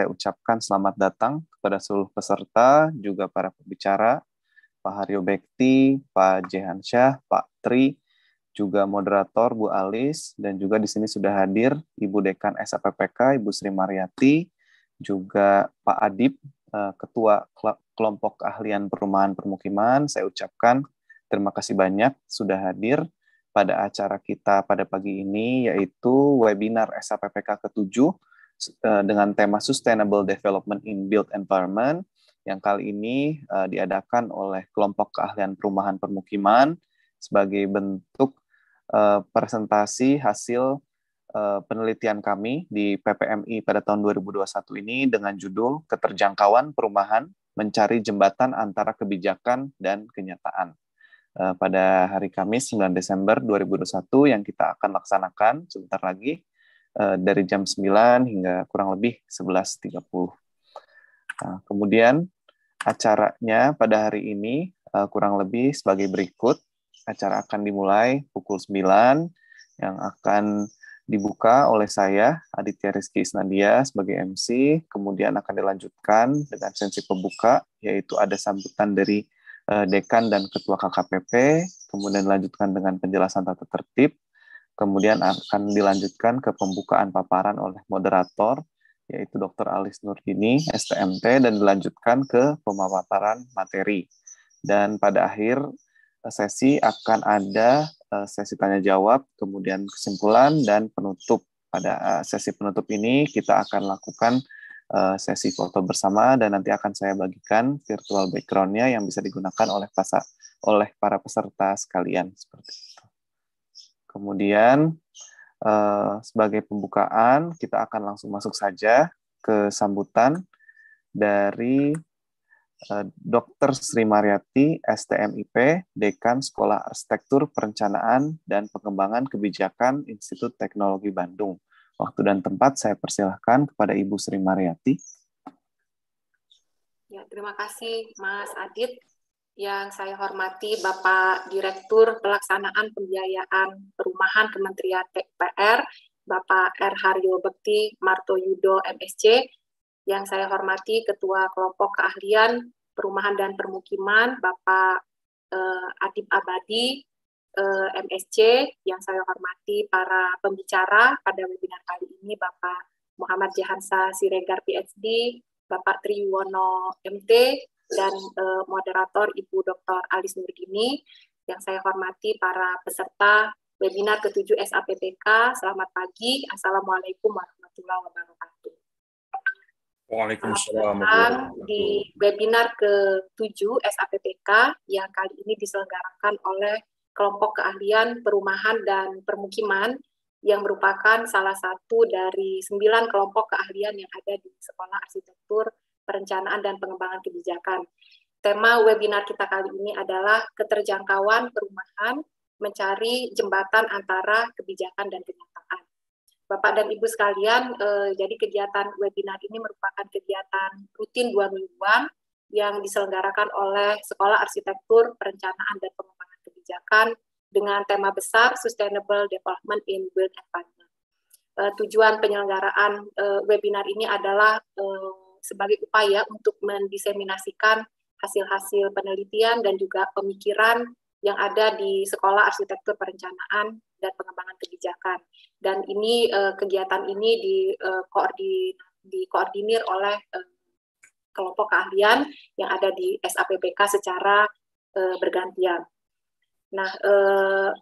saya ucapkan selamat datang kepada seluruh peserta, juga para pembicara, Pak Haryo Bekti, Pak Jehan Syah, Pak Tri, juga moderator Bu Alis, dan juga di sini sudah hadir Ibu Dekan SAPPK, Ibu Sri Mariati, juga Pak Adib, eh, Ketua Kelompok Ahlian Perumahan Permukiman. Saya ucapkan terima kasih banyak sudah hadir pada acara kita pada pagi ini, yaitu webinar SAPPK ke-7 Eh, dengan tema Sustainable Development in Built Environment yang kali ini uh, diadakan oleh kelompok keahlian perumahan permukiman sebagai bentuk uh, presentasi hasil uh, penelitian kami di PPMI pada tahun 2021 ini dengan judul Keterjangkauan Perumahan Mencari Jembatan Antara Kebijakan dan Kenyataan pada hari Kamis 9 Desember 2021 yang kita akan laksanakan sebentar lagi Eh, dari jam 9 hingga kurang lebih 11.30. Nah, kemudian acaranya pada hari ini uh, kurang lebih sebagai berikut. Acara akan dimulai pukul 9 yang akan dibuka oleh saya, Aditya Rizky Isnandia sebagai MC, kemudian akan dilanjutkan dengan sensi pembuka, yaitu ada sambutan dari eh, Dekan dan Ketua KKPP, kemudian dilanjutkan dengan penjelasan tata tertib, Kemudian akan dilanjutkan ke pembukaan paparan oleh moderator, yaitu Dr. Alis Nurdini, STMT, dan dilanjutkan ke pemaparan materi. Dan pada akhir eh, sesi akan ada eh, sesi tanya-jawab, kemudian kesimpulan, dan penutup. Pada eh, sesi penutup ini kita akan lakukan sesi foto bersama dan nanti akan saya bagikan virtual background-nya yang bisa digunakan oleh, para peserta sekalian. Seperti itu. Kemudian eh, sebagai pembukaan kita akan langsung masuk saja ke sambutan dari eh, Dr. Sri Mariati, STMIP, Dekan Sekolah Arsitektur Perencanaan dan Pengembangan Kebijakan Institut Teknologi Bandung. Waktu dan tempat saya persilahkan kepada Ibu Sri Mariati. Ya, terima kasih Mas Adit yang saya hormati Bapak Direktur Pelaksanaan Pembiayaan Perumahan Kementerian PUPR, Bapak R. Haryo Bekti Marto Yudo MSC, yang saya hormati Ketua Kelompok Keahlian Perumahan dan Permukiman, Bapak eh, Adib Abadi eh, MSC, yang saya hormati para pembicara pada webinar kali ini, Bapak Muhammad Jahansa Siregar PhD, Bapak Triwono MT, dan uh, moderator Ibu Dr. Alis Nurgini yang saya hormati para peserta webinar ke-7 SAPPK. Selamat pagi. Assalamualaikum warahmatullahi wabarakatuh. Waalaikumsalam. Di webinar ke-7 SAPPK yang kali ini diselenggarakan oleh kelompok keahlian perumahan dan permukiman yang merupakan salah satu dari sembilan kelompok keahlian yang ada di Sekolah Arsitektur perencanaan dan pengembangan kebijakan. Tema webinar kita kali ini adalah keterjangkauan perumahan mencari jembatan antara kebijakan dan kenyataan. Bapak dan Ibu sekalian, eh, jadi kegiatan webinar ini merupakan kegiatan rutin dua mingguan yang diselenggarakan oleh Sekolah Arsitektur, Perencanaan dan Pengembangan Kebijakan dengan tema besar Sustainable Development in Built Environment. Eh, tujuan penyelenggaraan eh, webinar ini adalah eh, sebagai upaya untuk mendiseminasikan hasil-hasil penelitian dan juga pemikiran yang ada di Sekolah Arsitektur Perencanaan dan Pengembangan Kebijakan. Dan ini eh, kegiatan ini di, eh, dikoordinir oleh eh, kelompok keahlian yang ada di SAPPK secara eh, bergantian. Nah,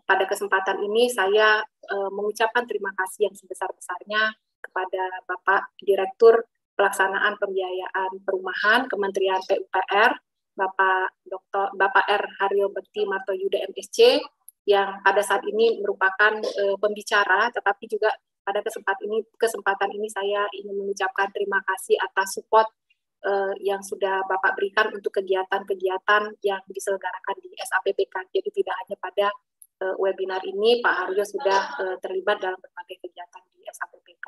pada kesempatan ini saya mengucapkan terima kasih yang sebesar-besarnya kepada Bapak Direktur pelaksanaan pembiayaan perumahan Kementerian PUPR Bapak Dr. Bapak R Haryo Bekti Marto Yuda MSC yang pada saat ini merupakan e, pembicara tetapi juga pada kesempatan ini kesempatan ini saya ingin mengucapkan terima kasih atas support e, yang sudah Bapak berikan untuk kegiatan-kegiatan yang diselenggarakan di SAPPK. Jadi tidak hanya pada uh, webinar ini Pak Harjo sudah uh, terlibat dalam berbagai kegiatan di SAPPK.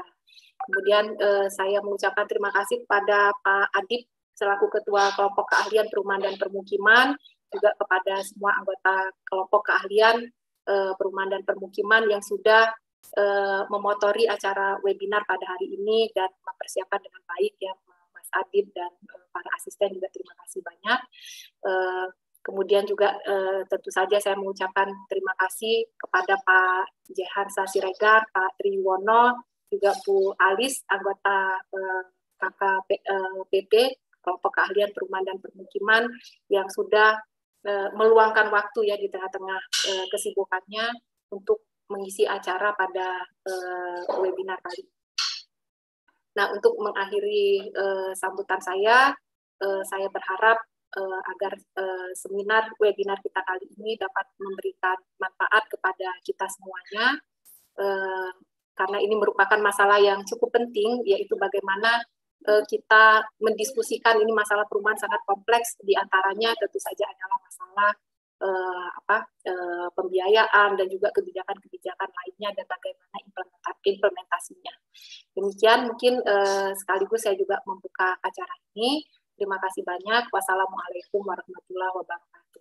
Kemudian uh, saya mengucapkan terima kasih kepada Pak Adib selaku Ketua Kelompok Keahlian Perumahan dan Permukiman, juga kepada semua anggota kelompok keahlian uh, perumahan dan permukiman yang sudah uh, memotori acara webinar pada hari ini dan mempersiapkan dengan baik ya Mas Adib dan para asisten juga terima kasih banyak. Kemudian juga eh, tentu saja saya mengucapkan terima kasih kepada Pak Jehan Sasiregar, Pak Triwono, juga Bu Alis, anggota eh, KKPP, eh, kelompok keahlian perumahan dan permukiman yang sudah eh, meluangkan waktu ya di tengah-tengah eh, kesibukannya untuk mengisi acara pada eh, webinar kali. Nah, untuk mengakhiri eh, sambutan saya, eh, saya berharap uh, agar uh, seminar webinar kita kali ini dapat memberikan manfaat kepada kita semuanya uh, karena ini merupakan masalah yang cukup penting yaitu bagaimana uh, kita mendiskusikan ini masalah perumahan sangat kompleks diantaranya tentu saja adalah masalah uh, apa uh, pembiayaan dan juga kebijakan-kebijakan lainnya dan bagaimana implementasinya demikian mungkin uh, sekaligus saya juga membuka acara ini. Terima kasih banyak. Wassalamualaikum warahmatullahi wabarakatuh.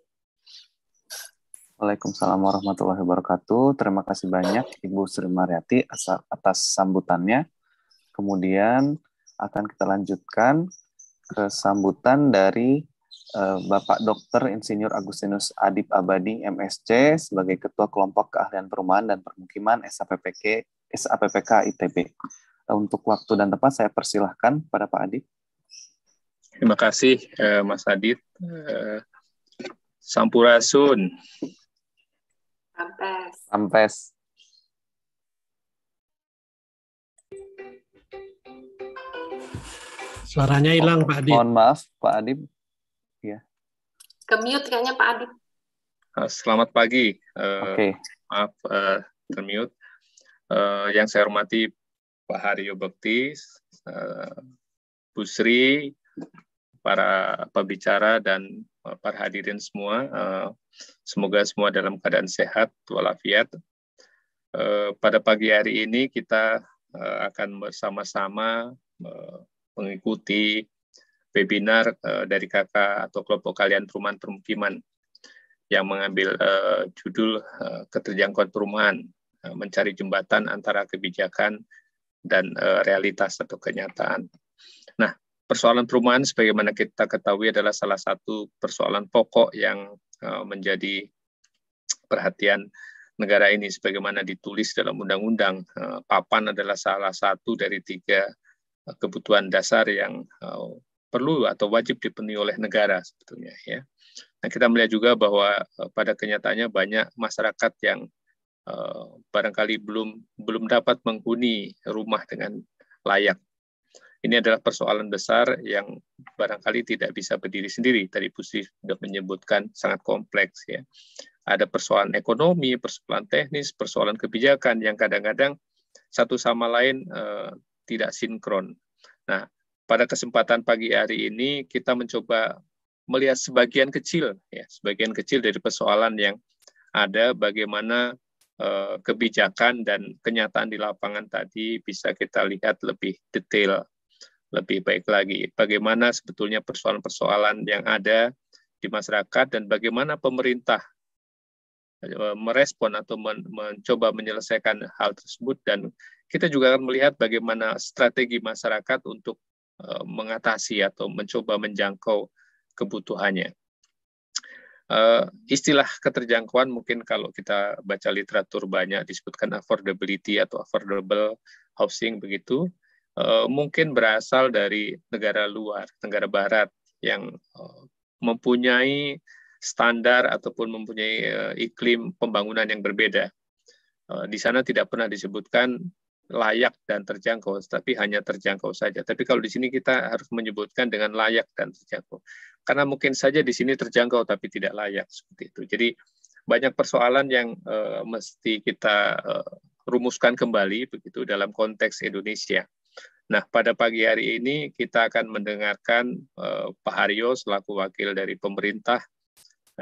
Waalaikumsalam warahmatullahi wabarakatuh. Terima kasih banyak Ibu Sri Mariati atas sambutannya. Kemudian akan kita lanjutkan ke sambutan dari eh, Bapak Dr. Insinyur Agustinus Adib Abadi, MSC, sebagai Ketua Kelompok Keahlian Perumahan dan Permukiman SAPPK, SAPPK ITB. Eh, untuk waktu dan tempat saya persilahkan pada Pak Adib. Terima kasih uh, Mas Adit. Uh, Sampurasun. Sampes. Sampes. Suaranya hilang oh, Pak Adit. Mohon maaf Pak Adit. Ya. Kemute kayaknya Pak Adit. Ah, selamat pagi. Eh, Oke. Okay. Maaf uh, termute. Uh, yang saya hormati Pak Haryo Bakti, uh, Bu Sri, para pembicara dan eh, para hadirin semua. Eh, semoga semua dalam keadaan sehat walafiat. Eh, pada pagi hari ini kita akan bersama-sama mengikuti webinar dari kakak atau kelompok kalian perumahan permukiman yang mengambil judul keterjangkauan perumahan mencari jembatan antara kebijakan dan realitas atau kenyataan. Nah, persoalan perumahan sebagaimana kita ketahui adalah salah satu persoalan pokok yang eh, menjadi perhatian negara ini sebagaimana ditulis dalam undang-undang eh, papan adalah salah satu dari tiga eh, kebutuhan dasar yang perlu atau wajib dipenuhi oleh negara sebetulnya ya. Nah kita melihat juga bahwa pada kenyataannya banyak masyarakat yang barangkali belum belum dapat menghuni rumah dengan layak ini adalah persoalan besar yang barangkali tidak bisa berdiri sendiri. Tadi Pusi sudah menyebutkan sangat kompleks ya. Ada persoalan ekonomi, persoalan teknis, persoalan kebijakan yang kadang-kadang satu sama lain eh, tidak sinkron. Nah, pada kesempatan pagi hari ini kita mencoba melihat sebagian kecil ya, sebagian kecil dari persoalan yang ada bagaimana eh, kebijakan dan kenyataan di lapangan tadi bisa kita lihat lebih detail lebih baik lagi. Bagaimana sebetulnya persoalan-persoalan yang ada di masyarakat dan bagaimana pemerintah eh, merespon atau men mencoba menyelesaikan hal tersebut dan kita juga akan melihat bagaimana strategi masyarakat untuk uh, mengatasi atau mencoba menjangkau kebutuhannya. Uh, istilah keterjangkauan mungkin kalau kita baca literatur banyak disebutkan affordability atau affordable housing begitu Eh, mungkin berasal dari negara luar, negara barat yang eh, mempunyai standar ataupun mempunyai eh, iklim pembangunan yang berbeda. Di sana tidak pernah disebutkan layak dan terjangkau, tapi hanya terjangkau saja. Tapi kalau di sini kita harus menyebutkan dengan layak dan terjangkau. Karena mungkin saja di sini terjangkau tapi tidak layak seperti itu. Jadi banyak persoalan yang uh, mesti kita uh, rumuskan kembali begitu dalam konteks Indonesia. Nah, pada pagi hari ini kita akan mendengarkan eh, Pak Haryo selaku wakil dari pemerintah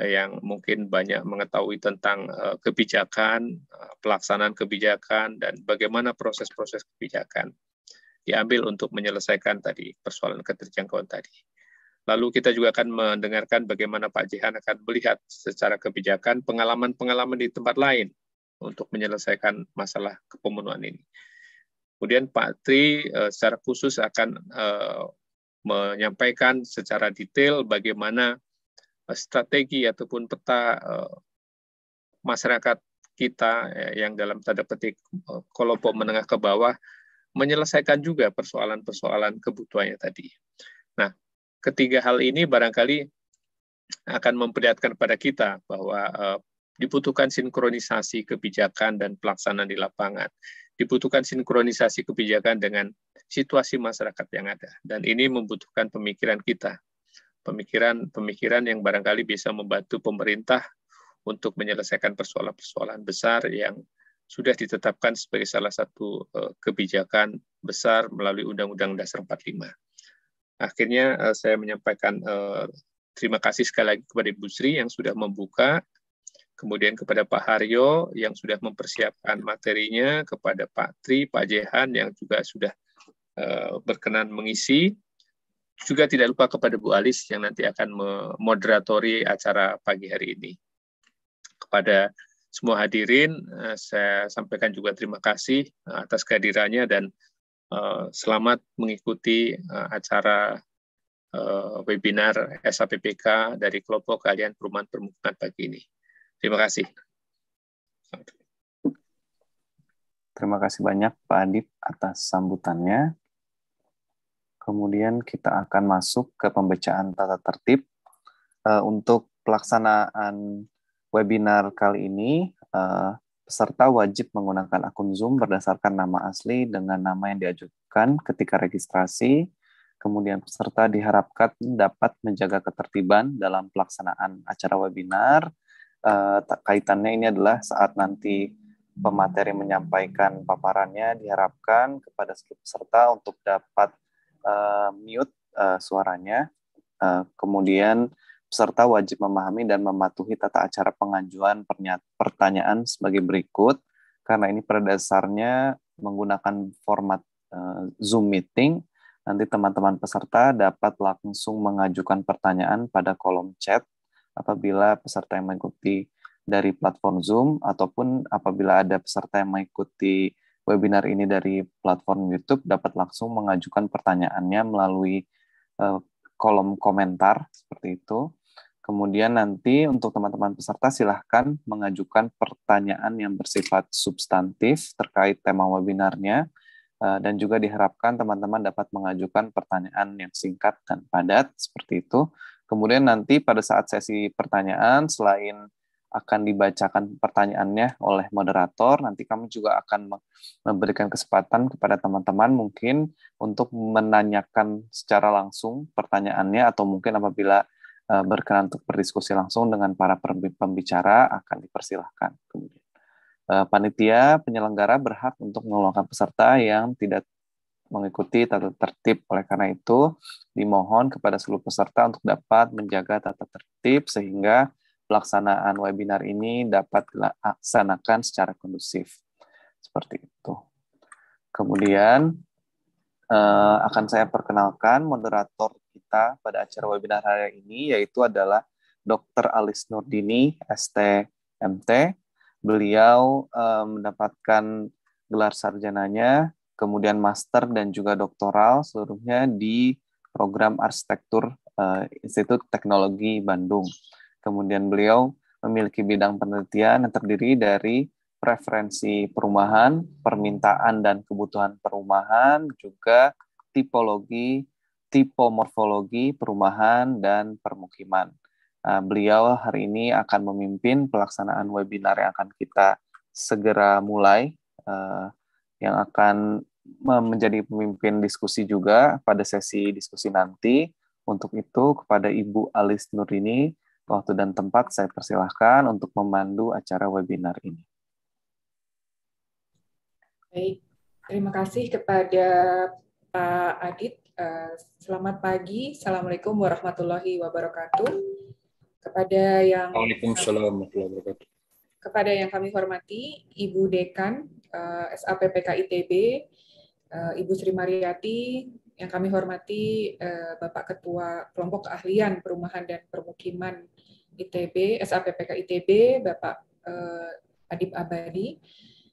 eh, yang mungkin banyak mengetahui tentang eh, kebijakan, eh, pelaksanaan kebijakan, dan bagaimana proses-proses kebijakan diambil untuk menyelesaikan tadi persoalan keterjangkauan tadi. Lalu kita juga akan mendengarkan bagaimana Pak Jihan akan melihat secara kebijakan pengalaman-pengalaman di tempat lain untuk menyelesaikan masalah kepemenuhan ini. Kemudian Pak Tri uh, secara khusus akan uh, menyampaikan secara detail bagaimana eh, strategi ataupun peta uh, masyarakat kita yang dalam tanda petik uh, kelompok menengah ke bawah menyelesaikan juga persoalan-persoalan kebutuhannya tadi. Nah, ketiga hal ini barangkali akan memperlihatkan pada kita bahwa uh, dibutuhkan sinkronisasi kebijakan dan pelaksanaan di lapangan, dibutuhkan sinkronisasi kebijakan dengan situasi masyarakat yang ada, dan ini membutuhkan pemikiran kita, pemikiran-pemikiran yang barangkali bisa membantu pemerintah untuk menyelesaikan persoalan-persoalan besar yang sudah ditetapkan sebagai salah satu eh, kebijakan besar melalui Undang-Undang Dasar 45. Akhirnya eh, saya menyampaikan eh, terima kasih sekali lagi kepada Ibu Sri yang sudah membuka kemudian kepada Pak Haryo yang sudah mempersiapkan materinya, kepada Pak Tri, Pak Jehan yang juga sudah uh, berkenan mengisi, juga tidak lupa kepada Bu Alis yang nanti akan memoderatori acara pagi hari ini. Kepada semua hadirin, uh, saya sampaikan juga terima kasih eh, atas kehadirannya dan uh, selamat mengikuti acara webinar SAPPK dari kelompok kalian perumahan permukaan pagi ini. Terima kasih. Terima kasih banyak Pak Adit atas sambutannya. Kemudian kita akan masuk ke pembacaan tata tertib. Eh, untuk pelaksanaan webinar kali ini, eh, peserta wajib menggunakan akun Zoom berdasarkan nama asli dengan nama yang diajukan ketika registrasi. Kemudian peserta diharapkan dapat menjaga ketertiban dalam pelaksanaan acara webinar, uh, kaitannya ini adalah saat nanti pemateri menyampaikan paparannya diharapkan kepada peserta untuk dapat uh, mute uh, suaranya. Uh, kemudian peserta wajib memahami dan mematuhi tata acara pengajuan pertanyaan sebagai berikut. Karena ini pada dasarnya menggunakan format uh, Zoom meeting, nanti teman-teman peserta dapat langsung mengajukan pertanyaan pada kolom chat apabila peserta yang mengikuti dari platform Zoom ataupun apabila ada peserta yang mengikuti webinar ini dari platform YouTube dapat langsung mengajukan pertanyaannya melalui eh, kolom komentar seperti itu. Kemudian nanti untuk teman-teman peserta silahkan mengajukan pertanyaan yang bersifat substantif terkait tema webinarnya eh, dan juga diharapkan teman-teman dapat mengajukan pertanyaan yang singkat dan padat seperti itu Kemudian nanti pada saat sesi pertanyaan, selain akan dibacakan pertanyaannya oleh moderator, nanti kami juga akan memberikan kesempatan kepada teman-teman mungkin untuk menanyakan secara langsung pertanyaannya atau mungkin apabila e, berkenan untuk berdiskusi langsung dengan para pembicara akan dipersilahkan. Kemudian e, panitia penyelenggara berhak untuk mengeluarkan peserta yang tidak mengikuti tata tertib. Oleh karena itu, dimohon kepada seluruh peserta untuk dapat menjaga tata tertib sehingga pelaksanaan webinar ini dapat dilaksanakan secara kondusif. Seperti itu. Kemudian eh, akan saya perkenalkan moderator kita pada acara webinar hari ini yaitu adalah Dr. Alis Nurdini, STMT. Beliau eh, mendapatkan gelar sarjananya kemudian master dan juga doktoral seluruhnya di program arsitektur uh, Institut Teknologi Bandung. Kemudian beliau memiliki bidang penelitian yang terdiri dari preferensi perumahan, permintaan dan kebutuhan perumahan, juga tipologi, tipomorfologi perumahan dan permukiman. Uh, beliau hari ini akan memimpin pelaksanaan webinar yang akan kita segera mulai. Uh, yang akan menjadi pemimpin diskusi juga pada sesi diskusi nanti. Untuk itu, kepada Ibu Alis Nurini, waktu dan tempat saya persilahkan untuk memandu acara webinar ini. Baik, terima kasih kepada Pak Adit. Eh, selamat pagi, Assalamualaikum warahmatullahi wabarakatuh. Kepada yang Waalaikumsalam warahmatullahi wabarakatuh. Kepada yang kami hormati, Ibu Dekan uh, eh, SAPPK ITB, uh, eh, Ibu Sri Mariati, yang kami hormati uh, Bapak Ketua Kelompok Keahlian Perumahan dan Permukiman ITB, SAPPK ITB, Bapak uh, Adib Abadi,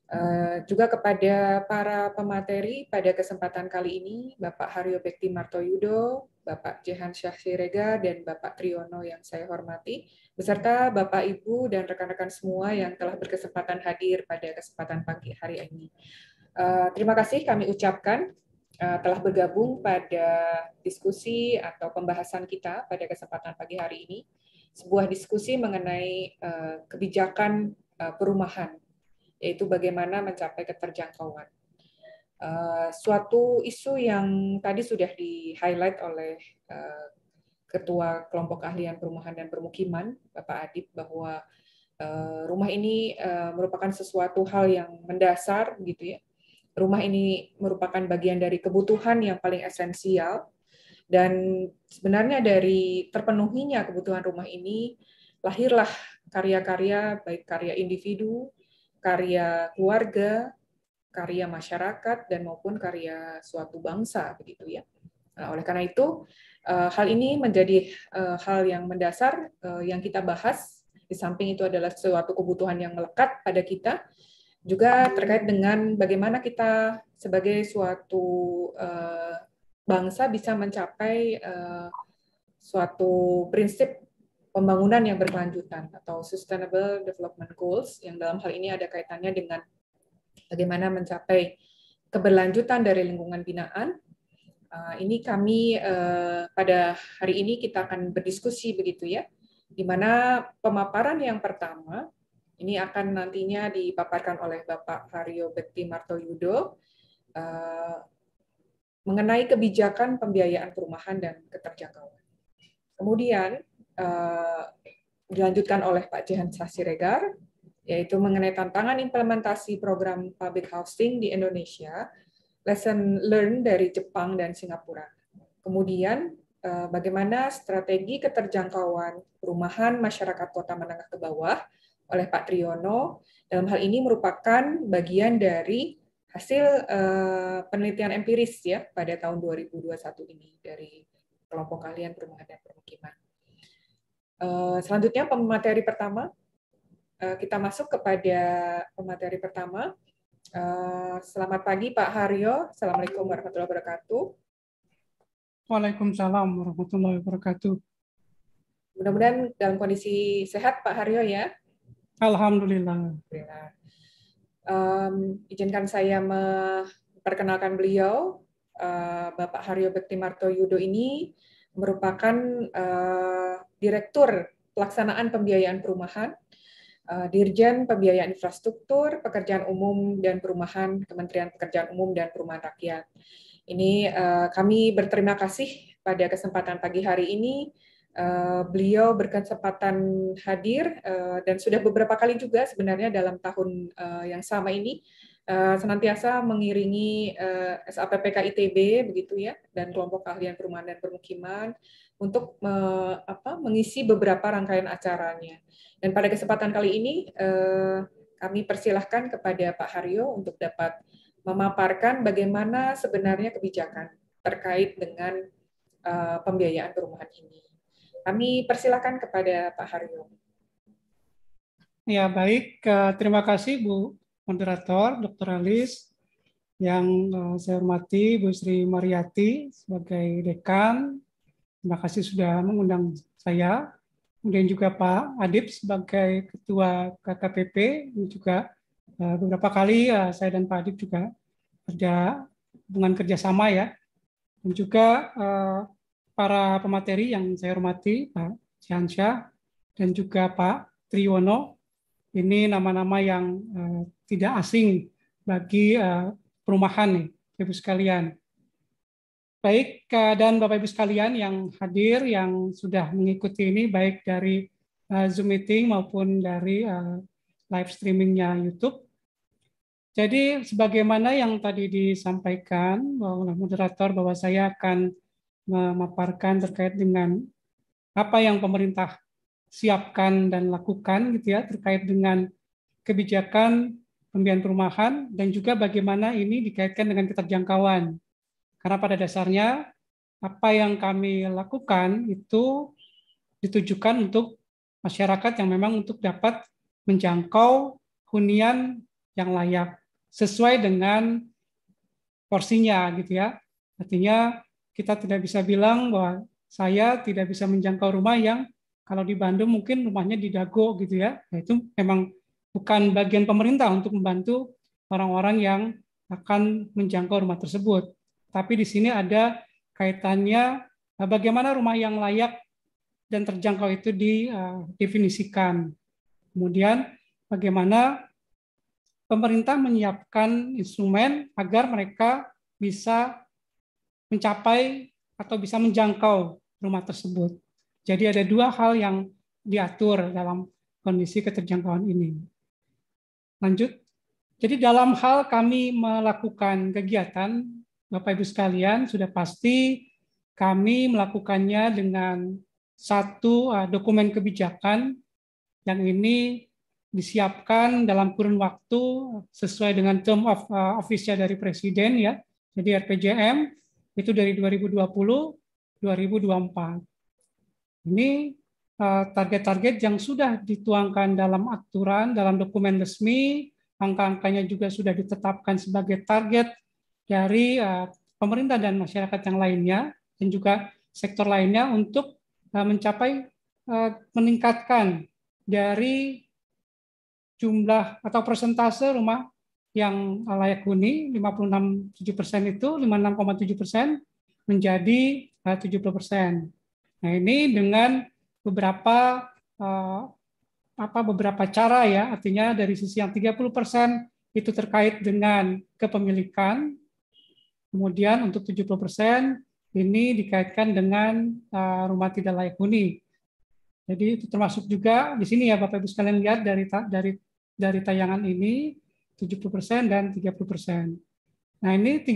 Uh, juga kepada para pemateri pada kesempatan kali ini, Bapak Haryo Bekti Martoyudo, Bapak Jehan Syah Sirega, dan Bapak Triono yang saya hormati beserta Bapak, Ibu, dan rekan-rekan semua yang telah berkesempatan hadir pada kesempatan pagi hari ini. Eh, terima kasih kami ucapkan eh, telah bergabung pada diskusi atau pembahasan kita pada kesempatan pagi hari ini, sebuah diskusi mengenai eh, kebijakan perumahan, yaitu bagaimana mencapai keterjangkauan. suatu isu yang tadi sudah di-highlight oleh Ketua Kelompok Keahlian Perumahan dan Permukiman, Bapak Adib, bahwa eh, rumah ini eh, merupakan sesuatu hal yang mendasar, gitu ya. Rumah ini merupakan bagian dari kebutuhan yang paling esensial, dan sebenarnya dari terpenuhinya kebutuhan rumah ini lahirlah karya-karya baik karya individu, karya keluarga, karya masyarakat dan maupun karya suatu bangsa begitu ya. Nah, oleh karena itu, eh, hal ini menjadi eh, hal yang mendasar eh, yang kita bahas. Di samping itu adalah suatu kebutuhan yang melekat pada kita, juga terkait dengan bagaimana kita sebagai suatu bangsa bisa mencapai suatu prinsip pembangunan yang berkelanjutan atau sustainable development goals yang dalam hal ini ada kaitannya dengan bagaimana mencapai keberlanjutan dari lingkungan binaan Eh, ini kami eh, pada hari ini kita akan berdiskusi begitu ya, di mana pemaparan yang pertama ini akan nantinya dipaparkan oleh Bapak Vario Bekti Marto Yudo eh, mengenai kebijakan pembiayaan perumahan dan keterjangkauan. Kemudian dilanjutkan oleh Pak Jehan Sasiregar, yaitu mengenai tantangan implementasi program public housing di Indonesia lesson learn dari Jepang dan Singapura. Kemudian eh, bagaimana strategi keterjangkauan perumahan masyarakat kota menengah ke bawah oleh Pak Triyono dalam hal ini merupakan bagian dari hasil eh, penelitian empiris ya pada tahun 2021 ini dari kelompok kalian perumahan dan permukiman. Eh, selanjutnya pemateri pertama kita masuk kepada pemateri pertama Eh, selamat pagi Pak Haryo. Assalamualaikum warahmatullahi wabarakatuh. Waalaikumsalam warahmatullahi wabarakatuh. Mudah-mudahan dalam kondisi sehat Pak Haryo ya. Alhamdulillah. Alhamdulillah. Um, izinkan saya memperkenalkan beliau. Uh, Bapak Haryo Bekti Marto Yudo ini merupakan uh, Direktur Pelaksanaan Pembiayaan Perumahan Eh, Dirjen Pembiayaan Infrastruktur, Pekerjaan Umum dan Perumahan Kementerian Pekerjaan Umum dan Perumahan Rakyat. Ini eh, kami berterima kasih pada kesempatan pagi hari ini. Eh, beliau berkesempatan hadir dan sudah beberapa kali juga sebenarnya dalam tahun yang sama ini senantiasa mengiringi SAPPK ITB begitu ya dan kelompok keahlian perumahan dan permukiman untuk me, apa, mengisi beberapa rangkaian acaranya. Dan pada kesempatan kali ini eh, kami persilahkan kepada Pak Haryo untuk dapat memaparkan bagaimana sebenarnya kebijakan terkait dengan eh, pembiayaan perumahan ini. Kami persilahkan kepada Pak Haryo. Ya baik, eh, terima kasih Bu moderator Dr. Alis yang eh, saya hormati Bu Sri Mariati sebagai dekan Terima kasih sudah mengundang saya. Kemudian juga Pak Adip sebagai Ketua KKPP. Ini juga eh, beberapa kali eh, saya dan Pak Adip juga ada hubungan kerjasama ya. Dan juga eh, para pemateri yang saya hormati, Pak Ciansyah dan juga Pak Triwono. Ini nama-nama yang tidak asing bagi perumahan nih, Ibu sekalian. Baik, dan Bapak Ibu sekalian yang hadir, yang sudah mengikuti ini, baik dari eh, Zoom meeting maupun dari eh, live streamingnya YouTube. Jadi, sebagaimana yang tadi disampaikan oleh moderator, bahwa saya akan memaparkan terkait dengan apa yang pemerintah siapkan dan lakukan, gitu ya, terkait dengan kebijakan pembiayaan perumahan dan juga bagaimana ini dikaitkan dengan keterjangkauan karena pada dasarnya apa yang kami lakukan itu ditujukan untuk masyarakat yang memang untuk dapat menjangkau hunian yang layak sesuai dengan porsinya gitu ya. Artinya kita tidak bisa bilang bahwa saya tidak bisa menjangkau rumah yang kalau di Bandung mungkin rumahnya di Dago gitu ya. Nah, itu memang bukan bagian pemerintah untuk membantu orang-orang yang akan menjangkau rumah tersebut. Tapi di sini ada kaitannya eh, bagaimana rumah yang layak dan terjangkau itu eh, didefinisikan. Kemudian bagaimana pemerintah menyiapkan instrumen agar mereka bisa mencapai atau bisa menjangkau rumah tersebut. Jadi ada dua hal yang diatur dalam kondisi keterjangkauan ini. Lanjut. Jadi dalam hal kami melakukan kegiatan Bapak Ibu sekalian, sudah pasti kami melakukannya dengan satu uh, dokumen kebijakan yang ini disiapkan dalam kurun waktu sesuai dengan term of uh, office dari presiden ya. Jadi RPJM itu dari 2020 2024. Ini uh, target-target yang sudah dituangkan dalam aturan, dalam dokumen resmi, angka-angkanya juga sudah ditetapkan sebagai target dari eh, pemerintah dan masyarakat yang lainnya dan juga sektor lainnya untuk eh, mencapai eh, meningkatkan dari jumlah atau persentase rumah yang layak huni 56,7 persen itu 56,7 persen menjadi 70 persen. Nah ini dengan beberapa apa beberapa cara ya artinya dari sisi yang 30 persen itu terkait dengan kepemilikan Kemudian untuk 70% ini dikaitkan dengan eh, rumah tidak layak huni. Jadi itu termasuk juga di sini ya Bapak Ibu sekalian lihat dari dari dari tayangan ini 70% dan 30%. Nah, ini 30%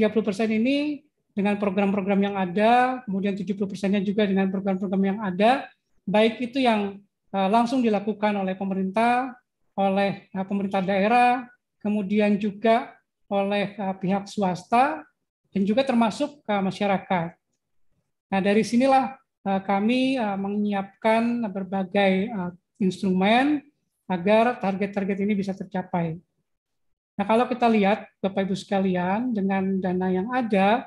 ini dengan program-program yang ada, kemudian 70 persennya juga dengan program-program yang ada, baik itu yang eh, langsung dilakukan oleh pemerintah, oleh eh, pemerintah daerah, kemudian juga oleh pihak swasta dan juga termasuk ke uh, masyarakat. Nah, dari sinilah uh, kami uh, menyiapkan berbagai instrumen agar target-target ini bisa tercapai. Nah, kalau kita lihat Bapak Ibu sekalian dengan dana yang ada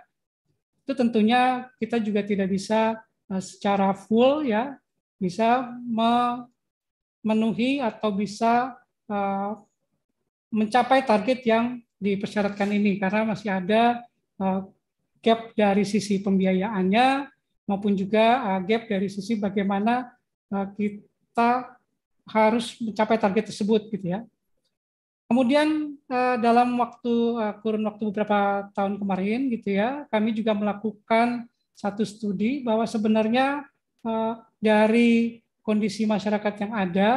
itu tentunya kita juga tidak bisa secara full ya bisa memenuhi atau bisa mencapai target yang dipersyaratkan ini karena masih ada Eh, gap dari sisi pembiayaannya maupun juga eh, gap dari sisi bagaimana eh, kita harus mencapai target tersebut gitu ya. Kemudian dalam waktu kurun waktu beberapa tahun kemarin gitu ya, kami juga melakukan satu studi bahwa sebenarnya dari kondisi masyarakat yang ada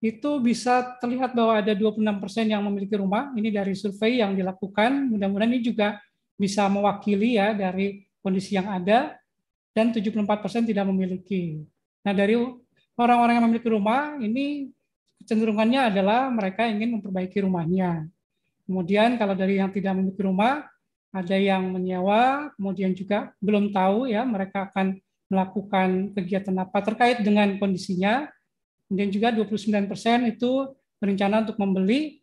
itu bisa terlihat bahwa ada 26% yang memiliki rumah. Ini dari survei yang dilakukan. Mudah-mudahan ini juga bisa mewakili ya dari kondisi yang ada dan 74% tidak memiliki. Nah, dari orang-orang yang memiliki rumah ini kecenderungannya adalah mereka ingin memperbaiki rumahnya. Kemudian kalau dari yang tidak memiliki rumah, ada yang menyewa, kemudian juga belum tahu ya mereka akan melakukan kegiatan apa terkait dengan kondisinya. Kemudian juga 29% itu berencana untuk membeli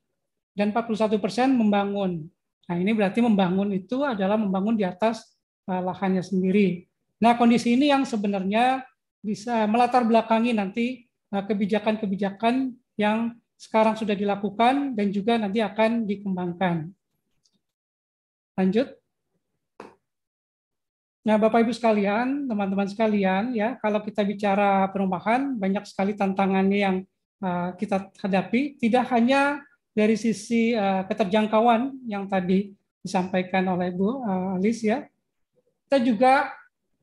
dan 41% membangun. Nah, ini berarti membangun itu adalah membangun di atas eh, lahannya sendiri. Nah, kondisi ini yang sebenarnya bisa melatar belakangi nanti eh, kebijakan-kebijakan yang sekarang sudah dilakukan dan juga nanti akan dikembangkan. Lanjut. Nah, Bapak Ibu sekalian, teman-teman sekalian, ya, kalau kita bicara perumahan banyak sekali tantangannya yang eh, kita hadapi, tidak hanya dari sisi uh, keterjangkauan yang tadi disampaikan oleh Bu uh, eh, Alice ya. Kita juga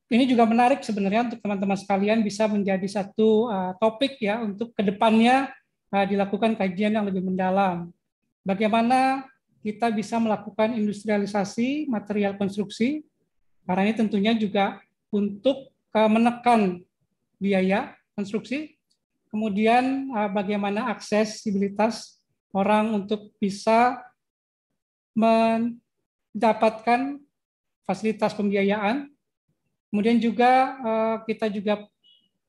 ini juga menarik sebenarnya untuk teman-teman sekalian bisa menjadi satu uh, topik ya untuk kedepannya uh, dilakukan kajian yang lebih mendalam. Bagaimana kita bisa melakukan industrialisasi material konstruksi karena ini tentunya juga untuk uh, menekan biaya konstruksi. Kemudian uh, bagaimana aksesibilitas orang untuk bisa mendapatkan fasilitas pembiayaan. Kemudian juga eh, kita juga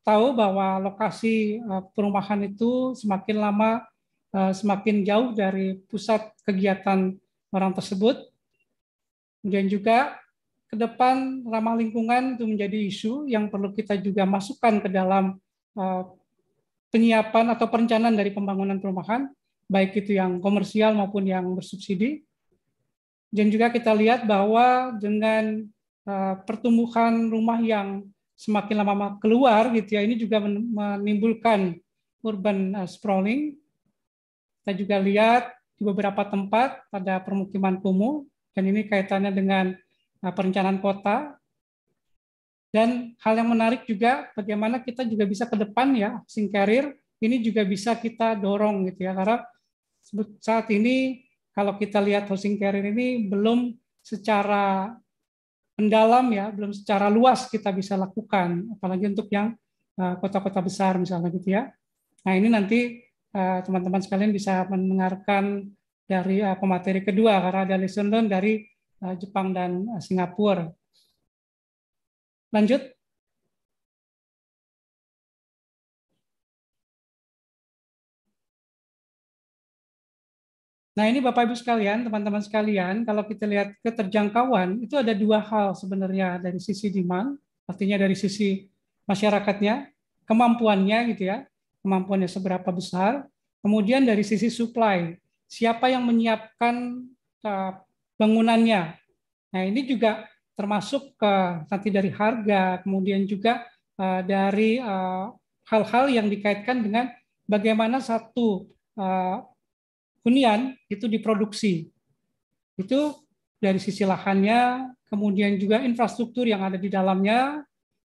tahu bahwa lokasi eh, perumahan itu semakin lama eh, semakin jauh dari pusat kegiatan orang tersebut. Kemudian juga ke depan ramah lingkungan itu menjadi isu yang perlu kita juga masukkan ke dalam penyiapan atau perencanaan dari pembangunan perumahan baik itu yang komersial maupun yang bersubsidi. Dan juga kita lihat bahwa dengan eh, pertumbuhan rumah yang semakin lama keluar gitu ya, ini juga menimbulkan urban eh, sprawling. Kita juga lihat di beberapa tempat pada permukiman kumuh dan ini kaitannya dengan eh, perencanaan kota. Dan hal yang menarik juga bagaimana kita juga bisa ke depan ya, sing carrier ini juga bisa kita dorong gitu ya karena saat ini kalau kita lihat housing carrier ini belum secara mendalam ya, belum secara luas kita bisa lakukan, apalagi untuk yang eh, kota-kota besar misalnya gitu ya. Nah ini nanti eh, teman-teman sekalian bisa mendengarkan dari eh, pemateri kedua karena ada lesson learned dari Jepang dan Singapura. Lanjut. Nah ini Bapak Ibu sekalian, teman-teman sekalian, kalau kita lihat keterjangkauan itu ada dua hal sebenarnya dari sisi demand, artinya dari sisi masyarakatnya, kemampuannya gitu ya, kemampuannya seberapa besar. Kemudian dari sisi supply, siapa yang menyiapkan eh, bangunannya. Nah ini juga termasuk ke eh, nanti dari harga, kemudian juga eh, dari hal-hal yang dikaitkan dengan bagaimana satu hunian itu diproduksi. Itu dari sisi lahannya, kemudian juga infrastruktur yang ada di dalamnya,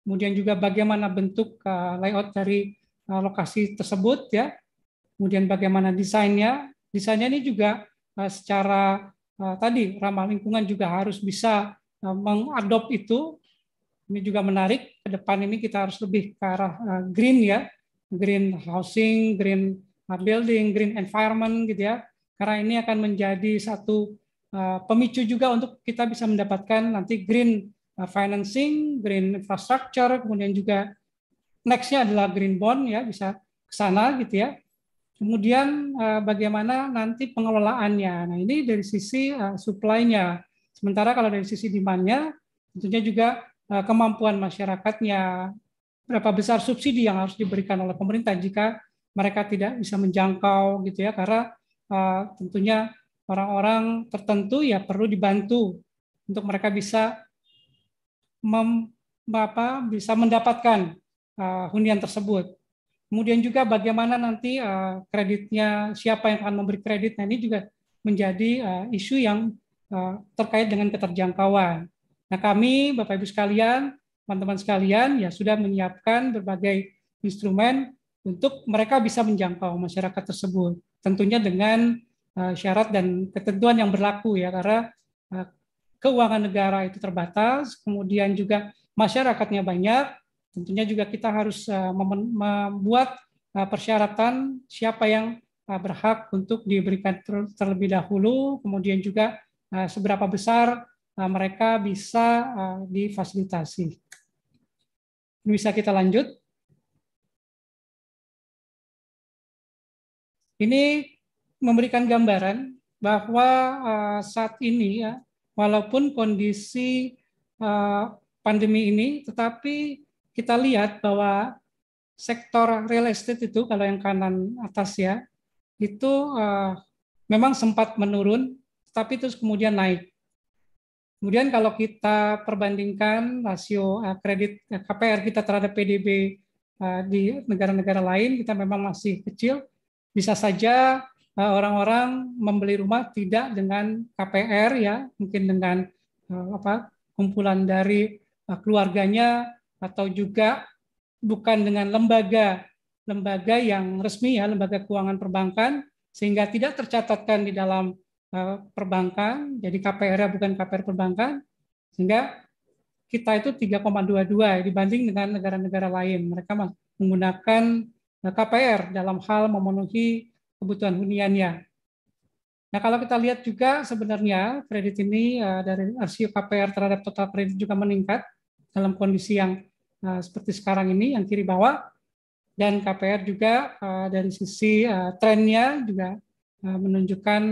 kemudian juga bagaimana bentuk eh, layout dari eh, lokasi tersebut ya. Kemudian bagaimana desainnya? Desainnya ini juga eh, secara tadi ramah lingkungan juga harus bisa mengadop itu. Ini juga menarik ke depan ini kita harus lebih ke arah green ya, green housing, green building, green environment gitu ya. Karena ini akan menjadi satu eh, pemicu juga untuk kita bisa mendapatkan nanti green eh, financing, green infrastructure, kemudian juga nextnya adalah green bond ya bisa ke sana gitu ya. Kemudian eh, bagaimana nanti pengelolaannya. Nah ini dari sisi supply-nya. Sementara kalau dari sisi demand-nya, tentunya juga kemampuan masyarakatnya, berapa besar subsidi yang harus diberikan oleh pemerintah jika mereka tidak bisa menjangkau gitu ya karena uh, tentunya orang-orang tertentu ya perlu dibantu untuk mereka bisa mem, apa, bisa mendapatkan uh, hunian tersebut. Kemudian juga bagaimana nanti uh, kreditnya siapa yang akan memberi kredit nah ini juga menjadi uh, isu yang uh, terkait dengan keterjangkauan. Nah, kami Bapak Ibu sekalian, teman-teman sekalian ya sudah menyiapkan berbagai instrumen untuk mereka bisa menjangkau masyarakat tersebut. Tentunya dengan eh, syarat dan ketentuan yang berlaku ya karena eh, keuangan negara itu terbatas, kemudian juga masyarakatnya banyak. Tentunya juga kita harus eh, membuat persyaratan siapa yang berhak untuk diberikan terlebih dahulu, kemudian juga seberapa besar mereka bisa difasilitasi. difasilitasi. Bisa kita lanjut? Ini memberikan gambaran bahwa eh, saat ini ya walaupun kondisi eh, pandemi ini tetapi kita lihat bahwa sektor real estate itu kalau yang kanan atas ya itu eh, memang sempat menurun tapi terus kemudian naik. Kemudian kalau kita perbandingkan rasio kredit KPR kita terhadap PDB di negara-negara lain kita memang masih kecil bisa saja eh, orang-orang membeli rumah tidak dengan KPR ya, mungkin dengan eh, apa kumpulan dari eh, keluarganya atau juga bukan dengan lembaga lembaga yang resmi ya, lembaga keuangan perbankan sehingga tidak tercatatkan di dalam perbankan, jadi KPR-nya bukan KPR perbankan sehingga kita itu 3,22 ya, dibanding dengan negara-negara lain. Mereka menggunakan Nah, KPR dalam hal memenuhi kebutuhan huniannya. Nah, kalau kita lihat juga sebenarnya kredit ini eh, dari rasio KPR terhadap total kredit juga meningkat dalam kondisi yang eh, seperti sekarang ini yang kiri bawah dan KPR juga eh, dari sisi trennya juga menunjukkan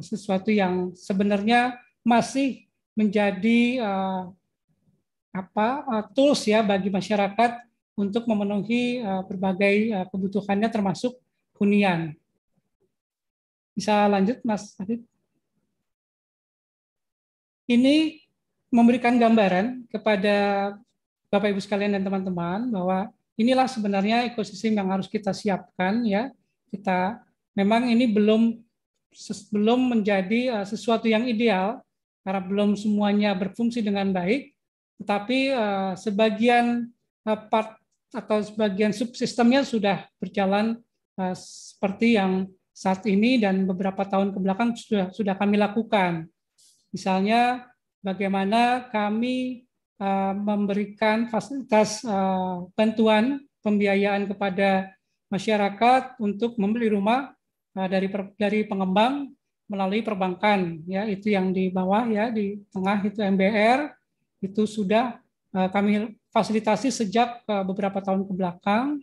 sesuatu yang sebenarnya masih menjadi apa tools ya bagi masyarakat untuk memenuhi eh, berbagai eh, kebutuhannya termasuk hunian. Bisa lanjut Mas Adit? Ini memberikan gambaran kepada Bapak Ibu sekalian dan teman-teman bahwa inilah sebenarnya ekosistem yang harus kita siapkan ya. Kita memang ini belum belum menjadi eh, sesuatu yang ideal karena belum semuanya berfungsi dengan baik, tetapi sebagian part atau sebagian subsistemnya sudah berjalan uh, seperti yang saat ini dan beberapa tahun kebelakang sudah sudah kami lakukan. Misalnya bagaimana kami uh, memberikan fasilitas uh, bantuan pembiayaan kepada masyarakat untuk membeli rumah uh, dari dari pengembang melalui perbankan ya itu yang di bawah ya di tengah itu MBR itu sudah uh, kami fasilitasi sejak eh, beberapa tahun ke belakang.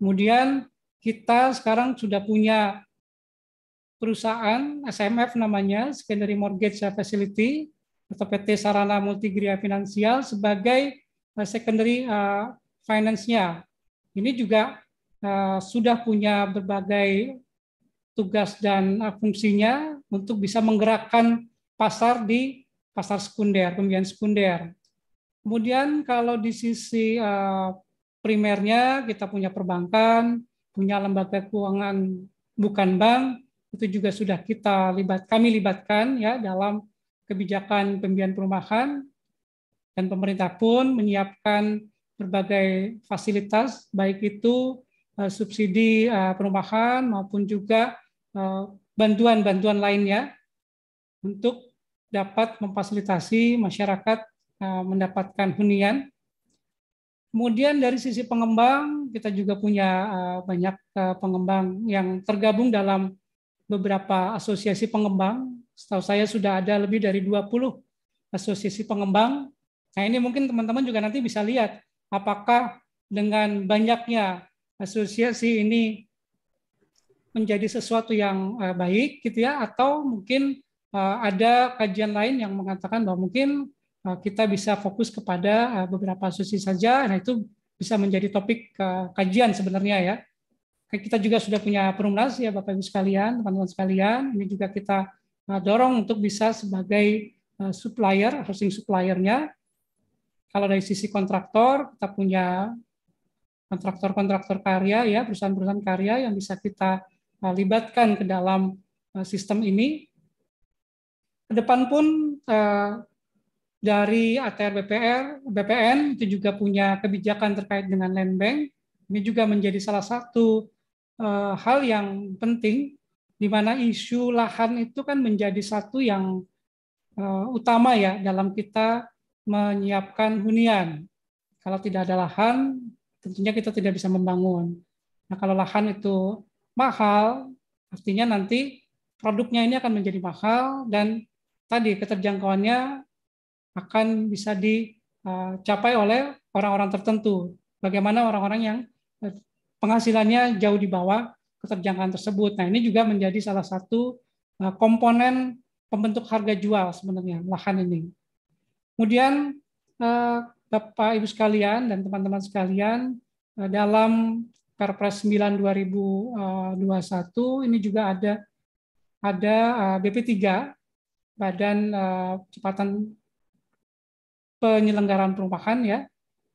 Kemudian kita sekarang sudah punya perusahaan SMF namanya Secondary Mortgage Facility atau PT Sarana Multigria Finansial sebagai eh, secondary eh, finance-nya. Ini juga sudah punya berbagai tugas dan fungsinya untuk bisa menggerakkan pasar di pasar sekunder, pembiayaan sekunder. Kemudian kalau di sisi eh, primernya kita punya perbankan, punya lembaga keuangan bukan bank, itu juga sudah kita libat kami libatkan ya dalam kebijakan pembiayaan perumahan dan pemerintah pun menyiapkan berbagai fasilitas baik itu eh, subsidi eh, perumahan maupun juga bantuan-bantuan lainnya untuk dapat memfasilitasi masyarakat Eh, mendapatkan hunian. Kemudian dari sisi pengembang, kita juga punya eh, banyak eh, pengembang yang tergabung dalam beberapa asosiasi pengembang. Setahu saya sudah ada lebih dari 20 asosiasi pengembang. Nah ini mungkin teman-teman juga nanti bisa lihat apakah dengan banyaknya asosiasi ini menjadi sesuatu yang baik gitu ya atau mungkin ada kajian lain yang mengatakan bahwa mungkin Eh, kita bisa fokus kepada eh, beberapa asumsi saja. Nah, itu bisa menjadi topik eh, kajian sebenarnya ya. Kan kita juga sudah punya perumnas ya Bapak Ibu sekalian, teman-teman sekalian. Ini juga kita dorong untuk bisa sebagai supplier, housing suppliernya. Kalau dari sisi kontraktor, kita punya kontraktor-kontraktor karya ya, perusahaan-perusahaan karya yang bisa kita libatkan ke dalam sistem ini. Ke depan pun dari ATR BPR, BPN itu juga punya kebijakan terkait dengan land bank. Ini juga menjadi salah satu eh, hal yang penting di mana isu lahan itu kan menjadi satu yang eh, utama ya dalam kita menyiapkan hunian. Kalau tidak ada lahan, tentunya kita tidak bisa membangun. Nah, kalau lahan itu mahal, artinya nanti produknya ini akan menjadi mahal dan tadi keterjangkauannya akan bisa dicapai eh, oleh orang-orang tertentu. Bagaimana orang-orang yang eh, penghasilannya jauh di bawah keterjangkauan tersebut. Nah, ini juga menjadi salah satu eh, komponen pembentuk harga jual sebenarnya lahan ini. Kemudian Bapak Ibu sekalian dan teman-teman sekalian dalam Perpres 9 2021 ini juga ada ada BP3 Badan Cepatan penyelenggaraan perumahan ya.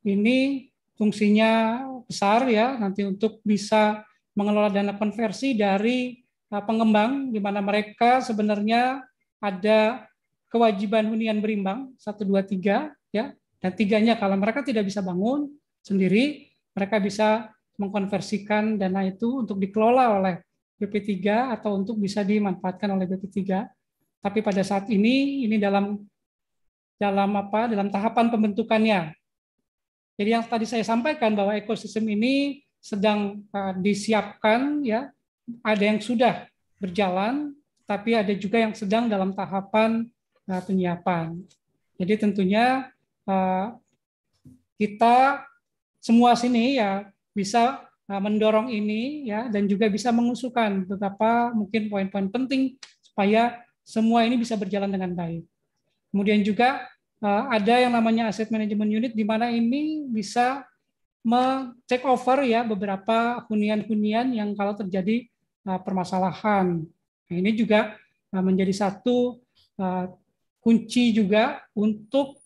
Ini fungsinya besar ya nanti untuk bisa mengelola dana konversi dari uh, pengembang di mana mereka sebenarnya ada kewajiban hunian berimbang satu dua tiga ya dan tiganya kalau mereka tidak bisa bangun sendiri mereka bisa mengkonversikan dana itu untuk dikelola oleh BP3 atau untuk bisa dimanfaatkan oleh BP3 tapi pada saat ini ini dalam dalam apa dalam tahapan pembentukannya. Jadi yang tadi saya sampaikan bahwa ekosistem ini sedang uh, disiapkan ya, ada yang sudah berjalan, tapi ada juga yang sedang dalam tahapan uh, penyiapan. Jadi tentunya uh, kita semua sini ya bisa mendorong ini ya dan juga bisa mengusulkan beberapa mungkin poin-poin penting supaya semua ini bisa berjalan dengan baik. Kemudian juga eh, ada yang namanya aset management unit di mana ini bisa take over ya beberapa hunian-hunian yang kalau terjadi eh, permasalahan. Nah, ini juga eh, menjadi satu kunci juga untuk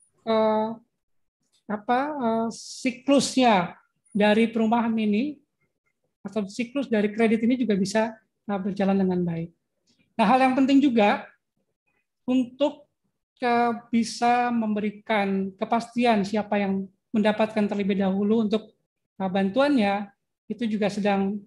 apa siklusnya dari perumahan ini atau siklus dari kredit ini juga bisa berjalan dengan baik. Nah, hal yang penting juga untuk bisa memberikan kepastian siapa yang mendapatkan terlebih dahulu untuk uh, bantuannya, itu juga sedang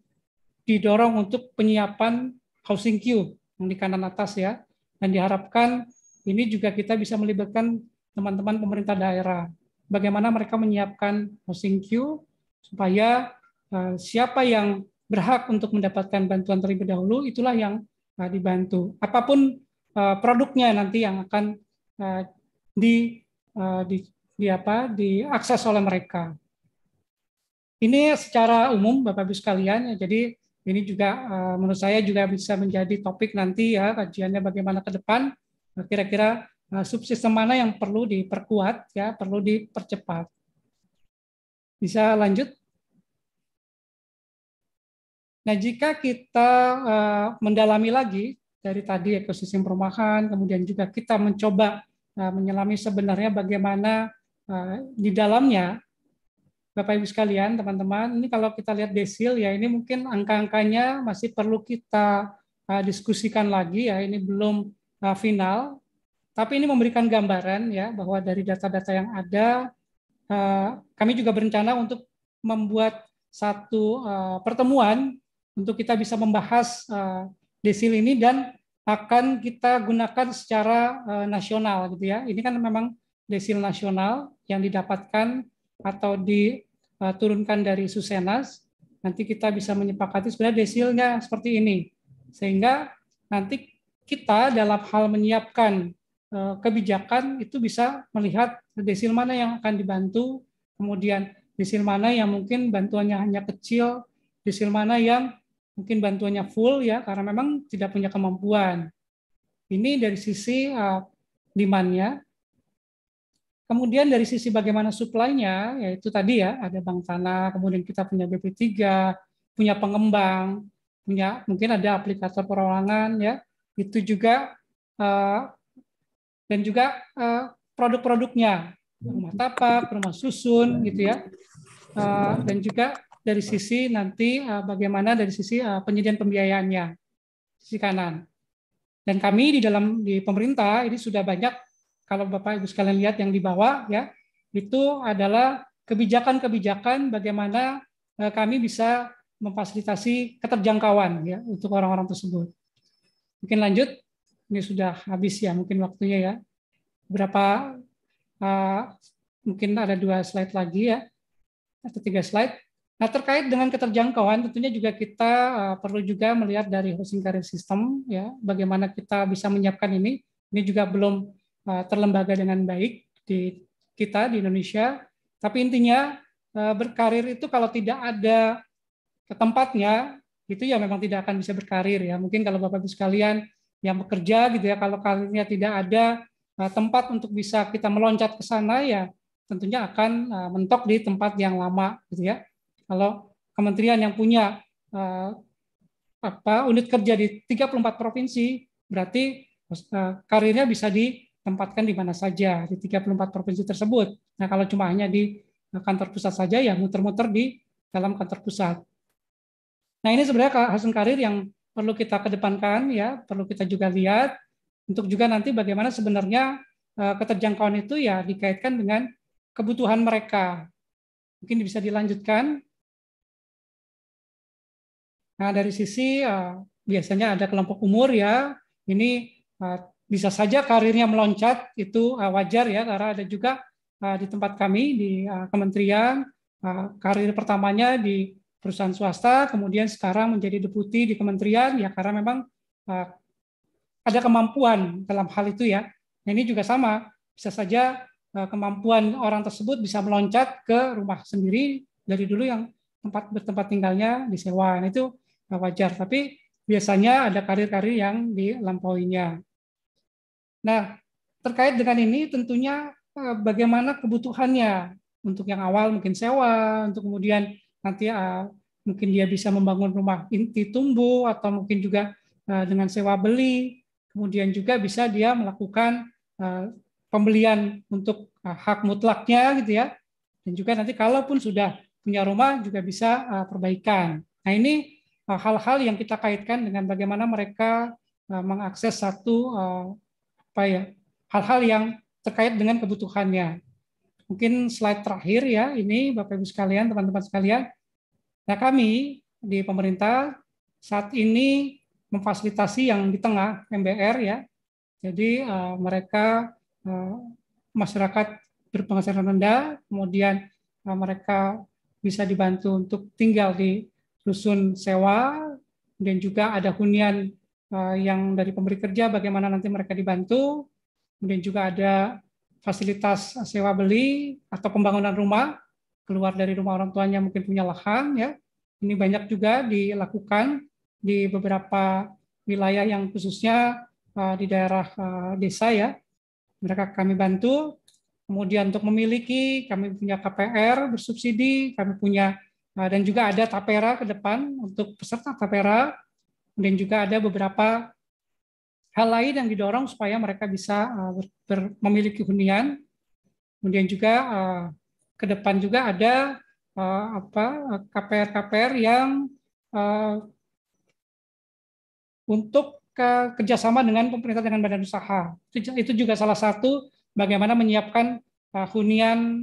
didorong untuk penyiapan housing queue yang di kanan atas ya. Dan diharapkan ini juga kita bisa melibatkan teman-teman pemerintah daerah. Bagaimana mereka menyiapkan housing queue supaya uh, siapa yang berhak untuk mendapatkan bantuan terlebih dahulu itulah yang uh, dibantu. Apapun produknya nanti yang akan Eh, di, eh, di di apa diakses oleh mereka. Ini secara umum Bapak Ibu sekalian ya. Jadi ini juga eh, menurut saya juga bisa menjadi topik nanti ya kajiannya bagaimana ke depan nah, kira-kira subsistem mana yang perlu diperkuat ya, perlu dipercepat. Bisa lanjut? Nah, jika kita mendalami lagi dari tadi ekosistem perumahan, kemudian juga kita mencoba uh, menyelami sebenarnya bagaimana uh, di dalamnya Bapak Ibu sekalian, teman-teman, ini kalau kita lihat desil ya ini mungkin angka-angkanya masih perlu kita uh, diskusikan lagi ya, ini belum final. Tapi ini memberikan gambaran ya bahwa dari data-data yang ada kami juga berencana untuk membuat satu pertemuan untuk kita bisa membahas desil ini dan akan kita gunakan secara uh, nasional gitu ya. Ini kan memang desil nasional yang didapatkan atau diturunkan eh, dari Susenas. Nanti kita bisa menyepakati sebenarnya desilnya seperti ini. Sehingga nanti kita dalam hal menyiapkan eh, kebijakan itu bisa melihat desil mana yang akan dibantu, kemudian desil mana yang mungkin bantuannya hanya kecil, desil mana yang mungkin bantuannya full ya karena memang tidak punya kemampuan. Ini dari sisi uh, demand-nya. Kemudian dari sisi bagaimana supply-nya, yaitu tadi ya ada bank tanah, kemudian kita punya BP3, punya pengembang, punya mungkin ada aplikator perorangan ya. Itu juga uh, dan juga uh, produk-produknya rumah tapak, rumah susun gitu ya. Uh, dan juga dari sisi nanti uh, bagaimana dari sisi uh, penyediaan pembiayaannya sisi kanan. Dan kami di dalam di pemerintah ini sudah banyak kalau Bapak Ibu sekalian lihat yang di bawah ya itu adalah kebijakan-kebijakan bagaimana uh, kami bisa memfasilitasi keterjangkauan ya untuk orang-orang tersebut. Mungkin lanjut ini sudah habis ya mungkin waktunya ya. Berapa uh, mungkin ada dua slide lagi ya atau tiga slide. Nah, terkait dengan keterjangkauan, tentunya juga kita eh, perlu juga melihat dari hosting career system, ya, bagaimana kita bisa menyiapkan ini. Ini juga belum eh, terlembaga dengan baik di kita di Indonesia. Tapi intinya eh, berkarir itu kalau tidak ada ke tempatnya, itu ya memang tidak akan bisa berkarir ya. Mungkin kalau Bapak Ibu sekalian yang bekerja gitu ya, kalau karirnya tidak ada tempat untuk bisa kita meloncat ke sana ya, tentunya akan mentok di tempat yang lama gitu ya kalau kementerian yang punya uh, apa unit kerja di 34 provinsi, berarti uh, karirnya bisa ditempatkan di mana saja di 34 provinsi tersebut. Nah, kalau cuma hanya di kantor pusat saja ya muter-muter di dalam kantor pusat. Nah, ini sebenarnya hasil karir yang perlu kita kedepankan ya, perlu kita juga lihat untuk juga nanti bagaimana sebenarnya eh, keterjangkauan itu ya dikaitkan dengan kebutuhan mereka. Mungkin bisa dilanjutkan Nah, dari sisi eh, biasanya ada kelompok umur ya, ini eh, bisa saja karirnya meloncat, itu eh, wajar ya, karena ada juga di tempat kami, di kementerian, karir pertamanya di perusahaan swasta, kemudian sekarang menjadi deputi di kementerian, ya karena memang ada kemampuan dalam hal itu ya. Nah, ini juga sama, bisa saja kemampuan orang tersebut bisa meloncat ke rumah sendiri dari dulu yang tempat bertempat tinggalnya disewa. Nah, itu wajar. Tapi biasanya ada karir-karir yang dilampauinya. Nah, terkait dengan ini tentunya eh, bagaimana kebutuhannya untuk yang awal mungkin sewa, untuk kemudian nanti eh, mungkin dia bisa membangun rumah inti tumbuh atau mungkin juga eh, dengan sewa beli, kemudian juga bisa dia melakukan pembelian untuk hak mutlaknya gitu ya, dan juga nanti kalaupun sudah punya rumah juga bisa perbaikan. Nah ini Eh, hal-hal yang kita kaitkan dengan bagaimana mereka eh, mengakses satu eh, apa ya hal-hal yang terkait dengan kebutuhannya. Mungkin slide terakhir ya ini Bapak Ibu sekalian, teman-teman sekalian. Nah, kami di pemerintah saat ini memfasilitasi yang di tengah MBR ya. Jadi mereka masyarakat berpenghasilan rendah, kemudian mereka bisa dibantu untuk tinggal di rusun sewa, dan juga ada hunian eh, yang dari pemberi kerja bagaimana nanti mereka dibantu, kemudian juga ada fasilitas sewa beli atau pembangunan rumah keluar dari rumah orang tuanya mungkin punya lahan ya. Ini banyak juga dilakukan di beberapa wilayah yang khususnya eh, di daerah eh, desa ya. Mereka kami bantu. Kemudian untuk memiliki, kami punya KPR bersubsidi, kami punya Nah, dan juga ada tapera ke depan untuk peserta tapera, dan juga ada beberapa hal lain yang didorong supaya mereka bisa uh, ber, ber, memiliki hunian. Kemudian juga uh, ke depan juga ada uh, apa KPR-KPR yang untuk ke, kerjasama dengan pemerintah dengan badan usaha. Itu, juga salah satu bagaimana menyiapkan hunian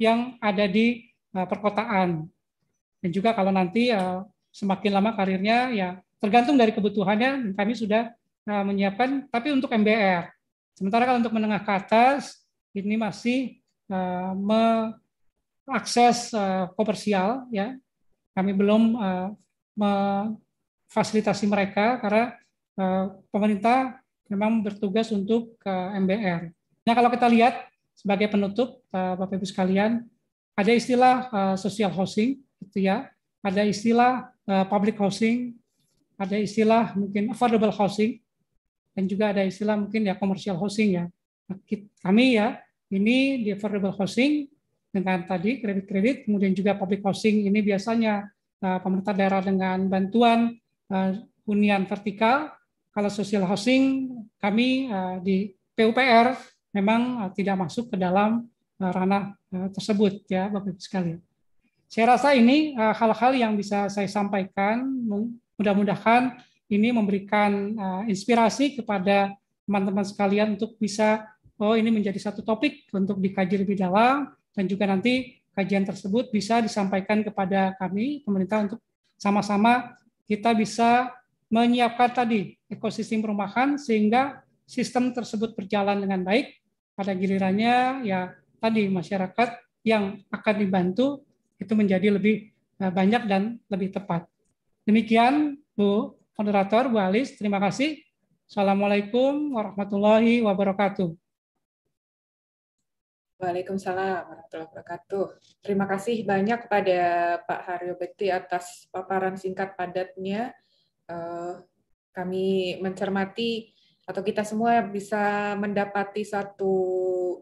yang ada di Eh, perkotaan. Dan juga kalau nanti eh, semakin lama karirnya ya tergantung dari kebutuhannya kami sudah eh, menyiapkan tapi untuk MBR. Sementara kalau untuk menengah ke atas ini masih mengakses komersial ya. Kami belum memfasilitasi mereka karena pemerintah memang bertugas untuk MBR. Nah, kalau kita lihat sebagai penutup Bapak Ibu sekalian, ada istilah uh, social housing, gitu ya. Ada istilah uh, public housing, ada istilah mungkin affordable housing, dan juga ada istilah mungkin ya commercial housing ya. Nah, kami ya ini di affordable housing dengan tadi kredit-kredit, kemudian juga public housing ini biasanya uh, pemerintah daerah dengan bantuan uh, hunian vertikal. Kalau social housing kami uh, di PUPR memang tidak masuk ke dalam Eh, ranah eh, tersebut ya Bapak Ibu sekalian. Saya rasa ini eh, hal-hal yang bisa saya sampaikan. Mudah-mudahan ini memberikan inspirasi kepada teman-teman sekalian untuk bisa oh ini menjadi satu topik untuk dikaji lebih dalam dan juga nanti kajian tersebut bisa disampaikan kepada kami pemerintah untuk sama-sama kita bisa menyiapkan tadi ekosistem perumahan sehingga sistem tersebut berjalan dengan baik pada gilirannya ya tadi masyarakat yang akan dibantu itu menjadi lebih eh, banyak dan lebih tepat. Demikian Bu moderator Bu Alis, terima kasih. Assalamualaikum warahmatullahi wabarakatuh. Waalaikumsalam warahmatullahi wabarakatuh. Terima kasih banyak kepada Pak Haryo Bekti atas paparan singkat padatnya. Eh, kami mencermati atau kita semua bisa mendapati satu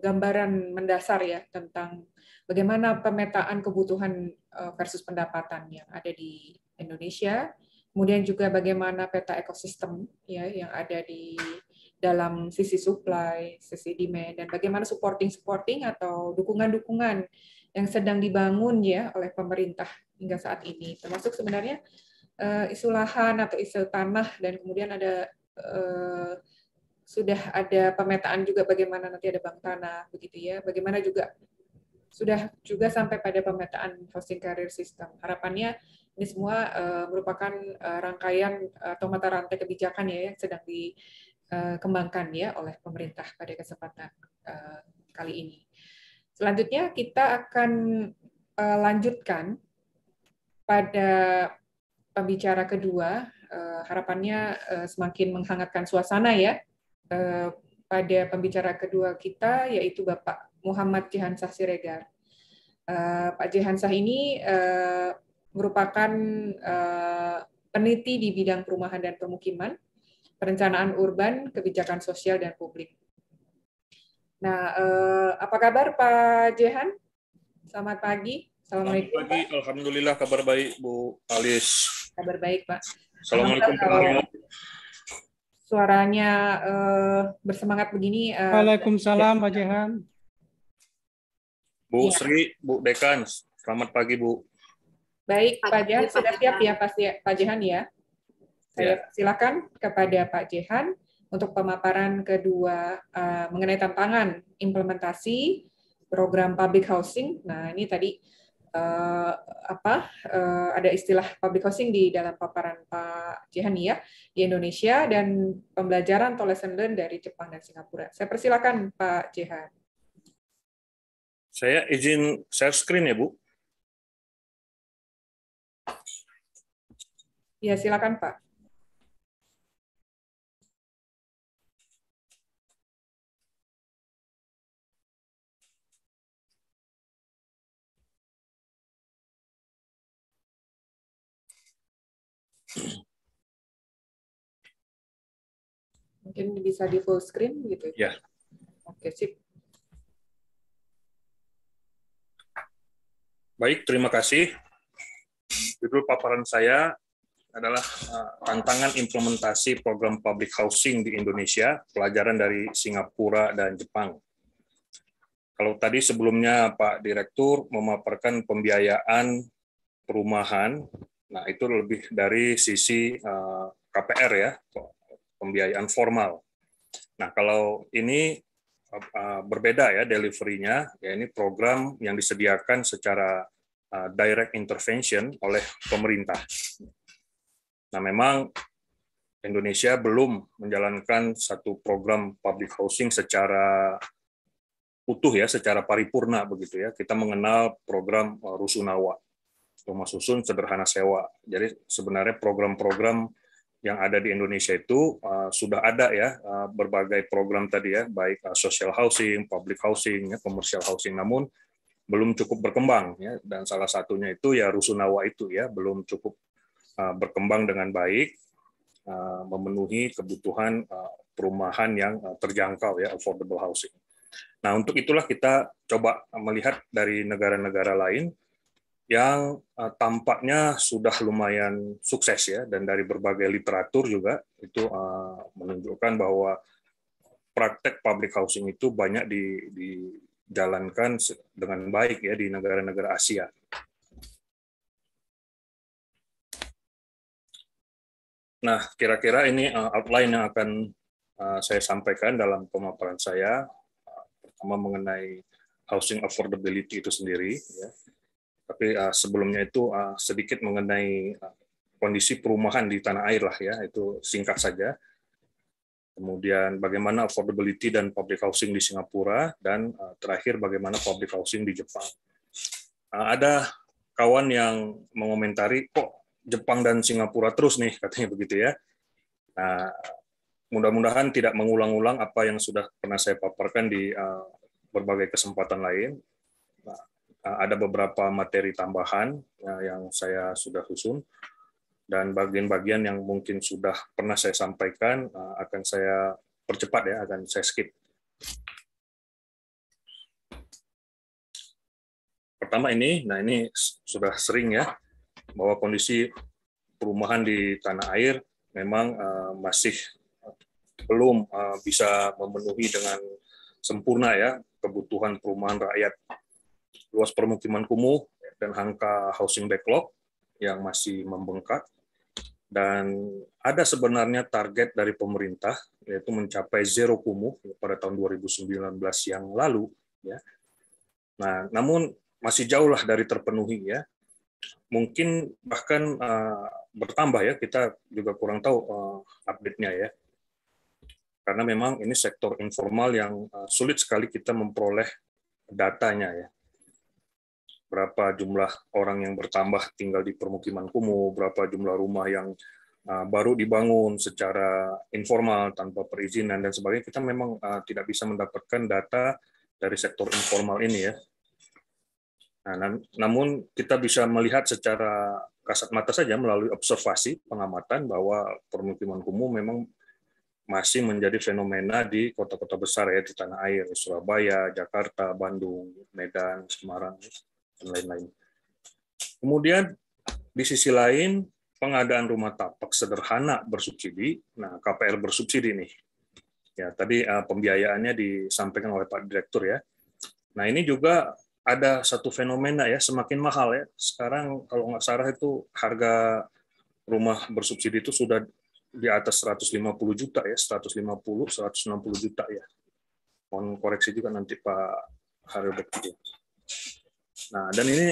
gambaran mendasar ya tentang bagaimana pemetaan kebutuhan eh, versus pendapatan yang ada di Indonesia, kemudian juga bagaimana peta ekosistem ya yang ada di dalam sisi supply, sisi demand, dan bagaimana supporting-supporting atau dukungan-dukungan yang sedang dibangun ya oleh pemerintah hingga saat ini, termasuk sebenarnya uh, isu lahan atau isu tanah dan kemudian ada eh, sudah ada pemetaan juga bagaimana nanti ada bank tanah begitu ya. Bagaimana juga sudah juga sampai pada pemetaan hosting career system. Harapannya ini semua eh, merupakan eh, rangkaian eh, atau mata rantai kebijakan ya yang sedang dikembangkan ya oleh pemerintah pada kesempatan kali ini. Selanjutnya kita akan lanjutkan pada pembicara kedua. harapannya semakin menghangatkan suasana ya pada eh, pembicara kedua kita yaitu Bapak Muhammad Jihansah Siregar. Eh, Pak Jihansah ini eh, merupakan peneliti di bidang perumahan dan permukiman, perencanaan urban, kebijakan sosial dan publik. Nah, apa kabar Pak Jehan? Selamat pagi. Assalamualaikum. Selamat pagi. Alhamdulillah kabar baik Bu Alis. Kabar baik Pak. Assalamualaikum. Assalamualaikum suaranya uh, bersemangat begini. Uh, Waalaikumsalam, ya. Pak Jehan. Bu ya. Sri, Bu Dekan, selamat pagi Bu. Baik, Pak, Jehan sudah siap ya pasti Pak Jehan ya. Saya ya. silakan kepada Pak Jehan untuk pemaparan kedua uh, mengenai tantangan implementasi program public housing. Nah, ini tadi Eh, apa uh, ada istilah public housing di dalam paparan Pak Jihani ya di Indonesia dan pembelajaran atau lesson learn dari Jepang dan Singapura. Saya persilakan Pak Jihan. Saya izin share screen ya Bu. Ya silakan Pak. Mungkin bisa di full screen gitu ya? Iya. Oke, sip. Baik, terima kasih. Judul paparan saya adalah eh, tantangan implementasi program public housing di Indonesia, pelajaran dari Singapura dan Jepang. Kalau tadi sebelumnya Pak Direktur memaparkan pembiayaan perumahan, nah itu lebih dari sisi eh, KPR ya, pembiayaan formal. Nah, kalau ini eh, eh, berbeda ya delivery-nya, ya ini program yang disediakan secara eh, direct intervention oleh pemerintah. Nah, memang Indonesia belum menjalankan satu program public housing secara utuh ya, secara paripurna begitu ya. Kita mengenal program Rusunawa, rumah susun sederhana sewa. Jadi sebenarnya program-program yang ada di Indonesia itu uh, sudah ada ya uh, berbagai program tadi ya baik uh, social housing, public housing, ya, commercial housing namun belum cukup berkembang ya dan salah satunya itu ya rusunawa itu ya belum cukup berkembang dengan baik memenuhi kebutuhan perumahan yang terjangkau ya affordable housing. Nah, untuk itulah kita coba melihat dari negara-negara lain yang eh, tampaknya sudah lumayan sukses ya dan dari berbagai literatur juga itu eh, menunjukkan bahwa praktek public housing itu banyak dijalankan dengan baik ya di negara-negara Asia. Nah, kira-kira ini eh, outline yang akan saya sampaikan dalam pemaparan saya pertama mengenai housing affordability itu sendiri ya. Tapi uh, sebelumnya itu uh, sedikit mengenai uh, kondisi perumahan di tanah air lah ya, itu singkat saja. Kemudian bagaimana affordability dan public housing di Singapura dan uh, terakhir bagaimana public housing di Jepang. Uh, ada kawan yang mengomentari kok Jepang dan Singapura terus nih katanya begitu ya. Nah, mudah-mudahan tidak mengulang-ulang apa yang sudah pernah saya paparkan di uh, berbagai kesempatan lain. Eh, ada beberapa materi tambahan ya, yang saya sudah susun dan bagian-bagian yang mungkin sudah pernah saya sampaikan eh, akan saya percepat ya, akan saya skip. Pertama ini, nah ini sudah sering ya bahwa kondisi perumahan di tanah air memang eh, masih belum bisa memenuhi dengan sempurna ya kebutuhan perumahan rakyat luas permukiman kumuh dan angka housing backlog yang masih membengkak dan ada sebenarnya target dari pemerintah yaitu mencapai zero kumuh pada tahun 2019 yang lalu ya. Nah, namun masih jauh lah dari terpenuhi ya. Mungkin bahkan uh, bertambah ya, kita juga kurang tahu uh, update-nya ya. Karena memang ini sektor informal yang eh, sulit sekali kita memperoleh datanya ya berapa jumlah orang yang bertambah tinggal di permukiman kumuh, berapa jumlah rumah yang ah, baru dibangun secara informal tanpa perizinan dan sebagainya, kita memang ah, tidak bisa mendapatkan data dari sektor informal ini ya. Nah, namun kita bisa melihat secara kasat mata saja melalui observasi pengamatan bahwa permukiman kumuh memang masih menjadi fenomena di kota-kota besar ya di tanah air Surabaya, Jakarta, Bandung, Medan, Semarang dan lain-lain. Kemudian di sisi lain pengadaan rumah tapak sederhana bersubsidi. Nah, KPR bersubsidi nih. Ya, tadi uh, pembiayaannya disampaikan oleh Pak Direktur ya. Nah, ini juga ada satu fenomena ya, semakin mahal ya. Sekarang kalau nggak salah itu harga rumah bersubsidi itu sudah di atas 150 juta ya, 150, 160 juta ya. Mohon koreksi juga nanti Pak Haryo Nah, dan ini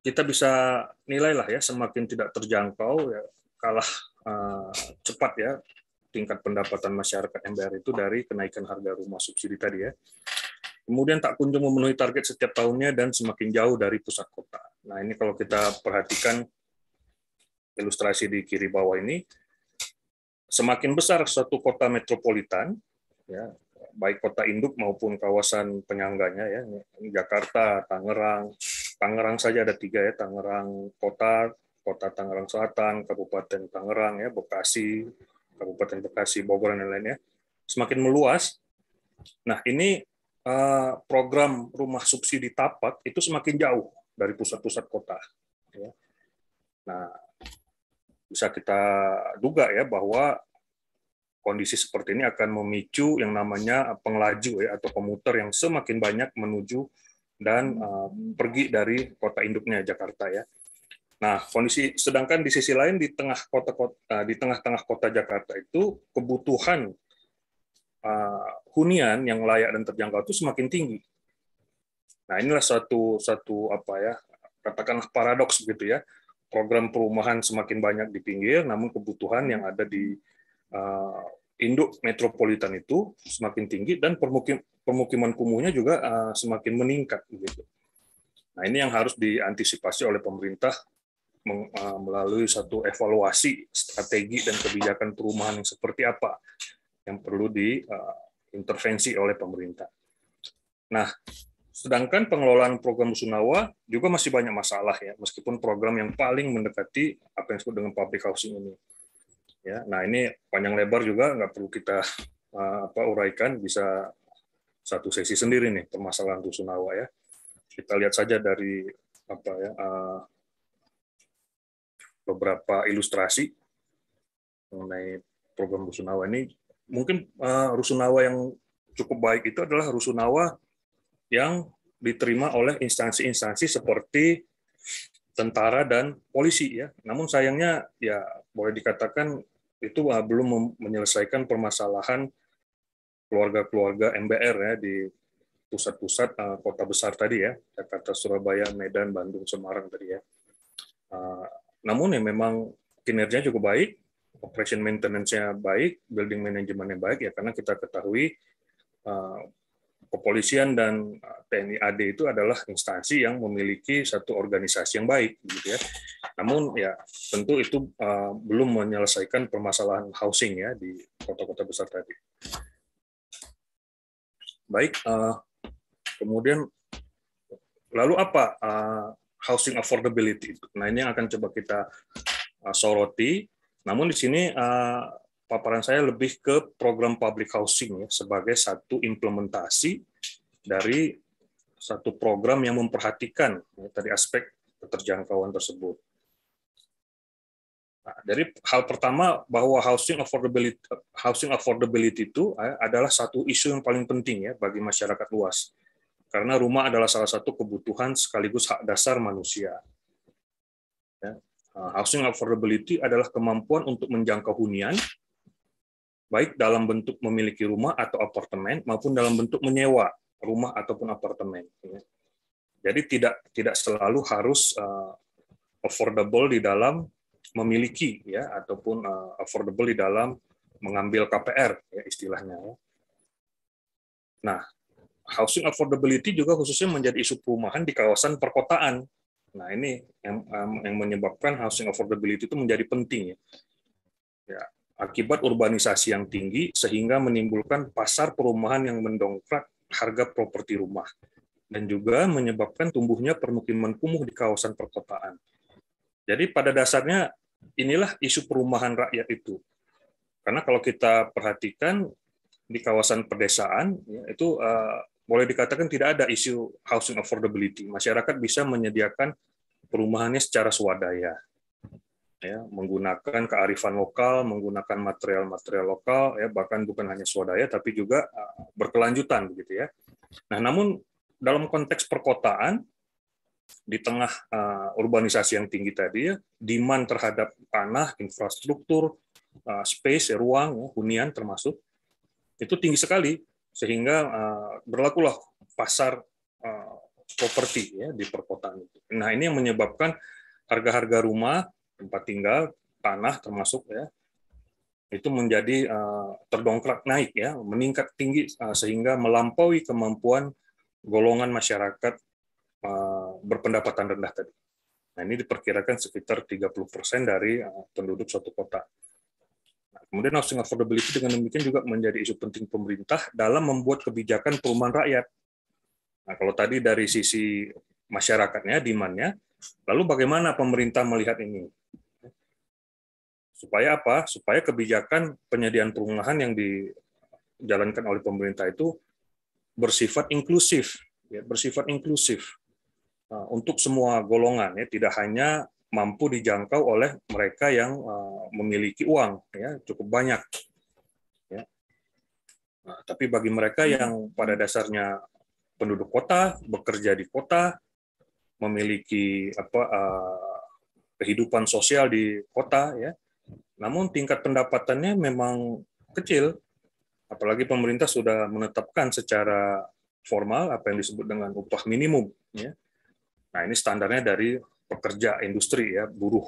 kita bisa nilai lah ya, semakin tidak terjangkau ya kalah uh, cepat ya tingkat pendapatan masyarakat MBR itu dari kenaikan harga rumah subsidi tadi ya. Kemudian tak kunjung memenuhi target setiap tahunnya dan semakin jauh dari pusat kota. Nah, ini kalau kita perhatikan ilustrasi di kiri bawah ini, semakin besar suatu kota metropolitan, ya, baik kota induk maupun kawasan penyangganya ya Jakarta, Tangerang, Tangerang saja ada tiga ya Tangerang kota, kota Tangerang Selatan, Kabupaten Tangerang ya Bekasi, Kabupaten Bekasi, Bogor dan lain-lainnya semakin meluas. Nah ini eh, program rumah subsidi tapak itu semakin jauh dari pusat-pusat kota. Ya. Nah bisa kita duga ya bahwa kondisi seperti ini akan memicu yang namanya pengelaju ya atau komuter yang semakin banyak menuju dan uh, pergi dari kota induknya Jakarta ya. Nah, kondisi sedangkan di sisi lain di tengah kota-kota eh, di tengah-tengah kota Jakarta itu kebutuhan uh, hunian yang layak dan terjangkau itu semakin tinggi. Nah, inilah satu satu apa ya, katakanlah paradoks begitu ya. Program perumahan semakin banyak di pinggir namun kebutuhan yang ada di Eh, induk metropolitan itu semakin tinggi dan permukim, permukiman kumuhnya juga uh, semakin meningkat gitu. Nah, ini yang harus diantisipasi oleh pemerintah meng, uh, melalui satu evaluasi strategi dan kebijakan perumahan yang seperti apa yang perlu diintervensi uh, oleh pemerintah. Nah, sedangkan pengelolaan program Sunawa juga masih banyak masalah ya, meskipun program yang paling mendekati apa yang disebut dengan public housing ini Ya, nah ini panjang lebar juga nggak perlu kita uh, apa uraikan, bisa satu sesi sendiri nih permasalahan Rusunawa ya. Kita lihat saja dari apa ya uh, beberapa ilustrasi mengenai program Rusunawa ini. Mungkin uh, Rusunawa yang cukup baik itu adalah Rusunawa yang diterima oleh instansi-instansi seperti tentara dan polisi ya. Namun sayangnya ya boleh dikatakan itu ah, belum menyelesaikan permasalahan keluarga-keluarga MBR ya di pusat-pusat ah, kota besar tadi ya Jakarta, Surabaya, Medan, Bandung, Semarang tadi ya. Ah, namun ya memang kinerjanya cukup baik, operation maintenance-nya baik, building management-nya baik ya karena kita ketahui kepolisian dan uh, TNI AD itu adalah instansi yang memiliki satu organisasi yang baik gitu ya. Namun ya tentu itu uh, belum menyelesaikan permasalahan housing ya di kota-kota besar tadi. Baik, uh, kemudian lalu apa uh, housing affordability Nah, ini yang akan coba kita uh, soroti. Namun di sini uh, paparan saya lebih ke program public housing ya, sebagai satu implementasi dari satu program yang memperhatikan ya, tadi aspek keterjangkauan tersebut. Nah, dari hal pertama bahwa housing affordability housing affordability itu eh, adalah satu isu yang paling penting ya bagi masyarakat luas. Karena rumah adalah salah satu kebutuhan sekaligus hak dasar manusia. Ya, eh, housing affordability adalah kemampuan untuk menjangkau hunian baik dalam bentuk memiliki rumah atau apartemen maupun dalam bentuk menyewa rumah ataupun apartemen. Ya. Jadi tidak tidak selalu harus eh, affordable di dalam memiliki ya ataupun eh, affordable di dalam mengambil KPR ya istilahnya. Ya. Nah, housing affordability juga khususnya menjadi isu perumahan di kawasan perkotaan. Nah, ini yang yang menyebabkan housing affordability itu menjadi penting Ya, ya akibat urbanisasi yang tinggi sehingga menimbulkan pasar perumahan yang mendongkrak harga properti rumah dan juga menyebabkan tumbuhnya permukiman kumuh di kawasan perkotaan. Jadi pada dasarnya inilah isu perumahan rakyat itu. Karena kalau kita perhatikan di kawasan pedesaan ya, itu eh, boleh dikatakan tidak ada isu housing affordability. Masyarakat bisa menyediakan perumahannya secara swadaya ya menggunakan kearifan lokal menggunakan material-material lokal ya bahkan bukan hanya swadaya tapi juga eh, berkelanjutan begitu ya nah namun dalam konteks perkotaan di tengah uh, urbanisasi yang tinggi tadi ya demand terhadap tanah infrastruktur uh, space ya, ruang ya, hunian termasuk itu tinggi sekali sehingga uh, berlakulah pasar uh, properti ya di perkotaan itu nah ini yang menyebabkan harga-harga rumah tempat tinggal, tanah termasuk ya, itu menjadi eh, terdongkrak naik ya, meningkat tinggi eh, sehingga melampaui kemampuan golongan masyarakat eh, berpendapatan rendah tadi. Nah, ini diperkirakan sekitar 30% dari uh, penduduk suatu kota. Nah, kemudian housing affordability dengan demikian juga menjadi isu penting pemerintah dalam membuat kebijakan perumahan rakyat. Nah, kalau tadi dari sisi masyarakatnya, demand-nya, lalu bagaimana pemerintah melihat ini? Supaya apa? Supaya kebijakan penyediaan perumahan yang dijalankan oleh pemerintah itu bersifat inklusif, ya, bersifat inklusif nah, untuk semua golongan, ya, tidak hanya mampu dijangkau oleh mereka yang eh, memiliki uang, ya, cukup banyak. Ya. Nah, tapi bagi mereka yang pada dasarnya penduduk kota, bekerja di kota, memiliki apa uh, kehidupan sosial di kota, ya, namun tingkat pendapatannya memang kecil, apalagi pemerintah sudah menetapkan secara formal apa yang disebut dengan upah minimum. Ya. Nah ini standarnya dari pekerja industri ya, buruh,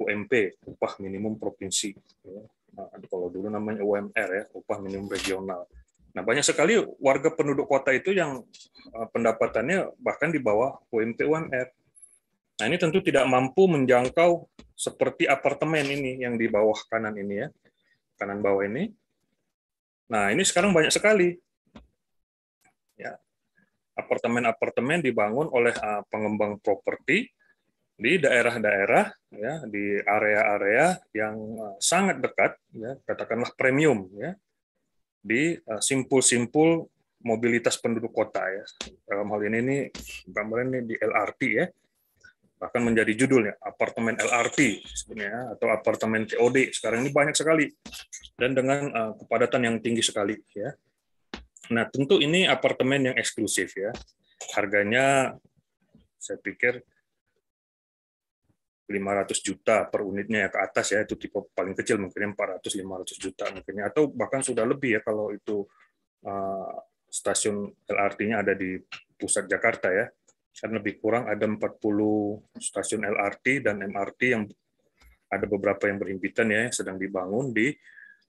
UMP, upah minimum provinsi. Ya. Nah, kalau dulu namanya UMR ya, upah minimum regional. Nah, banyak sekali warga penduduk kota itu yang eh, pendapatannya bahkan di bawah UMP UMR. Nah, ini tentu tidak mampu menjangkau seperti apartemen ini yang di bawah kanan ini ya. Kanan bawah ini. Nah, ini sekarang banyak sekali. Ya. Apartemen-apartemen dibangun oleh ah, pengembang properti di daerah-daerah ya, di area-area yang ah, sangat dekat ya, katakanlah premium ya. Di ah, simpul-simpul mobilitas penduduk kota ya. Dalam hal ini ini ini di LRT ya bahkan menjadi judulnya apartemen LRT sebenarnya ya, atau apartemen TOD sekarang ini banyak sekali dan dengan uh, kepadatan yang tinggi sekali ya. Nah, tentu ini apartemen yang eksklusif ya. Harganya saya pikir 500 juta per unitnya ya ke atas ya itu tipe paling kecil mungkin 400 500 juta mungkin ya. atau bahkan sudah lebih ya kalau itu uh, stasiun LRT-nya ada di pusat Jakarta ya. Karena lebih kurang ada 40 stasiun LRT dan MRT yang ada beberapa yang berhimpitan ya yang sedang dibangun di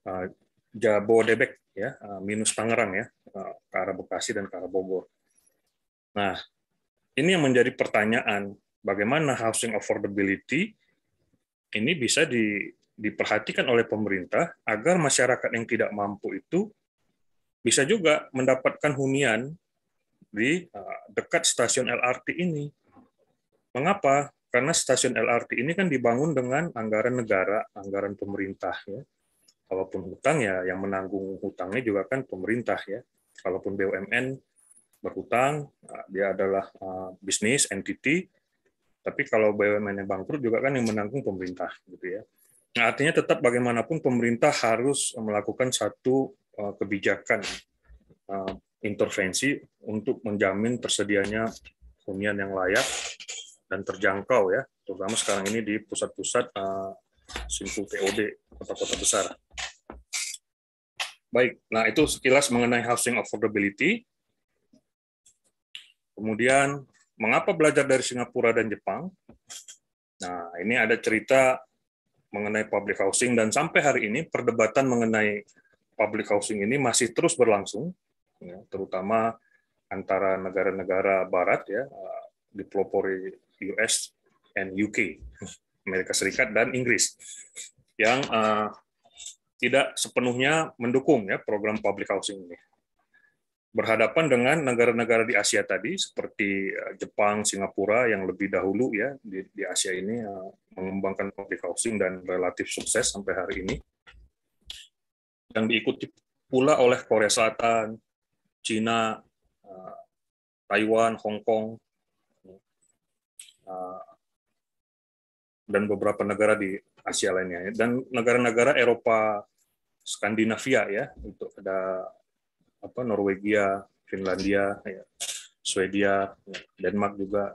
uh, Jabodebek ya uh, minus Tangerang ya uh, ke arah Bekasi dan ke arah Bogor. Nah ini yang menjadi pertanyaan bagaimana housing affordability ini bisa di, diperhatikan oleh pemerintah agar masyarakat yang tidak mampu itu bisa juga mendapatkan hunian di eh, dekat stasiun LRT ini. Mengapa? Karena stasiun LRT ini kan dibangun dengan anggaran negara, anggaran pemerintah ya. Kalaupun hutang ya yang menanggung hutangnya juga kan pemerintah ya. Kalaupun BUMN berhutang, eh, dia adalah eh, bisnis entity. Tapi kalau BUMN yang bangkrut juga kan yang menanggung pemerintah gitu ya. Nah, artinya tetap bagaimanapun pemerintah harus melakukan satu kebijakan intervensi untuk menjamin tersedianya hunian yang layak dan terjangkau ya, terutama sekarang ini di pusat-pusat uh, simpul TOD kota-kota besar. Baik, nah itu sekilas mengenai housing affordability. Kemudian, mengapa belajar dari Singapura dan Jepang? Nah, ini ada cerita mengenai public housing dan sampai hari ini perdebatan mengenai public housing ini masih terus berlangsung ya, terutama antara negara-negara Barat ya, uh, dipelopori US and UK, Amerika Serikat dan Inggris, yang uh, tidak sepenuhnya mendukung ya program public housing ini. Berhadapan dengan negara-negara di Asia tadi seperti uh, Jepang, Singapura yang lebih dahulu ya di, di Asia ini uh, mengembangkan public housing dan relatif sukses sampai hari ini, yang diikuti pula oleh Korea Selatan, Cina, uh, Taiwan, Hong Kong, uh, dan beberapa negara di Asia lainnya dan negara-negara Eropa Skandinavia ya untuk ada apa Norwegia, Finlandia, ya, Swedia, ya, Denmark juga,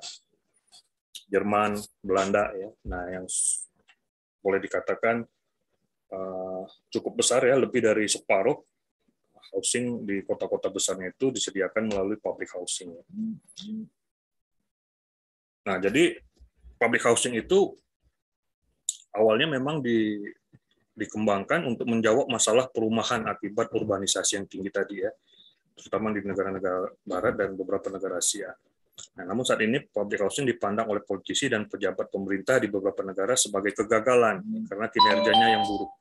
Jerman, Belanda ya. Nah yang boleh dikatakan uh, cukup besar ya lebih dari separuh housing di kota-kota besarnya itu disediakan melalui public housing. Nah, jadi public housing itu awalnya memang di, dikembangkan untuk menjawab masalah perumahan akibat urbanisasi yang tinggi tadi ya, terutama di negara-negara barat dan beberapa negara Asia. Nah, namun saat ini public housing dipandang oleh politisi dan pejabat pemerintah di beberapa negara sebagai kegagalan karena kinerjanya yang buruk.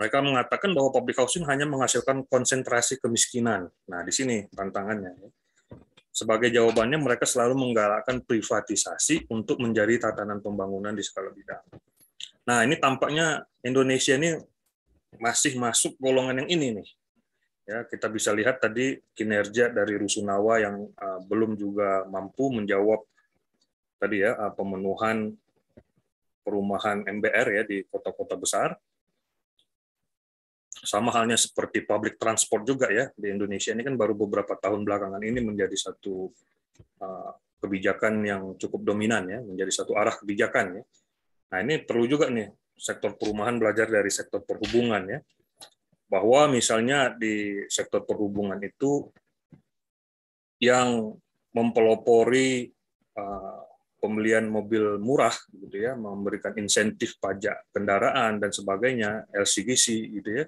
Mereka mengatakan bahwa public housing hanya menghasilkan konsentrasi kemiskinan. Nah, di sini tantangannya. Sebagai jawabannya, mereka selalu menggalakkan privatisasi untuk menjadi tatanan pembangunan di skala bidang. Nah, ini tampaknya Indonesia ini masih masuk golongan yang ini nih. Ya, kita bisa lihat tadi kinerja dari Rusunawa yang uh, belum juga mampu menjawab tadi ya uh, pemenuhan perumahan MBR ya di kota-kota besar sama halnya seperti public transport juga ya di Indonesia ini kan baru beberapa tahun belakangan ini menjadi satu eh, kebijakan yang cukup dominan ya menjadi satu arah kebijakan ya nah ini perlu juga nih sektor perumahan belajar dari sektor perhubungan ya bahwa misalnya di sektor perhubungan itu yang mempelopori eh, pembelian mobil murah gitu ya memberikan insentif pajak kendaraan dan sebagainya LCGC gitu ya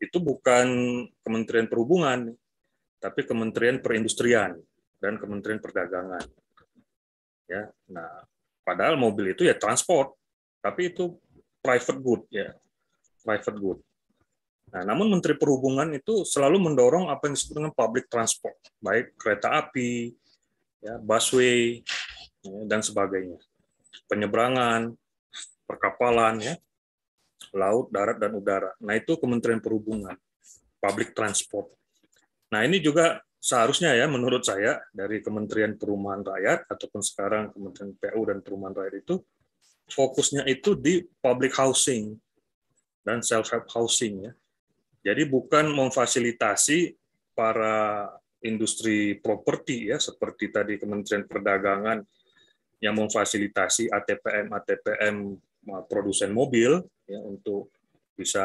itu bukan Kementerian Perhubungan tapi Kementerian Perindustrian dan Kementerian Perdagangan ya nah padahal mobil itu ya transport tapi itu private good ya private good Nah, namun Menteri Perhubungan itu selalu mendorong apa yang disebut dengan public transport, baik kereta api, ya, busway, Ya, dan sebagainya. Penyeberangan, perkapalan, ya, laut, darat, dan udara. Nah, itu Kementerian Perhubungan, public transport. Nah, ini juga seharusnya ya menurut saya dari Kementerian Perumahan Rakyat ataupun sekarang Kementerian PU dan Perumahan Rakyat itu fokusnya itu di public housing dan self help housing ya. Jadi bukan memfasilitasi para industri properti ya seperti tadi Kementerian Perdagangan yang memfasilitasi ATPM ATPM eh, produsen mobil ya untuk bisa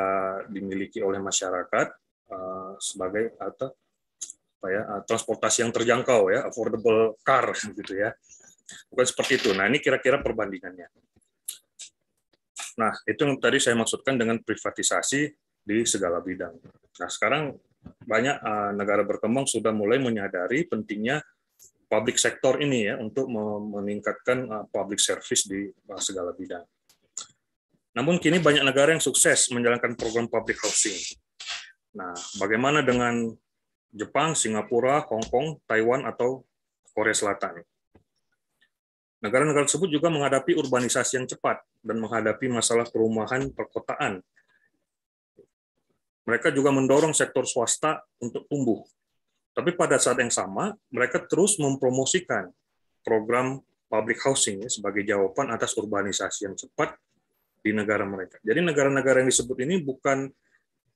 dimiliki oleh masyarakat uh, sebagai atau apa ya eh, transportasi yang terjangkau ya affordable car gitu ya bukan seperti itu nah ini kira-kira perbandingannya nah itu yang tadi saya maksudkan dengan privatisasi di segala bidang nah sekarang banyak negara berkembang sudah mulai menyadari pentingnya public sector ini ya untuk meningkatkan eh, public service di eh, segala bidang. Namun kini banyak negara yang sukses menjalankan program public housing. Nah, bagaimana dengan Jepang, Singapura, Hong Kong, Taiwan atau Korea Selatan? Negara-negara tersebut juga menghadapi urbanisasi yang cepat dan menghadapi masalah perumahan perkotaan. Mereka juga mendorong sektor swasta untuk tumbuh tapi pada saat yang sama, mereka terus mempromosikan program public housing sebagai jawaban atas urbanisasi yang cepat di negara mereka. Jadi negara-negara yang disebut ini bukan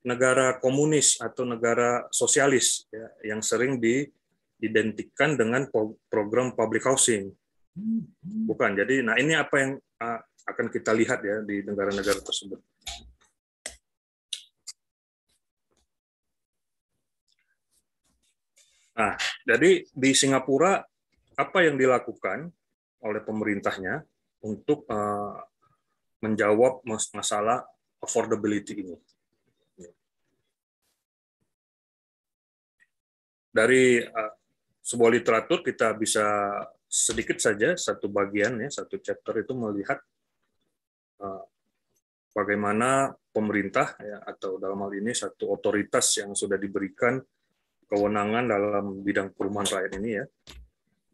negara komunis atau negara sosialis ya, yang sering diidentikan dengan program public housing. Hmm. Bukan. Jadi, nah ini apa yang ah, akan kita lihat ya di negara-negara tersebut. Nah, jadi di Singapura apa yang dilakukan oleh pemerintahnya untuk eh, menjawab masalah affordability ini? Dari eh, sebuah literatur kita bisa sedikit saja satu bagian ya satu chapter itu melihat eh, bagaimana pemerintah ya, atau dalam hal ini satu otoritas yang sudah diberikan kewenangan dalam bidang perumahan rakyat ini ya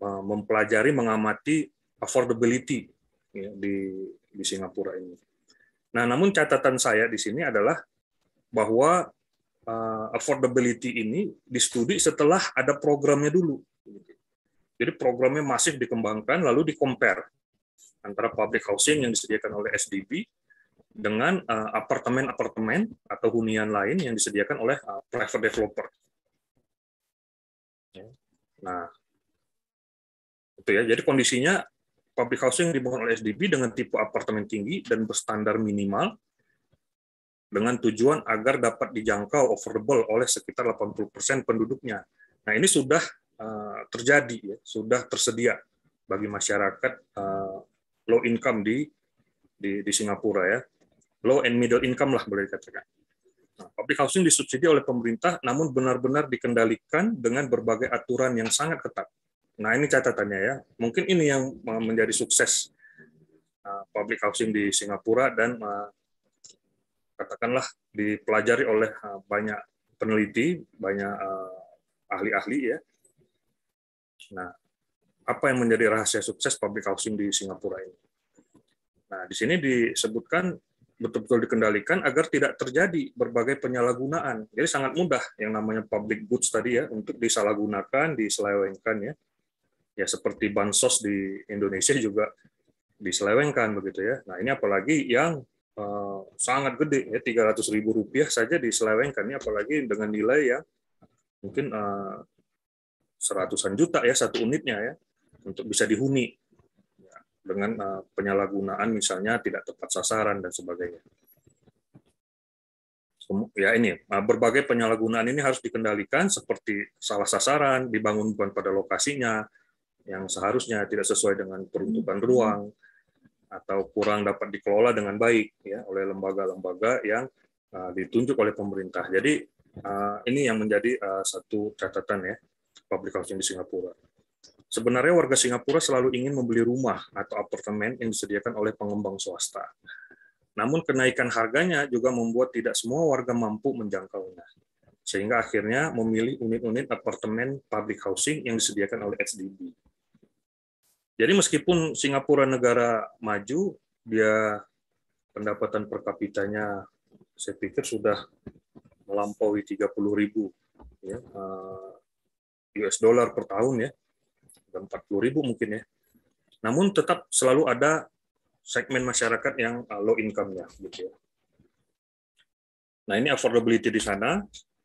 eh, mempelajari mengamati affordability ya, di di Singapura ini. Nah, namun catatan saya di sini adalah bahwa uh, affordability ini distudi setelah ada programnya dulu. Jadi programnya masih dikembangkan lalu dikompar antara public housing yang disediakan oleh SDB dengan eh, apartemen-apartemen uh, atau hunian lain yang disediakan oleh uh, private developer Nah, itu ya. Jadi kondisinya public housing dibangun oleh SDB dengan tipe apartemen tinggi dan berstandar minimal dengan tujuan agar dapat dijangkau affordable oleh sekitar 80% penduduknya. Nah, ini sudah uh, terjadi ya, sudah tersedia bagi masyarakat uh, low income di di, di Singapura ya. Low and middle income lah boleh dikatakan. Public housing disubsidi oleh pemerintah, namun benar-benar dikendalikan dengan berbagai aturan yang sangat ketat. Nah, ini catatannya ya. Mungkin ini yang menjadi sukses uh, public housing di Singapura dan uh, katakanlah dipelajari oleh uh, banyak peneliti, banyak ahli-ahli ya. Nah, apa yang menjadi rahasia sukses public housing di Singapura ini? Nah, di sini disebutkan betul-betul dikendalikan agar tidak terjadi berbagai penyalahgunaan. Jadi sangat mudah yang namanya public goods tadi ya untuk disalahgunakan, diselewengkan ya. Ya seperti bansos di Indonesia juga diselewengkan begitu ya. Nah ini apalagi yang uh, sangat gede ya 300 ribu rupiah saja diselewengkan ini apalagi dengan nilai ya mungkin uh, seratusan juta ya satu unitnya ya untuk bisa dihuni dengan uh, penyalahgunaan misalnya tidak tepat sasaran dan sebagainya. Ya ini eh, berbagai penyalahgunaan ini harus dikendalikan seperti salah sasaran, dibangun bukan pada lokasinya yang seharusnya tidak sesuai dengan peruntukan hmm. ruang atau kurang dapat dikelola dengan baik ya oleh lembaga-lembaga yang uh, ditunjuk oleh pemerintah. Jadi uh, ini yang menjadi uh, satu catatan ya public housing di Singapura. Sebenarnya warga Singapura selalu ingin membeli rumah atau apartemen yang disediakan oleh pengembang swasta. Namun kenaikan harganya juga membuat tidak semua warga mampu menjangkaunya. Sehingga akhirnya memilih unit-unit apartemen public housing yang disediakan oleh HDB. Jadi meskipun Singapura negara maju, dia pendapatan per kapitanya saya pikir sudah melampaui 30 ribu ya, eh, US dollar per tahun ya empat 40 ribu mungkin ya. Namun tetap selalu ada segmen masyarakat yang uh, low income-nya gitu ya. Nah, ini affordability di sana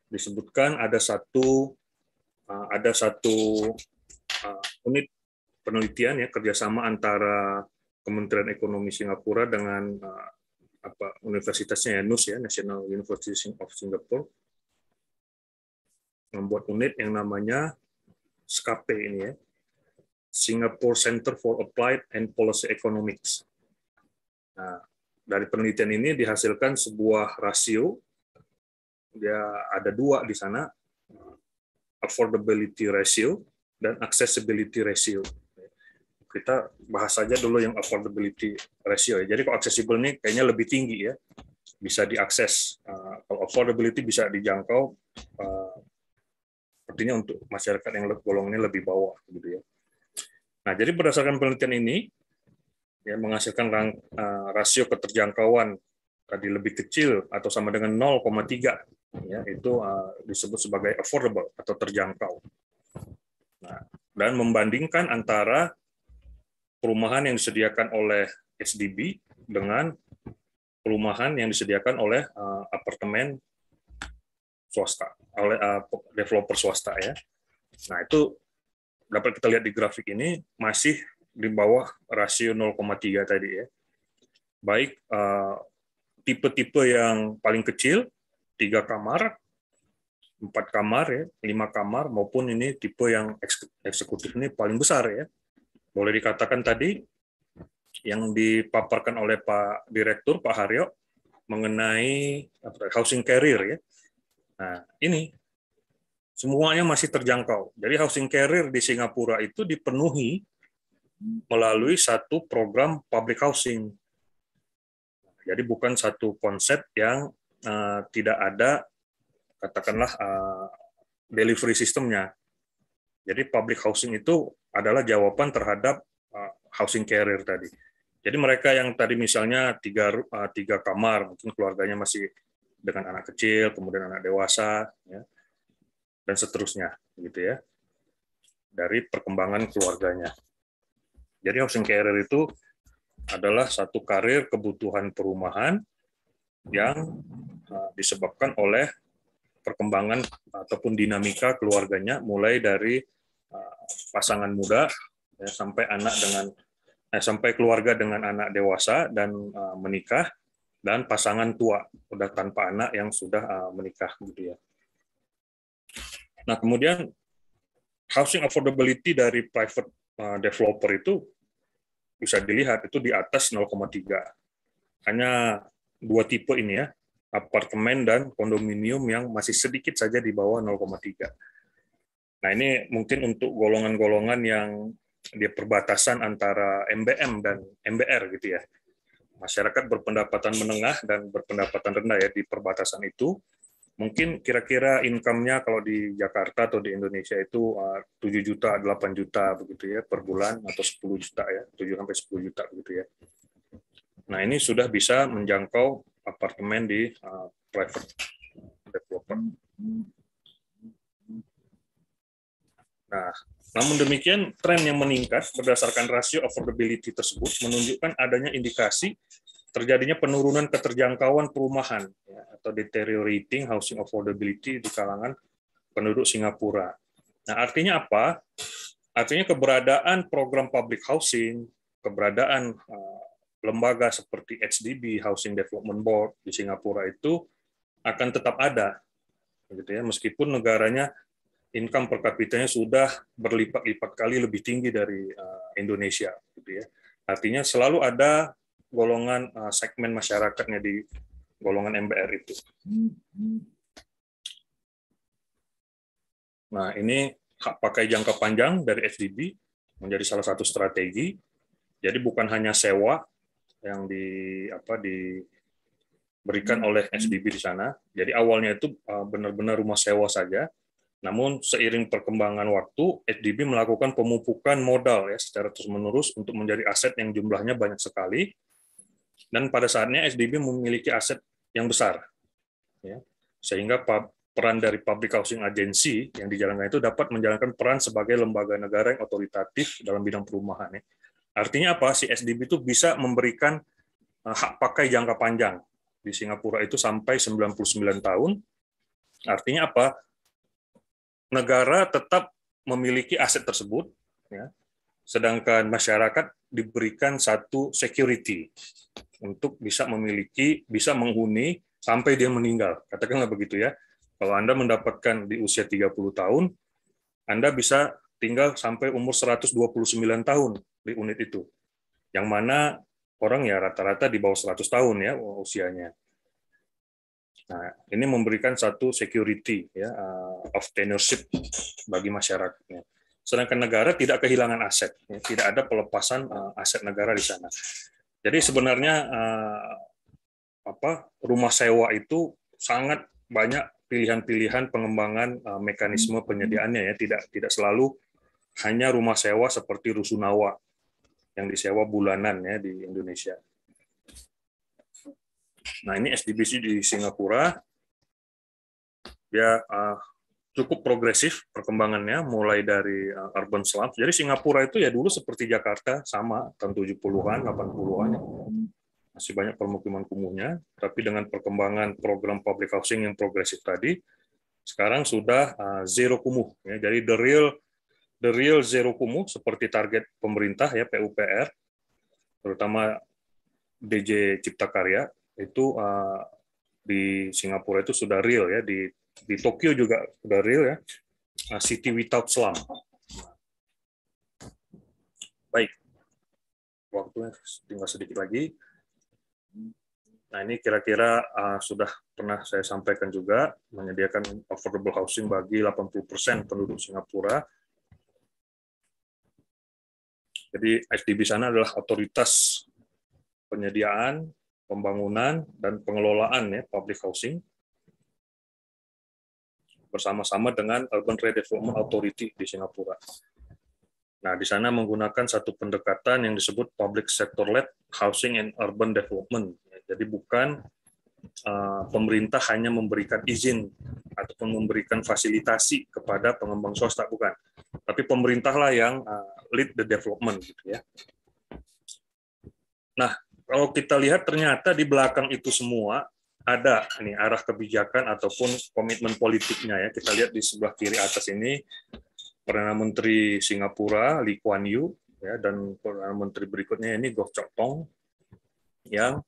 disebutkan ada satu uh, ada satu uh, unit penelitian ya kerjasama antara Kementerian Ekonomi Singapura dengan apa universitasnya ya NUS ya National University of Singapore membuat unit yang namanya SKP ini ya Singapore Center for Applied and Policy Economics. Nah, dari penelitian ini dihasilkan sebuah rasio, dia ada dua di sana, affordability ratio dan accessibility ratio. Kita bahas saja dulu yang affordability ratio. Ya. Jadi kalau accessible ini kayaknya lebih tinggi ya, bisa diakses. Eh, kalau affordability bisa dijangkau, artinya eh, untuk masyarakat yang golongannya lebih bawah gitu ya Nah, jadi berdasarkan penelitian ini, ya menghasilkan rang, uh, rasio keterjangkauan tadi lebih kecil atau sama dengan 0,3, ya itu uh, disebut sebagai affordable atau terjangkau. Nah, dan membandingkan antara perumahan yang disediakan oleh SDB dengan perumahan yang disediakan oleh uh, apartemen swasta, oleh uh, developer swasta ya. Nah itu dapat kita lihat di grafik ini masih di bawah rasio 0,3 tadi ya. Baik eh, tipe-tipe yang paling kecil tiga kamar, empat kamar ya, lima kamar maupun ini tipe yang eksekutif ini paling besar ya. Boleh dikatakan tadi yang dipaparkan oleh Pak Direktur Pak Haryo mengenai housing carrier ya. Nah, ini semuanya masih terjangkau. Jadi housing carrier di Singapura itu dipenuhi melalui satu program public housing. Jadi bukan satu konsep yang uh, tidak ada katakanlah uh, delivery sistemnya. Jadi public housing itu adalah jawaban terhadap uh, housing carrier tadi. Jadi mereka yang tadi misalnya tiga uh, tiga kamar, mungkin keluarganya masih dengan anak kecil, kemudian anak dewasa, ya dan seterusnya gitu ya dari perkembangan keluarganya. Jadi housing carrier itu adalah satu karir kebutuhan perumahan yang eh, disebabkan oleh perkembangan ataupun dinamika keluarganya mulai dari eh, pasangan muda ya, sampai anak dengan eh, sampai keluarga dengan anak dewasa dan uh, menikah dan pasangan tua udah tanpa anak yang sudah uh, menikah gitu ya Nah, kemudian housing affordability dari private uh, developer itu bisa dilihat itu di atas 0,3. Hanya dua tipe ini ya, apartemen dan kondominium yang masih sedikit saja di bawah 0,3. Nah, ini mungkin untuk golongan-golongan yang di perbatasan antara MBM dan MBR gitu ya. Masyarakat berpendapatan menengah dan berpendapatan rendah ya di perbatasan itu mungkin kira-kira income-nya kalau di Jakarta atau di Indonesia itu 7 eh, juta, 8 juta begitu ya per bulan atau 10 juta ya, 7 sampai 10 juta begitu ya. Nah, ini sudah bisa menjangkau apartemen di eh, private developer. Nah, namun demikian tren yang meningkat berdasarkan rasio affordability tersebut menunjukkan adanya indikasi terjadinya penurunan keterjangkauan perumahan ya, atau deteriorating housing affordability di kalangan penduduk Singapura. Nah, artinya apa? Artinya keberadaan program public housing, keberadaan eh, lembaga seperti HDB Housing Development Board di Singapura itu akan tetap ada, gitu ya, meskipun negaranya income per kapitanya sudah berlipat-lipat kali lebih tinggi dari eh, Indonesia, gitu ya. Artinya selalu ada golongan uh, segmen masyarakatnya di golongan MBR itu. Nah, ini pakai jangka panjang dari FDB menjadi salah satu strategi. Jadi bukan hanya sewa yang di apa diberikan oleh SDB di sana. Jadi awalnya itu eh, benar-benar rumah sewa saja. Namun seiring perkembangan waktu, SDB melakukan pemupukan modal ya secara terus-menerus untuk menjadi aset yang jumlahnya banyak sekali dan pada saatnya SDB memiliki aset yang besar. Ya. Sehingga peran dari public housing agency yang dijalankan itu dapat menjalankan peran sebagai lembaga negara yang otoritatif dalam bidang perumahan. Ya. Artinya apa? Si SDB itu bisa memberikan eh, hak pakai jangka panjang. Di Singapura itu sampai 99 tahun. Artinya apa? Negara tetap memiliki aset tersebut, ya, sedangkan masyarakat diberikan satu security untuk bisa memiliki, bisa menghuni sampai dia meninggal. Katakanlah begitu ya. Kalau Anda mendapatkan di usia 30 tahun, Anda bisa tinggal sampai umur 129 tahun di unit itu. Yang mana orang ya rata-rata di bawah 100 tahun ya usianya. Nah, ini memberikan satu security ya eh, of tenureship bagi masyarakatnya. Sedangkan negara tidak kehilangan aset, ya, tidak ada pelepasan eh, aset negara di sana. Jadi sebenarnya uh, apa rumah sewa itu sangat banyak pilihan-pilihan pengembangan uh, mekanisme hmm. penyediaannya ya tidak tidak selalu hanya rumah sewa seperti rusunawa yang disewa bulanan ya di Indonesia. Nah ini SDBC di Singapura dia uh, cukup progresif perkembangannya mulai dari urban eh, slums. Jadi Singapura itu ya dulu seperti Jakarta sama tahun 70-an, 80-an ya. Masih banyak permukiman kumuhnya, tapi dengan perkembangan program public housing yang progresif tadi sekarang sudah eh, zero kumuh ya. Jadi the real the real zero kumuh seperti target pemerintah ya PUPR terutama DJ Cipta Karya itu eh, di Singapura itu sudah real ya di di Tokyo juga udah real ya nah, City Without Slum baik waktunya tinggal sedikit lagi nah ini kira-kira uh, sudah pernah saya sampaikan juga menyediakan affordable housing bagi 80% penduduk Singapura jadi SDB sana adalah otoritas penyediaan, pembangunan, dan pengelolaan ya public housing bersama-sama dengan Urban Redevelopment Authority di Singapura. Nah, di sana menggunakan satu pendekatan yang disebut public sector-led housing and urban development. Jadi bukan eh, pemerintah hanya memberikan izin ataupun memberikan fasilitasi kepada pengembang swasta, bukan. Tapi pemerintahlah yang eh, lead the development. Gitu ya. Nah, kalau kita lihat ternyata di belakang itu semua ada nih arah kebijakan ataupun komitmen politiknya ya. Kita lihat di sebelah kiri atas ini Perdana Menteri Singapura Lee Kuan Yew ya dan Perdana Menteri berikutnya ini Goh Chok Tong yang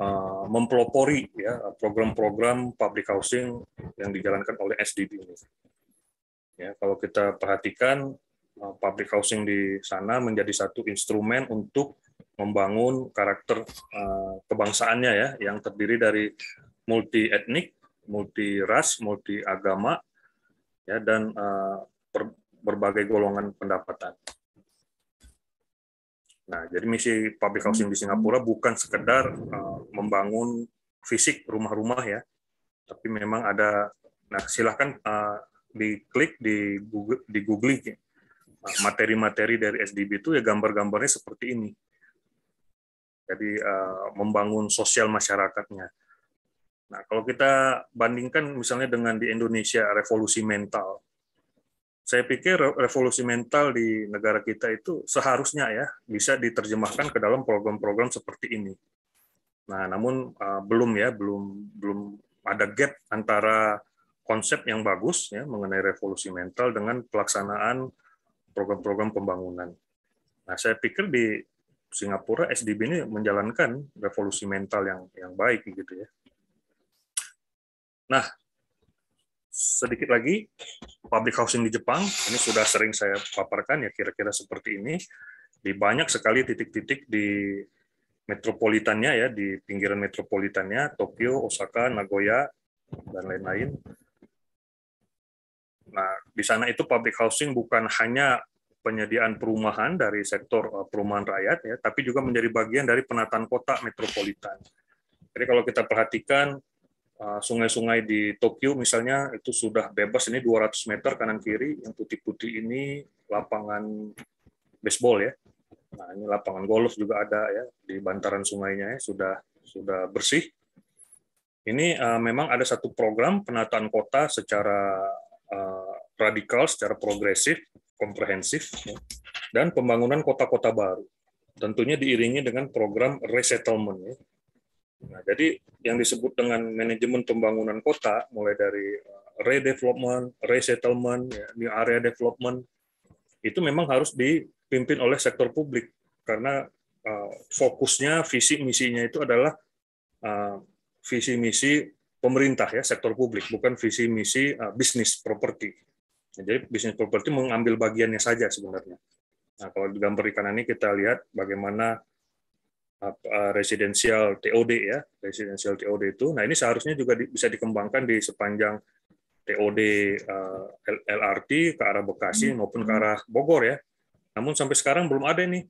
uh, mempelopori ya program-program public housing yang dijalankan oleh SDB ini. Ya, kalau kita perhatikan eh, public housing di sana menjadi satu instrumen untuk membangun karakter uh, kebangsaannya ya yang terdiri dari multi etnik, multi ras, multi agama ya dan uh, berbagai golongan pendapatan. Nah, jadi misi public housing di Singapura bukan sekedar uh, membangun fisik rumah-rumah ya, tapi memang ada nah silahkan uh, diklik di Google di googling materi-materi dari SDB itu ya gambar-gambarnya seperti ini jadi uh, membangun sosial masyarakatnya. Nah, kalau kita bandingkan misalnya dengan di Indonesia revolusi mental, saya pikir revolusi mental di negara kita itu seharusnya ya bisa diterjemahkan ke dalam program-program seperti ini. Nah, namun uh, belum ya, belum belum ada gap antara konsep yang bagus ya mengenai revolusi mental dengan pelaksanaan program-program pembangunan. Nah, saya pikir di Singapura SDB ini menjalankan revolusi mental yang yang baik gitu ya. Nah, sedikit lagi public housing di Jepang ini sudah sering saya paparkan ya kira-kira seperti ini di banyak sekali titik-titik di metropolitannya ya di pinggiran metropolitannya Tokyo, Osaka, Nagoya dan lain-lain. Nah, di sana itu public housing bukan hanya penyediaan perumahan dari sektor eh, perumahan rakyat ya, tapi juga menjadi bagian dari penataan kota metropolitan. Jadi kalau kita perhatikan eh, sungai-sungai di Tokyo misalnya itu sudah bebas ini 200 meter kanan kiri yang putih-putih ini lapangan baseball ya. Nah, ini lapangan golf juga ada ya di bantaran sungainya ya, sudah sudah bersih. Ini uh, memang ada satu program penataan kota secara radikal, secara progresif, komprehensif, dan pembangunan kota-kota baru. Tentunya diiringi dengan program resettlement. Ya. Nah, jadi yang disebut dengan manajemen pembangunan kota, mulai dari eh, redevelopment, resettlement, ya, new area development, itu memang harus dipimpin oleh sektor publik karena eh, fokusnya, visi misinya itu adalah eh, visi misi pemerintah ya sektor publik bukan visi misi uh, bisnis properti jadi bisnis properti mengambil bagiannya saja sebenarnya. Nah, kalau di gambar ikan ini kita lihat bagaimana eh, residensial TOD ya, residensial TOD itu. Nah, ini seharusnya juga bisa dikembangkan di sepanjang TOD eh, LRT ke arah Bekasi hmm. maupun ke hmm. arah Bogor ya. Namun sampai sekarang belum ada nih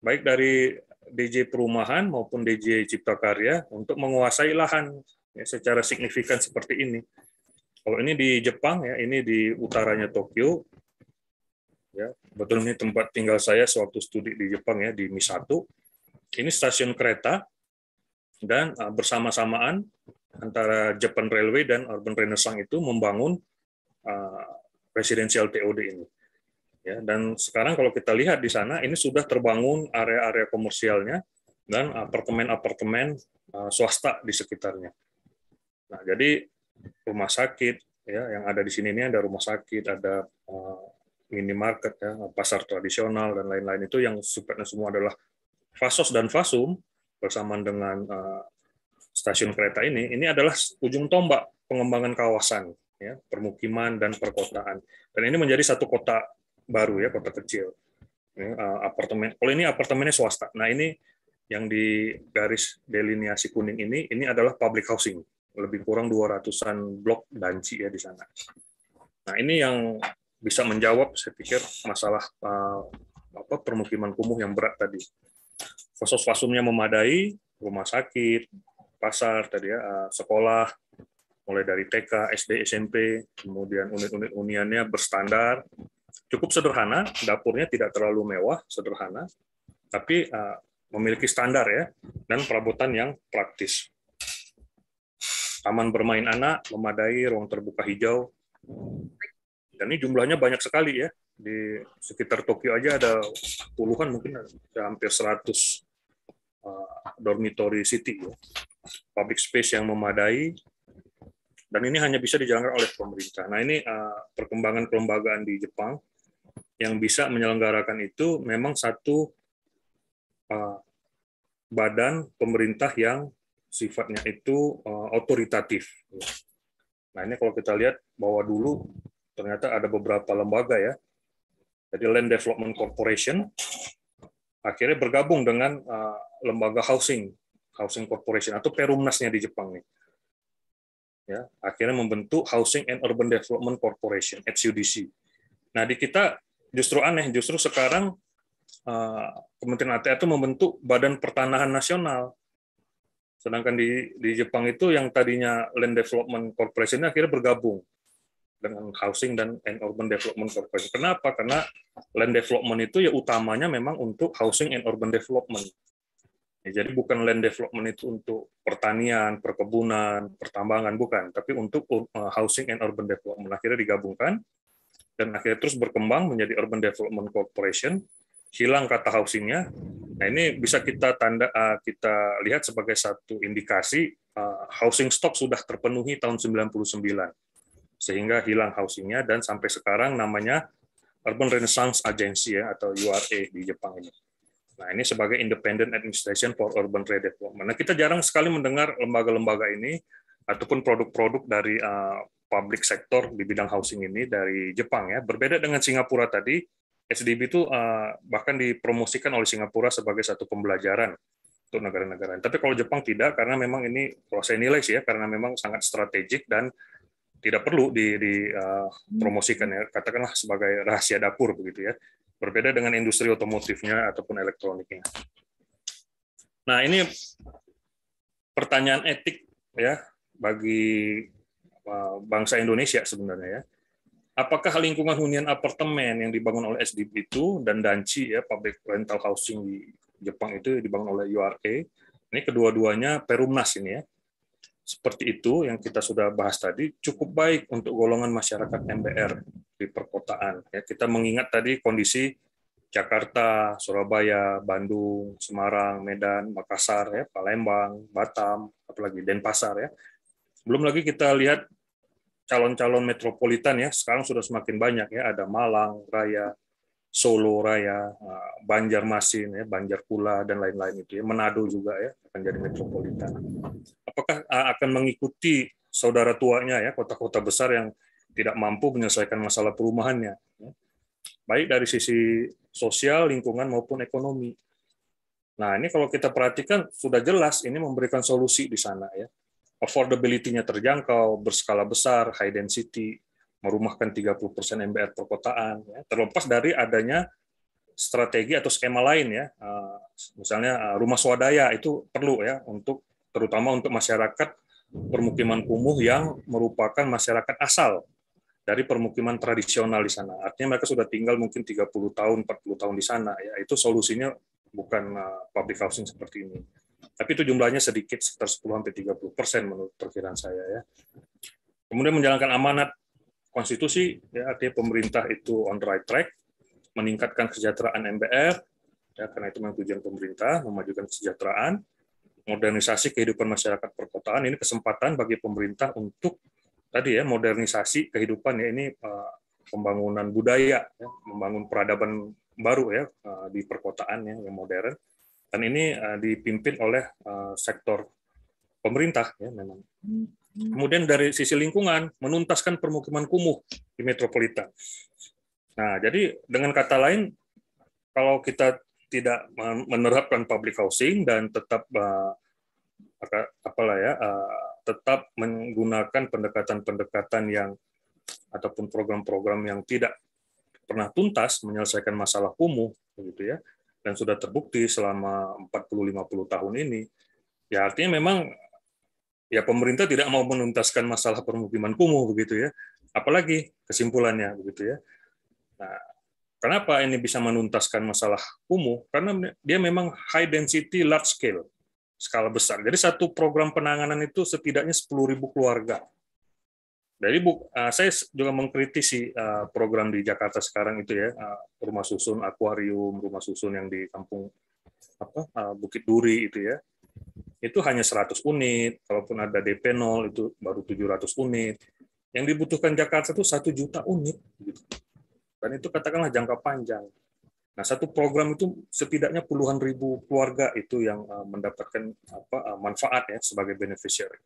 baik dari DJ perumahan maupun DJ cipta karya untuk menguasai lahan ya, secara signifikan seperti ini. Kalau ini di Jepang ya, ini di utaranya Tokyo. Ya, betul ini tempat tinggal saya sewaktu studi di Jepang ya di Misato. Ini stasiun kereta dan eh, bersama-samaan antara Japan Railway dan Urban Renaissance itu membangun uh, eh, TOD ini. Ya, dan sekarang kalau kita lihat di sana ini sudah terbangun area-area komersialnya dan eh, apartemen-apartemen swasta di sekitarnya. Nah, jadi rumah sakit ya yang ada di sini ini ada rumah sakit ada eh, minimarket ya pasar tradisional dan lain-lain itu yang sifatnya semua adalah fasos dan fasum bersamaan dengan eh, stasiun kereta ini ini adalah ujung tombak pengembangan kawasan ya permukiman dan perkotaan dan ini menjadi satu kota baru ya kota kecil ini, eh, apartemen kalau ini apartemennya swasta nah ini yang di garis delineasi kuning ini ini adalah public housing lebih kurang 200-an blok banci ya di sana. Nah, ini yang bisa menjawab saya pikir masalah eh, apa permukiman kumuh yang berat tadi. Fosos fasumnya memadai, rumah sakit, pasar tadi ya, eh, sekolah mulai dari TK, SD, SMP, kemudian unit-unit uniannya berstandar, cukup sederhana, dapurnya tidak terlalu mewah, sederhana, tapi eh, memiliki standar ya dan perabotan yang praktis taman bermain anak memadai, ruang terbuka hijau. Dan ini jumlahnya banyak sekali ya. Di sekitar Tokyo aja ada puluhan mungkin ada hampir 100 uh, eh, dormitory city ya. Public space yang memadai dan ini hanya bisa dijalankan oleh pemerintah. Nah, ini uh, perkembangan kelembagaan di Jepang yang bisa menyelenggarakan itu memang satu uh, badan pemerintah yang sifatnya itu uh, otoritatif. Nah ini kalau kita lihat bahwa dulu ternyata ada beberapa lembaga ya, jadi Land Development Corporation akhirnya bergabung dengan uh, lembaga housing, housing corporation atau Perumnasnya di Jepang nih. Ya, akhirnya membentuk Housing and Urban Development Corporation (HUDC). Nah di kita justru aneh, justru sekarang uh, Kementerian ATR itu membentuk Badan Pertanahan Nasional Sedangkan di di Jepang itu yang tadinya Land Development Corporation akhirnya bergabung dengan Housing dan and Urban Development Corporation. Kenapa? Karena land development itu ya utamanya memang untuk housing and urban development. Ya, jadi bukan land development itu untuk pertanian, perkebunan, pertambangan bukan, tapi untuk uh, housing and urban development. Akhirnya digabungkan dan akhirnya terus berkembang menjadi Urban Development Corporation hilang kata housingnya. Nah ini bisa kita tanda eh, kita lihat sebagai satu indikasi eh, housing stock sudah terpenuhi tahun 99 sehingga hilang housingnya dan sampai sekarang namanya Urban Renaissance Agency ya atau URA di Jepang ini. Nah ini sebagai Independent Administration for Urban Redevelopment. Nah kita jarang sekali mendengar lembaga-lembaga ini ataupun produk-produk dari uh, public sector di bidang housing ini dari Jepang ya. Berbeda dengan Singapura tadi, SDB itu eh, bahkan dipromosikan oleh Singapura sebagai satu pembelajaran untuk negara-negara. Tapi kalau Jepang tidak, karena memang ini kalau saya nilai sih ya, karena memang sangat strategik dan tidak perlu dipromosikan eh, ya, katakanlah sebagai rahasia dapur begitu ya. Berbeda dengan industri otomotifnya ataupun elektroniknya. Nah ini pertanyaan etik ya bagi eh, bangsa Indonesia sebenarnya ya apakah lingkungan hunian apartemen yang dibangun oleh SDB itu dan Danci ya public rental housing di Jepang itu dibangun oleh URA ini kedua-duanya perumnas ini ya seperti itu yang kita sudah bahas tadi cukup baik untuk golongan masyarakat MBR di perkotaan. Ya, kita mengingat tadi kondisi Jakarta, Surabaya, Bandung, Semarang, Medan, Makassar, ya, Palembang, Batam, apalagi Denpasar ya. Belum lagi kita lihat calon-calon metropolitan ya sekarang sudah semakin banyak ya ada Malang Raya Solo Raya eh, Banjarmasin ya Pula dan lain-lain itu ya Manado juga ya akan jadi metropolitan apakah eh, akan mengikuti saudara tuanya ya kota-kota besar yang tidak mampu menyelesaikan masalah perumahannya baik dari sisi sosial lingkungan maupun ekonomi Nah, ini kalau kita perhatikan sudah jelas ini memberikan solusi di sana ya affordability-nya terjangkau, berskala besar, high density, merumahkan 30% MBR perkotaan, ya, terlepas dari adanya strategi atau skema lain ya, eh, misalnya eh, rumah swadaya itu perlu ya untuk terutama untuk masyarakat permukiman kumuh yang merupakan masyarakat asal dari permukiman tradisional di sana. Artinya mereka sudah tinggal mungkin 30 tahun, 40 tahun di sana ya. Itu solusinya bukan eh, public housing seperti ini. Tapi itu jumlahnya sedikit, sekitar 10-30 persen menurut perkiraan saya. ya. Kemudian menjalankan amanat konstitusi, ya, artinya pemerintah itu on the right track, meningkatkan kesejahteraan MPR, ya, karena itu memang tujuan pemerintah, memajukan kesejahteraan, modernisasi kehidupan masyarakat perkotaan, ini kesempatan bagi pemerintah untuk tadi ya modernisasi kehidupan ya ini eh, pembangunan budaya, ya, membangun peradaban baru ya eh, di perkotaan ya, yang modern dan ini uh, dipimpin oleh uh, sektor pemerintah ya memang. Hmm. Kemudian dari sisi lingkungan menuntaskan permukiman kumuh di metropolitan. Nah, jadi dengan kata lain kalau kita tidak menerapkan public housing dan tetap uh, apalah ya uh, tetap menggunakan pendekatan-pendekatan yang ataupun program-program yang tidak pernah tuntas menyelesaikan masalah kumuh begitu ya dan sudah terbukti selama 40-50 tahun ini, ya artinya memang ya pemerintah tidak mau menuntaskan masalah permukiman kumuh begitu ya, apalagi kesimpulannya begitu ya. Nah, kenapa ini bisa menuntaskan masalah kumuh? Karena dia memang high density, large scale, skala besar. Jadi satu program penanganan itu setidaknya 10.000 keluarga jadi bu, uh, saya juga mengkritisi uh, eh, program di Jakarta sekarang itu ya uh, rumah susun akuarium, rumah susun yang di kampung apa uh, Bukit Duri itu ya itu hanya 100 unit, kalaupun ada DP 0 itu baru 700 unit. Yang dibutuhkan Jakarta itu satu juta unit. Gitu. Dan itu katakanlah jangka panjang. Nah, satu program itu setidaknya puluhan ribu keluarga itu yang mendapatkan apa manfaat ya sebagai beneficiary.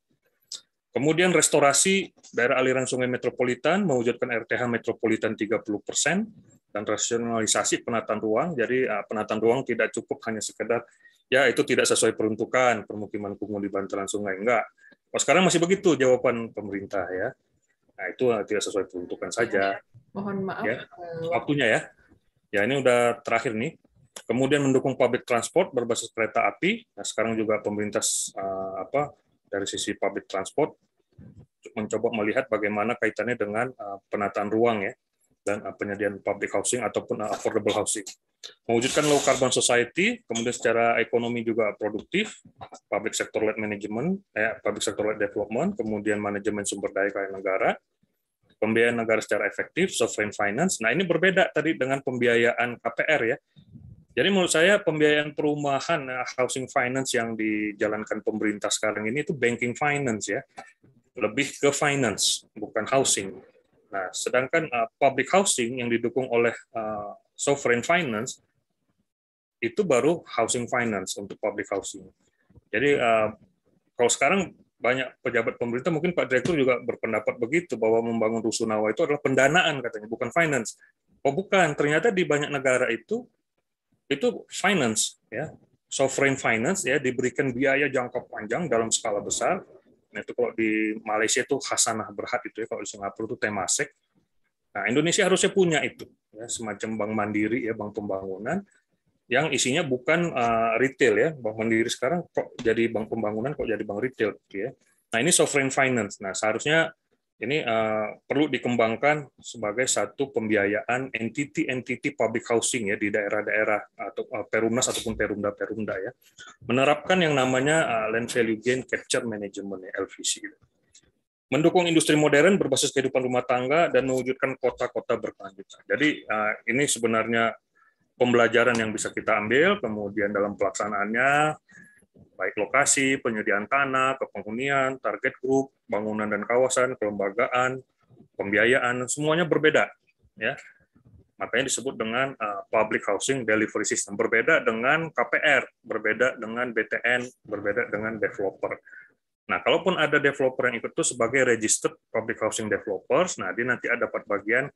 Kemudian restorasi daerah aliran sungai metropolitan mewujudkan RTH metropolitan 30 persen dan rasionalisasi penataan ruang. Jadi eh, penataan ruang tidak cukup hanya sekedar ya itu tidak sesuai peruntukan permukiman kumuh di bantaran sungai enggak. Oh, sekarang masih begitu jawaban pemerintah ya. Nah itu eh, tidak sesuai peruntukan saja. Iya, mohon maaf. Ya, eh, waktunya ya. Ya ini udah terakhir nih. Kemudian mendukung public transport berbasis kereta api. Nah, sekarang juga pemerintah apa dari sisi public transport mencoba melihat bagaimana kaitannya dengan uh, penataan ruang ya dan uh, penyediaan public housing ataupun uh, affordable housing. Mewujudkan low carbon society, kemudian secara ekonomi juga produktif, public sector led management, eh, public sector led development, kemudian manajemen sumber daya kaya negara, pembiayaan negara secara efektif, sovereign finance. Nah, ini berbeda tadi dengan pembiayaan KPR ya. Jadi menurut saya pembiayaan perumahan eh, housing finance yang dijalankan pemerintah sekarang ini itu banking finance ya. Lebih ke finance, bukan housing. Nah, sedangkan uh, public housing yang didukung oleh uh, sovereign finance itu baru housing finance untuk public housing. Jadi uh, kalau sekarang banyak pejabat pemerintah mungkin Pak Direktur juga berpendapat begitu bahwa membangun rusunawa itu adalah pendanaan katanya bukan finance. Oh bukan, ternyata di banyak negara itu itu finance ya sovereign finance ya diberikan biaya jangka panjang dalam skala besar nah itu kalau di Malaysia itu Hasanah berhad itu ya kalau di Singapura itu temasek nah Indonesia harusnya punya itu ya semacam bank mandiri ya bank pembangunan yang isinya bukan uh, retail ya bank mandiri sekarang kok jadi bank pembangunan kok jadi bank retail gitu ya nah ini sovereign finance nah seharusnya ini uh, perlu dikembangkan sebagai satu pembiayaan entity-entity public housing ya di daerah-daerah atau uh, perumnas ataupun perumda-perumda ya menerapkan yang namanya uh, land value gain capture management ya LVC mendukung industri modern berbasis kehidupan rumah tangga dan mewujudkan kota-kota berkelanjutan jadi uh, ini sebenarnya pembelajaran yang bisa kita ambil kemudian dalam pelaksanaannya baik lokasi, penyediaan tanah, kepenghunian, target grup, bangunan dan kawasan, kelembagaan, pembiayaan, semuanya berbeda. Ya, makanya disebut dengan uh, public housing delivery system. Berbeda dengan KPR, berbeda dengan BTN, berbeda dengan developer. Nah, kalaupun ada developer yang ikut itu sebagai registered public housing developers, nah dia nanti dapat bagian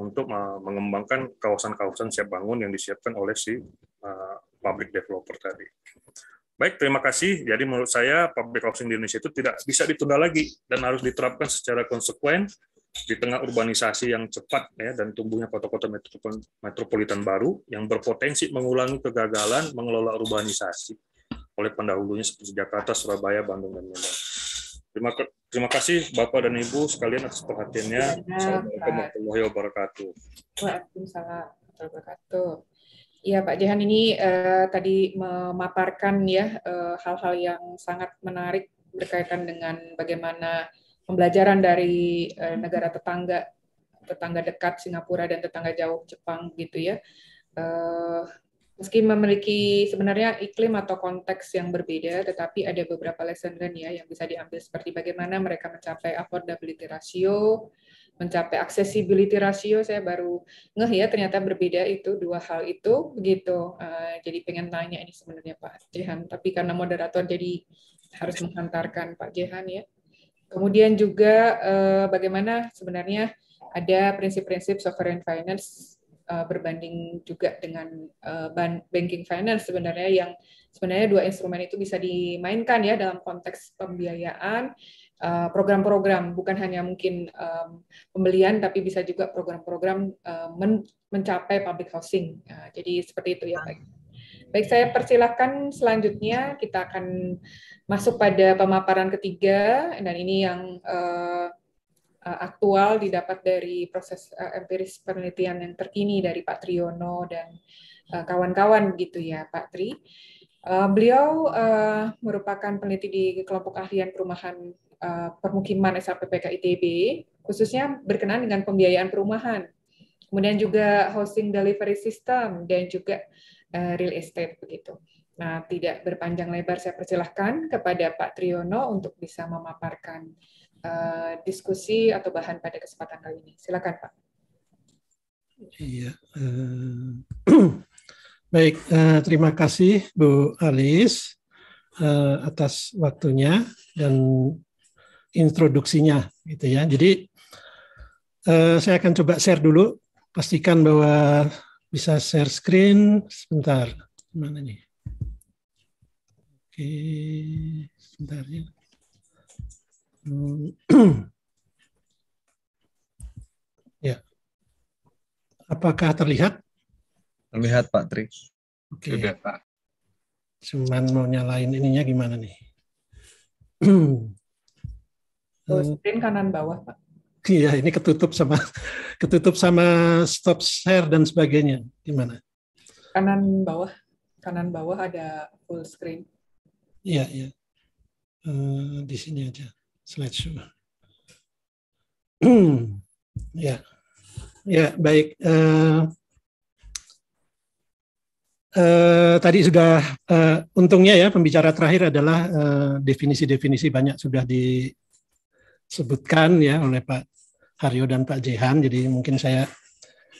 untuk eh, mengembangkan kawasan-kawasan siap bangun yang disiapkan oleh si eh, public developer tadi. Baik, terima kasih. Jadi menurut saya public housing di Indonesia itu tidak bisa ditunda lagi dan harus diterapkan secara konsekuen di tengah urbanisasi yang cepat ya dan tumbuhnya kota-kota metropolitan baru yang berpotensi mengulangi kegagalan mengelola urbanisasi oleh pendahulunya seperti Jakarta, Surabaya, Bandung dan Medan. Terima, terima kasih Bapak dan Ibu sekalian atas perhatiannya. Assalamualaikum warahmatullahi wabarakatuh. Waalaikumsalam warahmatullahi wabarakatuh. Ya Pak Jehan ini uh, tadi memaparkan ya eh, hal-hal uh, yang sangat menarik berkaitan dengan bagaimana pembelajaran dari uh, negara tetangga tetangga dekat Singapura dan tetangga jauh Jepang gitu ya. Uh, meski memiliki sebenarnya iklim atau konteks yang berbeda, tetapi ada beberapa lesson learned ya yang bisa diambil seperti bagaimana mereka mencapai affordability ratio, mencapai accessibility ratio saya baru ngeh ya ternyata berbeda itu dua hal itu begitu uh, jadi pengen tanya ini sebenarnya Pak Jehan tapi karena moderator jadi harus menghantarkan Pak Jehan ya kemudian juga uh, bagaimana sebenarnya ada prinsip-prinsip sovereign finance uh, berbanding juga dengan uh, banking finance sebenarnya yang sebenarnya dua instrumen itu bisa dimainkan ya dalam konteks pembiayaan Eh, program-program bukan hanya mungkin pembelian tapi bisa juga program-program mencapai public housing. Nah, jadi seperti itu ya Pak. Ah. Baik, saya persilahkan selanjutnya kita akan masuk pada pemaparan ketiga dan ini yang eh, eh, aktual didapat dari proses empiris penelitian yang terkini dari Pak Triyono dan kawan-kawan gitu ya Pak Tri. Uh, beliau uh, merupakan peneliti di kelompok ahlian perumahan Eh, permukiman SLPPK ITB, khususnya berkenaan dengan pembiayaan perumahan, kemudian juga housing delivery system, dan juga eh, real estate begitu. Nah, tidak berpanjang lebar saya persilahkan kepada Pak Triyono untuk bisa memaparkan eh, diskusi atau bahan pada kesempatan kali ini. Silakan Pak. Iya. Baik, terima kasih Bu Alis atas waktunya dan introduksinya gitu ya. Jadi eh, saya akan coba share dulu, pastikan bahwa bisa share screen sebentar. Mana nih? Oke, sebentar ya. Hmm. ya. Apakah terlihat? Terlihat Pak Tri. Oke. Okay. Pak. Cuman mau nyalain ininya gimana nih? Hmm. screen kanan bawah, Pak. Iya, ini ketutup sama ketutup sama stop share dan sebagainya. Gimana? Kanan bawah. Kanan bawah ada full screen. Iya, iya. Uh, di sini aja. slide Slideshow. ya. Ya, baik. Uh, Uh, tadi sudah uh, untungnya ya pembicara terakhir adalah definisi-definisi uh, definisi -definisi banyak sudah di sebutkan ya oleh Pak Haryo dan Pak Jehan. Jadi mungkin saya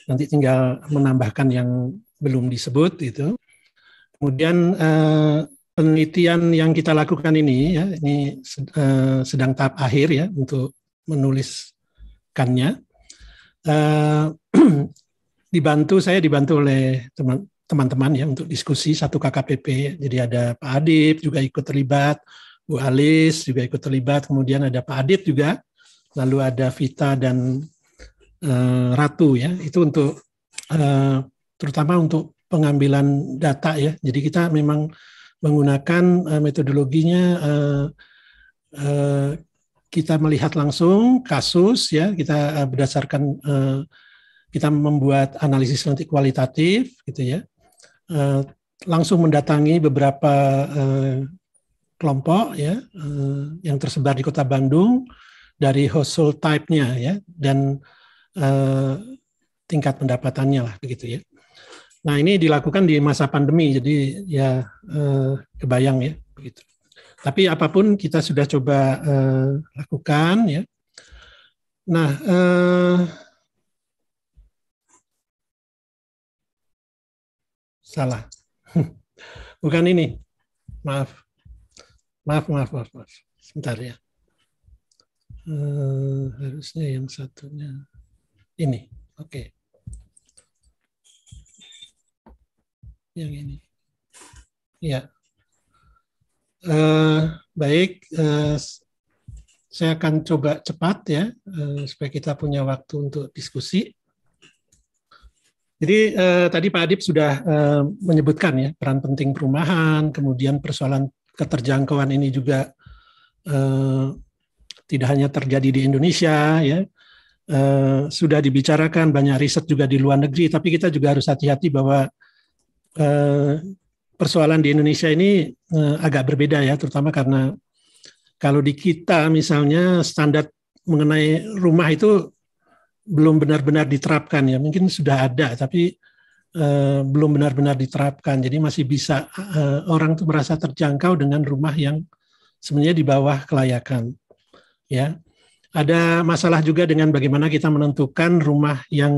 nanti tinggal menambahkan yang belum disebut itu. Kemudian eh, penelitian yang kita lakukan ini ya ini eh, sedang tahap akhir ya untuk menuliskannya. Eh, dibantu saya dibantu oleh teman teman ya untuk diskusi satu KKPP. Jadi ada Pak Adib juga ikut terlibat, Bu Alis juga ikut terlibat, kemudian ada Pak Adit juga, lalu ada Vita dan uh, Ratu ya. Itu untuk uh, terutama untuk pengambilan data ya. Jadi kita memang menggunakan uh, metodologinya uh, uh, kita melihat langsung kasus ya kita uh, berdasarkan uh, kita membuat analisis nanti kualitatif gitu ya uh, langsung mendatangi beberapa uh, kelompok ya eh, yang tersebar di Kota Bandung dari household type-nya ya dan eh, tingkat pendapatannya lah begitu ya. Nah ini dilakukan di masa pandemi jadi ya eh, kebayang ya begitu. Tapi apapun kita sudah coba eh, lakukan ya. Nah eh, salah bukan ini maaf Maaf, maaf, maaf, maaf. Sebentar ya. Uh, harusnya yang satunya ini. Oke. Okay. Yang ini. Ya. Uh, baik, uh, saya akan coba cepat ya supaya kita punya waktu untuk diskusi. Jadi eh, tadi Pak Adip sudah eh, menyebutkan ya peran penting perumahan, kemudian persoalan keterjangkauan ini juga eh, tidak hanya terjadi di Indonesia ya eh, sudah dibicarakan banyak riset juga di luar negeri tapi kita juga harus hati-hati bahwa eh, persoalan di Indonesia ini eh, agak berbeda ya terutama karena kalau di kita misalnya standar mengenai rumah itu belum benar-benar diterapkan ya mungkin sudah ada tapi Eh, belum benar-benar diterapkan. Jadi masih bisa uh, orang tuh merasa terjangkau dengan rumah yang sebenarnya di bawah kelayakan. Ya. Ada masalah juga dengan bagaimana kita menentukan rumah yang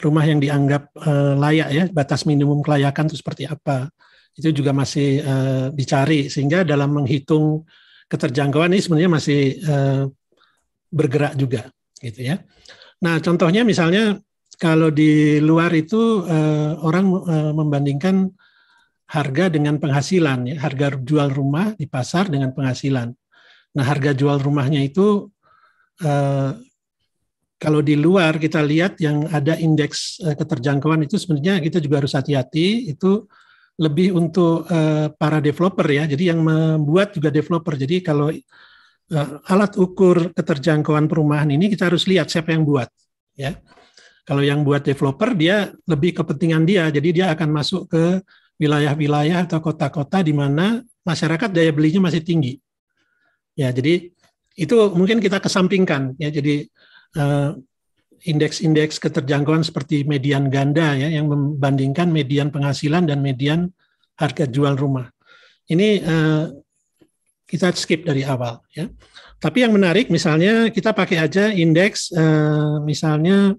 rumah yang dianggap uh, layak ya, batas minimum kelayakan itu seperti apa. Itu juga masih uh, dicari sehingga dalam menghitung keterjangkauan ini sebenarnya masih uh, bergerak juga gitu ya. Nah, contohnya misalnya kalau di luar itu uh, orang uh, membandingkan harga dengan penghasilan, ya. harga jual rumah di pasar dengan penghasilan. Nah, harga jual rumahnya itu uh, kalau di luar kita lihat yang ada indeks uh, keterjangkauan itu sebenarnya kita juga harus hati-hati itu lebih untuk uh, para developer ya. Jadi yang membuat juga developer. Jadi kalau uh, alat ukur keterjangkauan perumahan ini kita harus lihat siapa yang buat ya. Kalau yang buat developer dia lebih kepentingan dia, jadi dia akan masuk ke wilayah-wilayah atau kota-kota di mana masyarakat daya belinya masih tinggi. Ya, jadi itu mungkin kita kesampingkan ya. Jadi indeks eh, indeks-indeks keterjangkauan seperti median ganda ya yang membandingkan median penghasilan dan median harga jual rumah. Ini uh, kita skip dari awal ya. Tapi yang menarik misalnya kita pakai aja indeks eh, misalnya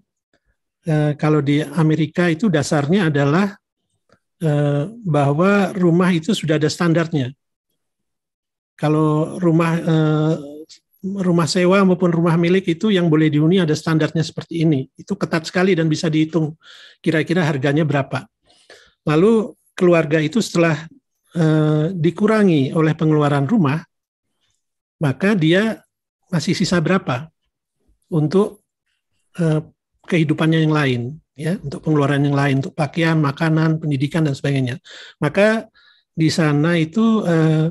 Eh, kalau di Amerika itu dasarnya adalah eh, bahwa rumah itu sudah ada standarnya. Kalau rumah eh, rumah sewa maupun rumah milik itu yang boleh dihuni ada standarnya seperti ini. Itu ketat sekali dan bisa dihitung kira-kira harganya berapa. Lalu keluarga itu setelah dikurangi oleh pengeluaran rumah, maka dia masih sisa berapa untuk kehidupannya yang lain, ya, untuk pengeluaran yang lain, untuk pakaian, makanan, pendidikan dan sebagainya. Maka di sana itu eh,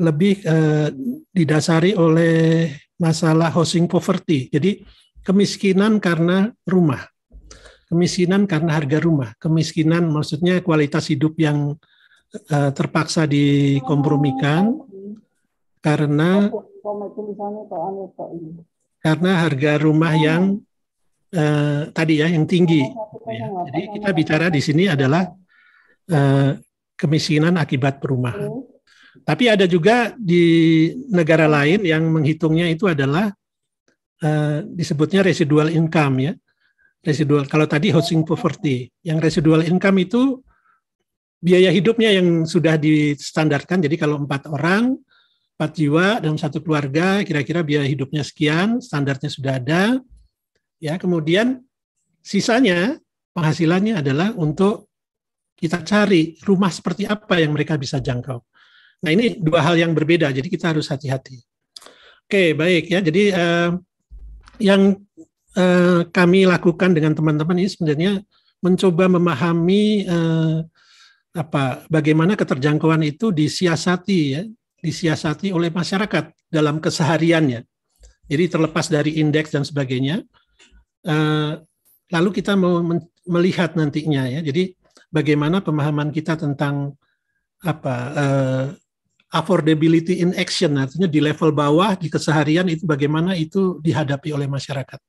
lebih eh, didasari oleh masalah housing poverty. Jadi kemiskinan karena rumah, kemiskinan karena harga rumah, kemiskinan maksudnya kualitas hidup yang eh, terpaksa dikompromikan karena karena harga rumah yang eh, tadi ya yang tinggi. Iya, iya, ya. Jadi kita bicara di sini adalah eh, kemiskinan akibat perumahan. Iya. Tapi ada juga di negara lain yang menghitungnya itu adalah eh, disebutnya residual income ya. Residual kalau tadi housing poverty, yang residual income itu biaya hidupnya yang sudah distandarkan. Jadi kalau empat orang, empat jiwa dalam satu keluarga, kira-kira biaya hidupnya sekian, standarnya sudah ada ya kemudian sisanya penghasilannya adalah untuk kita cari rumah seperti apa yang mereka bisa jangkau. Nah ini dua hal yang berbeda, jadi kita harus hati-hati. Oke baik ya, jadi eh, yang eh, kami lakukan dengan teman-teman ini sebenarnya mencoba memahami eh, apa bagaimana keterjangkauan itu disiasati ya, disiasati oleh masyarakat dalam kesehariannya. Jadi terlepas dari indeks dan sebagainya, Eh, lalu kita mau melihat nantinya ya. Jadi bagaimana pemahaman kita tentang apa uh, affordability in action artinya di level bawah di keseharian itu bagaimana itu dihadapi oleh masyarakat.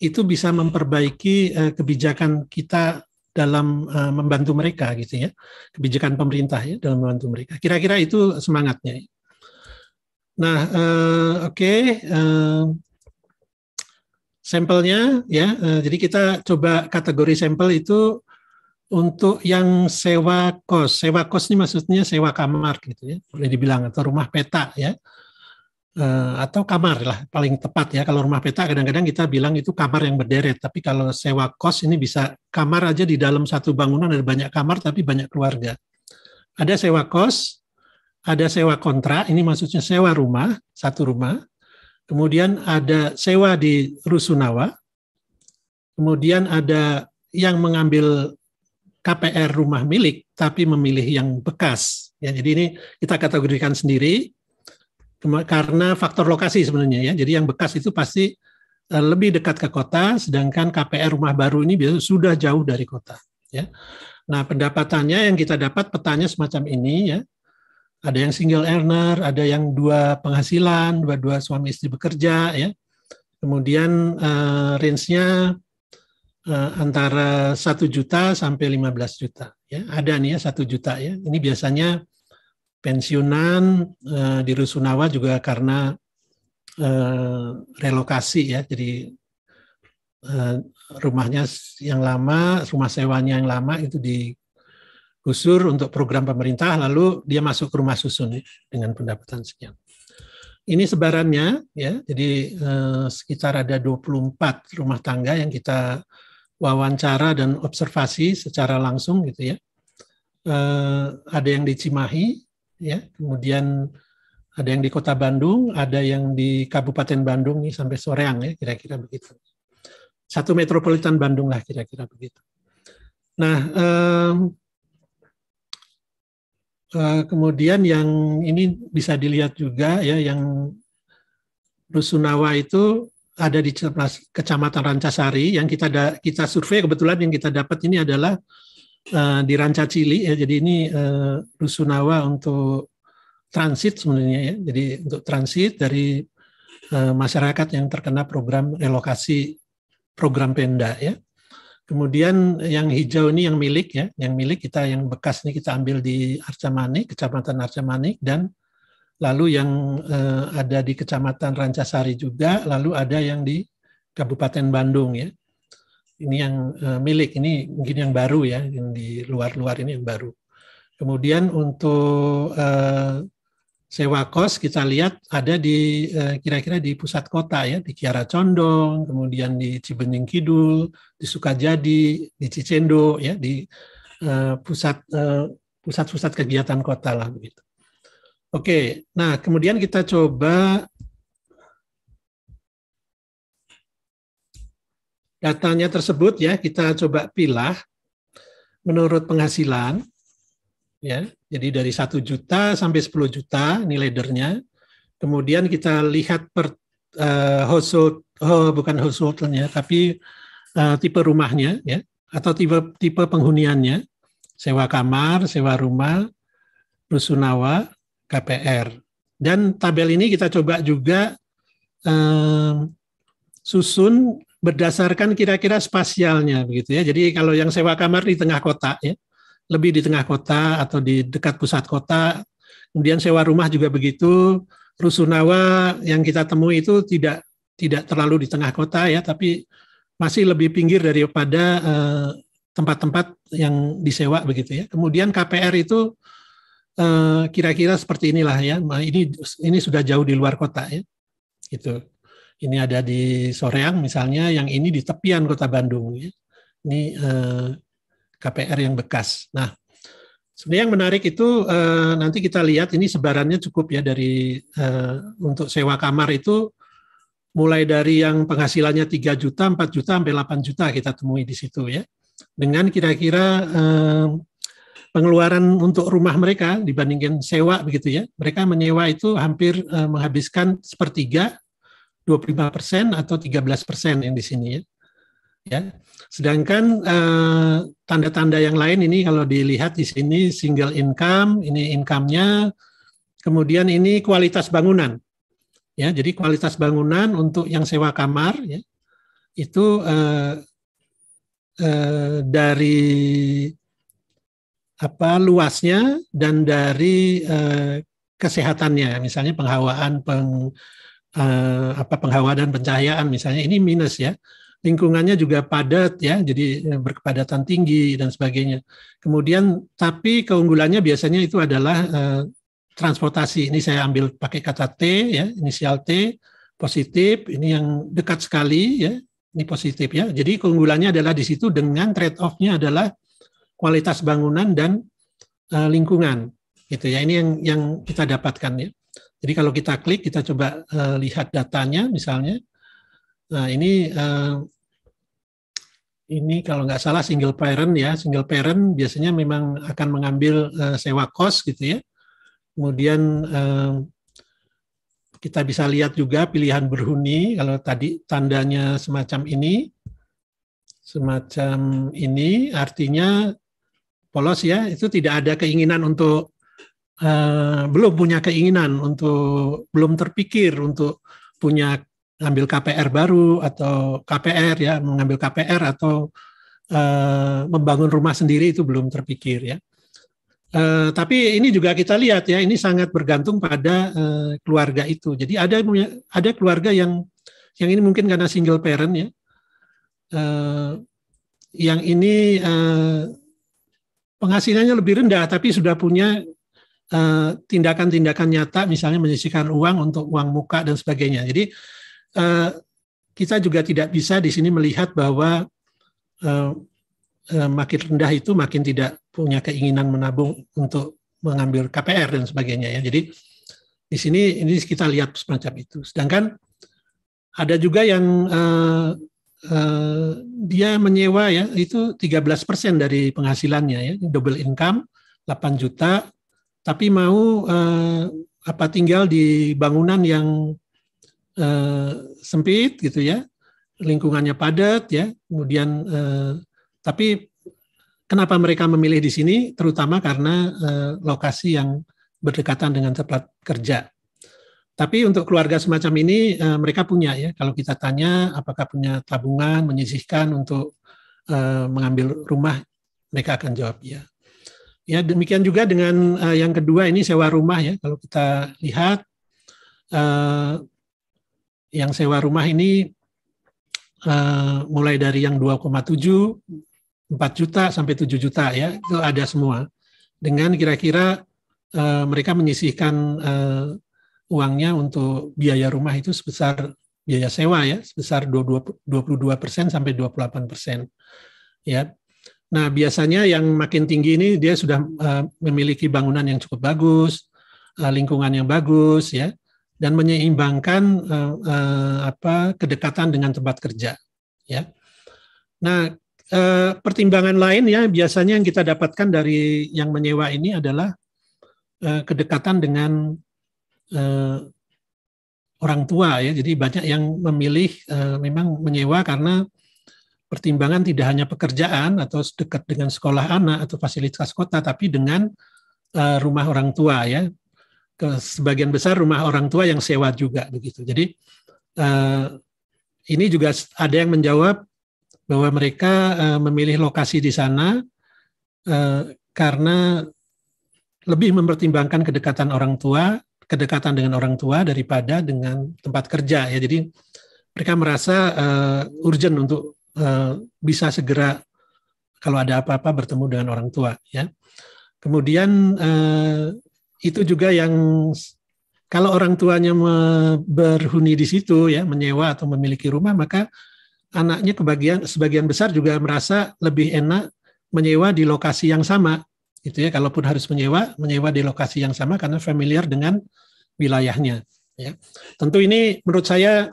Itu bisa memperbaiki uh, kebijakan kita dalam uh, membantu mereka gitu ya. Kebijakan pemerintah ya dalam membantu mereka. Kira-kira itu semangatnya. Nah, uh, oke okay, uh, sampelnya ya. Uh, jadi kita coba kategori sampel itu untuk yang sewa kos. Sewa kos ini maksudnya sewa kamar gitu ya, boleh dibilang atau rumah peta ya. Uh, atau kamar lah paling tepat ya kalau rumah peta kadang-kadang kita bilang itu kamar yang berderet tapi kalau sewa kos ini bisa kamar aja di dalam satu bangunan ada banyak kamar tapi banyak keluarga ada sewa kos ada sewa kontrak ini maksudnya sewa rumah satu rumah kemudian ada sewa di Rusunawa, kemudian ada yang mengambil KPR rumah milik tapi memilih yang bekas. Ya, jadi ini kita kategorikan sendiri karena faktor lokasi sebenarnya ya. Jadi yang bekas itu pasti e, lebih dekat ke kota, sedangkan KPR rumah baru ini biasanya sudah jauh dari kota. Ya. Nah pendapatannya yang kita dapat petanya semacam ini ya ada yang single earner, ada yang dua penghasilan, dua-dua suami istri bekerja ya. Kemudian uh, range-nya uh, antara 1 juta sampai 15 juta ya. Ada nih ya 1 juta ya. Ini biasanya pensiunan uh, di Rusunawa juga karena uh, relokasi ya. Jadi uh, rumahnya yang lama, rumah sewanya yang lama itu di gusur untuk program pemerintah lalu dia masuk ke rumah susun ya, dengan pendapatan sekian. Ini sebarannya ya, jadi eh, sekitar ada 24 rumah tangga yang kita wawancara dan observasi secara langsung gitu ya. Eh, ada yang di Cimahi ya, kemudian ada yang di Kota Bandung, ada yang di Kabupaten Bandung nih sampai soreang ya kira-kira begitu. Satu metropolitan Bandung lah kira-kira begitu. Nah, eh, Eh, kemudian yang ini bisa dilihat juga ya yang Rusunawa itu ada di Kecamatan Rancasari yang kita da, kita survei kebetulan yang kita dapat ini adalah uh, di Rancacili ya jadi ini uh, eh, Rusunawa untuk transit sebenarnya ya jadi untuk transit dari uh, masyarakat yang terkena program relokasi program Penda ya Kemudian yang hijau ini yang milik ya, yang milik kita yang bekas ini kita ambil di Arcamani, Kecamatan Arcamani dan lalu yang eh, ada di Kecamatan Rancasari juga, lalu ada yang di Kabupaten Bandung ya. Ini yang eh, milik, ini mungkin yang baru ya, yang di luar-luar ini yang baru. Kemudian untuk eh, sewa kos kita lihat ada di eh, kira-kira di pusat kota ya di Kiara Condong, kemudian di Cibening Kidul, di Sukajadi, di Cicendo ya di eh, pusat eh, pusat-pusat kegiatan kota lah begitu. Oke, nah kemudian kita coba datanya tersebut ya kita coba pilah menurut penghasilan ya. Jadi dari satu juta sampai 10 juta nilai dernya. Kemudian kita lihat per uh, household oh, bukan householdnya tapi uh, tipe rumahnya ya atau tipe tipe penghuniannya. Sewa kamar, sewa rumah, rusunawa, KPR. Dan tabel ini kita coba juga um, susun berdasarkan kira-kira spasialnya begitu ya. Jadi kalau yang sewa kamar di tengah kota ya, lebih di tengah kota atau di dekat pusat kota. Kemudian sewa rumah juga begitu. Rusunawa yang kita temui itu tidak tidak terlalu di tengah kota ya, tapi masih lebih pinggir daripada eh, tempat-tempat eh, yang disewa begitu ya. Kemudian KPR itu eh, kira-kira eh, seperti inilah ya. Nah, ini ini sudah jauh di luar kota ya. Itu, Ini ada di Soreang misalnya, yang ini di tepian kota Bandung ya. Ini eh, KPR yang bekas. Nah, sebenarnya yang menarik itu eh, nanti kita lihat ini sebarannya cukup ya dari eh, untuk sewa kamar itu mulai dari yang penghasilannya 3 juta, 4 juta sampai 8 juta kita temui di situ ya. Dengan kira-kira eh, pengeluaran untuk rumah mereka dibandingkan sewa begitu ya. Mereka menyewa itu hampir eh, menghabiskan sepertiga 25% atau 13% yang di sini ya. Ya. Sedangkan eh, tanda-tanda uh, yang lain ini kalau dilihat di sini single income, ini income-nya, kemudian ini kualitas bangunan. Ya, jadi kualitas bangunan untuk yang sewa kamar ya, itu eh, eh, dari apa luasnya dan dari eh, kesehatannya misalnya penghawaan peng eh, apa penghawaan dan pencahayaan misalnya ini minus ya lingkungannya juga padat ya, jadi eh, berkepadatan tinggi dan sebagainya. Kemudian tapi keunggulannya biasanya itu adalah eh, transportasi. Ini saya ambil pakai kata T ya, inisial T positif, ini yang dekat sekali ya, ini positif ya. Jadi keunggulannya adalah di situ dengan trade off-nya adalah kualitas bangunan dan eh, lingkungan gitu ya. Ini yang yang kita dapatkan ya. Jadi kalau kita klik kita coba eh, lihat datanya misalnya Nah ini uh, ini kalau nggak salah single parent ya, single parent biasanya memang akan mengambil uh, sewa kos gitu ya. Kemudian uh, kita bisa lihat juga pilihan berhuni kalau tadi tandanya semacam ini, semacam ini artinya polos ya itu tidak ada keinginan untuk uh, belum punya keinginan untuk belum terpikir untuk punya ngambil KPR baru atau KPR ya mengambil KPR atau uh, membangun rumah sendiri itu belum terpikir ya. Uh, tapi ini juga kita lihat ya ini sangat bergantung pada uh, keluarga itu. Jadi ada ada keluarga yang yang ini mungkin karena single parent ya. Uh, yang ini uh, penghasilannya lebih rendah tapi sudah punya tindakan-tindakan uh, nyata misalnya menyisihkan uang untuk uang muka dan sebagainya. Jadi eh, kita juga tidak bisa di sini melihat bahwa eh, eh, makin rendah itu makin tidak punya keinginan menabung untuk mengambil KPR dan sebagainya ya. Jadi di sini ini kita lihat semacam itu. Sedangkan ada juga yang eh, eh, dia menyewa ya itu 13% dari penghasilannya ya, double income 8 juta tapi mau eh, apa tinggal di bangunan yang Eh, sempit gitu ya, lingkungannya padat ya, kemudian eh, tapi kenapa mereka memilih di sini terutama karena eh, lokasi yang berdekatan dengan tempat kerja. Tapi untuk keluarga semacam ini mereka punya ya, kalau kita tanya apakah punya tabungan menyisihkan untuk mengambil rumah, mereka akan jawab ya. Ya, demikian juga dengan uh, yang kedua ini sewa rumah ya. Kalau kita lihat uh, yang sewa rumah ini uh, mulai dari yang 2,7, 4 juta sampai 7 juta ya, itu ada semua. Dengan kira-kira uh, mereka menyisihkan uh, uangnya untuk biaya rumah itu sebesar biaya sewa ya, sebesar 22 persen sampai 28 persen. Ya. Nah, biasanya yang makin tinggi ini dia sudah uh, memiliki bangunan yang cukup bagus, uh, lingkungan yang bagus ya dan menyeimbangkan uh, uh, apa kedekatan dengan tempat kerja ya. Nah, uh, pertimbangan lain ya biasanya yang kita dapatkan dari yang menyewa ini adalah uh, kedekatan dengan uh, orang tua ya. Jadi banyak yang memilih uh, memang menyewa karena pertimbangan tidak hanya pekerjaan atau dekat dengan sekolah anak atau fasilitas kota, tapi dengan uh, rumah orang tua ya ke sebagian besar rumah orang tua yang sewa juga begitu. Jadi uh, ini juga ada yang menjawab bahwa mereka uh, memilih lokasi di sana uh, karena lebih mempertimbangkan kedekatan orang tua, kedekatan dengan orang tua daripada dengan tempat kerja ya. Jadi mereka merasa uh, urgent untuk uh, bisa segera kalau ada apa-apa bertemu dengan orang tua ya. Kemudian uh, itu juga yang kalau orang tuanya berhuni di situ ya menyewa atau memiliki rumah maka anaknya kebagian sebagian besar juga merasa lebih enak menyewa di lokasi yang sama itu ya kalaupun harus menyewa menyewa di lokasi yang sama karena familiar dengan wilayahnya ya tentu ini menurut saya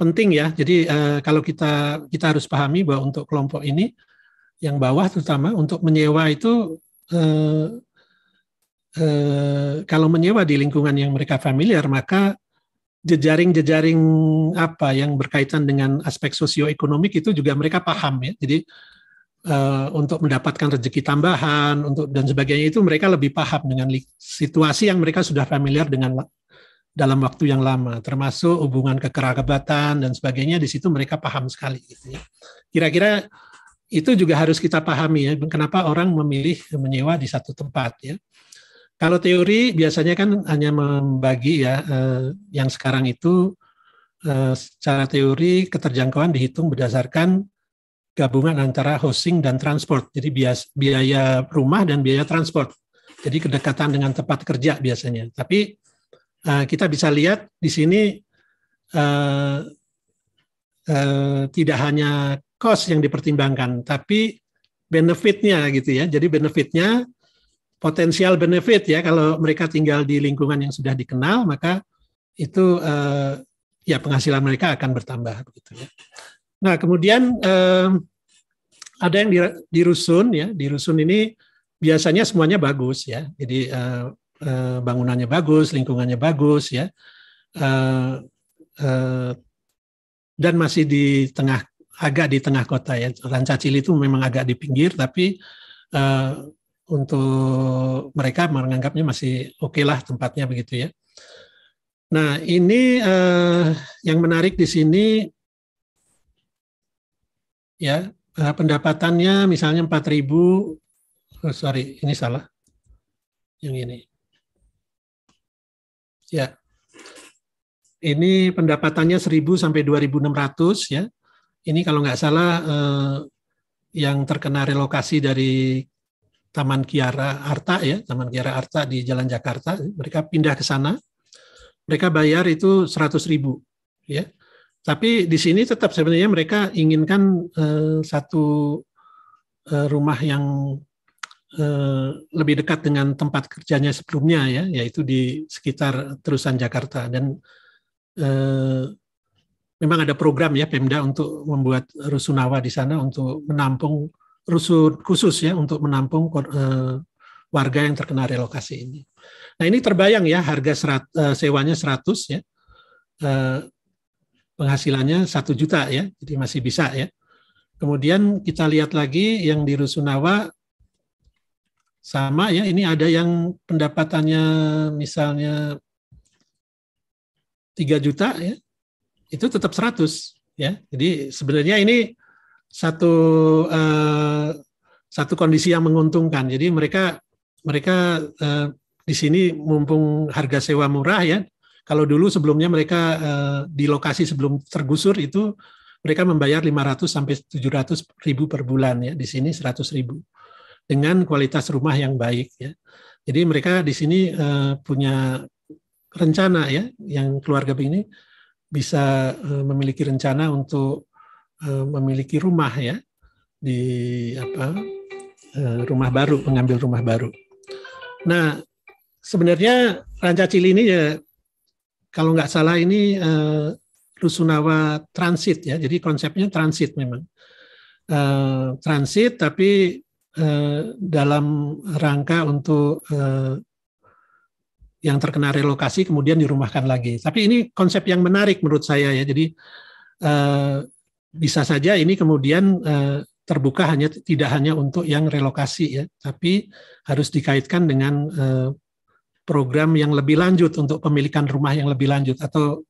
penting ya jadi eh, kalau kita kita harus pahami bahwa untuk kelompok ini yang bawah terutama untuk menyewa itu eh, Eh, kalau menyewa di lingkungan yang mereka familiar, maka jejaring-jejaring apa yang berkaitan dengan aspek sosioekonomi itu juga mereka paham ya. Jadi uh, untuk mendapatkan rezeki tambahan untuk dan sebagainya itu mereka lebih paham dengan situasi yang mereka sudah familiar dengan dalam waktu yang lama, termasuk hubungan kekerabatan dan sebagainya di situ mereka paham sekali. Gitu ya. Kira-kira itu juga harus kita pahami ya, kenapa orang memilih menyewa di satu tempat ya. Kalau teori biasanya kan hanya membagi ya eh, yang sekarang itu eh, secara teori keterjangkauan dihitung berdasarkan gabungan antara hosting dan transport. Jadi bias, biaya rumah dan biaya transport. Jadi kedekatan dengan tempat kerja biasanya. Tapi uh, kita bisa lihat di sini uh, uh, tidak hanya cost yang dipertimbangkan, tapi benefitnya gitu ya. Jadi benefitnya potensial benefit ya kalau mereka tinggal di lingkungan yang sudah dikenal maka itu eh, ya penghasilan mereka akan bertambah begitu ya. Nah kemudian eh, ada yang di, rusun ya di rusun ini biasanya semuanya bagus ya jadi eh, eh, bangunannya bagus lingkungannya bagus ya eh, eh, dan masih di tengah agak di tengah kota ya Rancacili itu memang agak di pinggir tapi eh, untuk mereka menganggapnya masih oke okay lah tempatnya begitu ya. Nah ini eh, yang menarik di sini ya eh, pendapatannya misalnya 4.000 oh, eh, sorry ini salah yang ini ya ini pendapatannya 1.000 sampai 2.600 ya ini kalau nggak salah eh, yang terkena relokasi dari Taman Kiara Arta ya, Taman Kiara Arta di Jalan Jakarta, mereka pindah ke sana. Mereka bayar itu 100.000 ya. Tapi di sini tetap sebenarnya mereka inginkan eh, satu eh, rumah yang eh, lebih dekat dengan tempat kerjanya sebelumnya ya, yaitu di sekitar terusan Jakarta dan eh, memang ada program ya Pemda untuk membuat rusunawa di sana untuk menampung rusun khusus ya untuk menampung eh, warga yang terkena relokasi ini. Nah ini terbayang ya harga serat, eh, sewanya 100 ya, eh, penghasilannya satu juta ya, jadi masih bisa ya. Kemudian kita lihat lagi yang di Rusunawa sama ya, ini ada yang pendapatannya misalnya 3 juta ya, itu tetap 100 ya. Jadi sebenarnya ini satu uh, satu kondisi yang menguntungkan. Jadi mereka mereka uh, di sini mumpung harga sewa murah ya. Kalau dulu sebelumnya mereka uh, di lokasi sebelum tergusur itu mereka membayar 500 sampai 700 ribu per bulan ya. Di sini 100 ribu dengan kualitas rumah yang baik ya. Jadi mereka di sini uh, punya rencana ya yang keluarga ini bisa uh, memiliki rencana untuk Eh, memiliki rumah ya di apa eh, rumah baru, mengambil rumah baru. Nah, sebenarnya Ranca Cili ini ya kalau nggak salah ini uh, Rusunawa transit ya, jadi konsepnya transit memang uh, transit tapi uh, dalam rangka untuk uh, yang terkena relokasi kemudian dirumahkan lagi. Tapi ini konsep yang menarik menurut saya ya, jadi uh, bisa saja ini kemudian eh, terbuka hanya tidak hanya untuk yang relokasi ya, tapi harus dikaitkan dengan eh, program yang lebih lanjut untuk pemilikan rumah yang lebih lanjut atau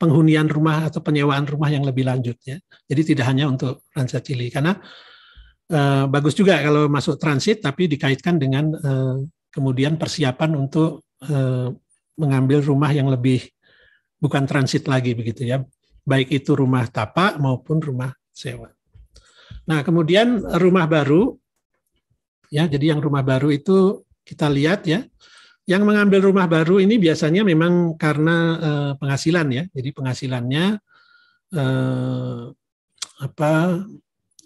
penghunian rumah atau penyewaan rumah yang lebih lanjut ya. Jadi tidak hanya untuk Ranca Cili karena eh, bagus juga kalau masuk transit tapi dikaitkan dengan kemudian persiapan untuk mengambil rumah yang lebih bukan transit lagi begitu ya baik itu rumah tapak maupun rumah sewa. Nah, kemudian rumah baru ya, jadi yang rumah baru itu kita lihat ya. Yang mengambil rumah baru ini biasanya memang karena eh, penghasilan ya. Jadi penghasilannya eh, apa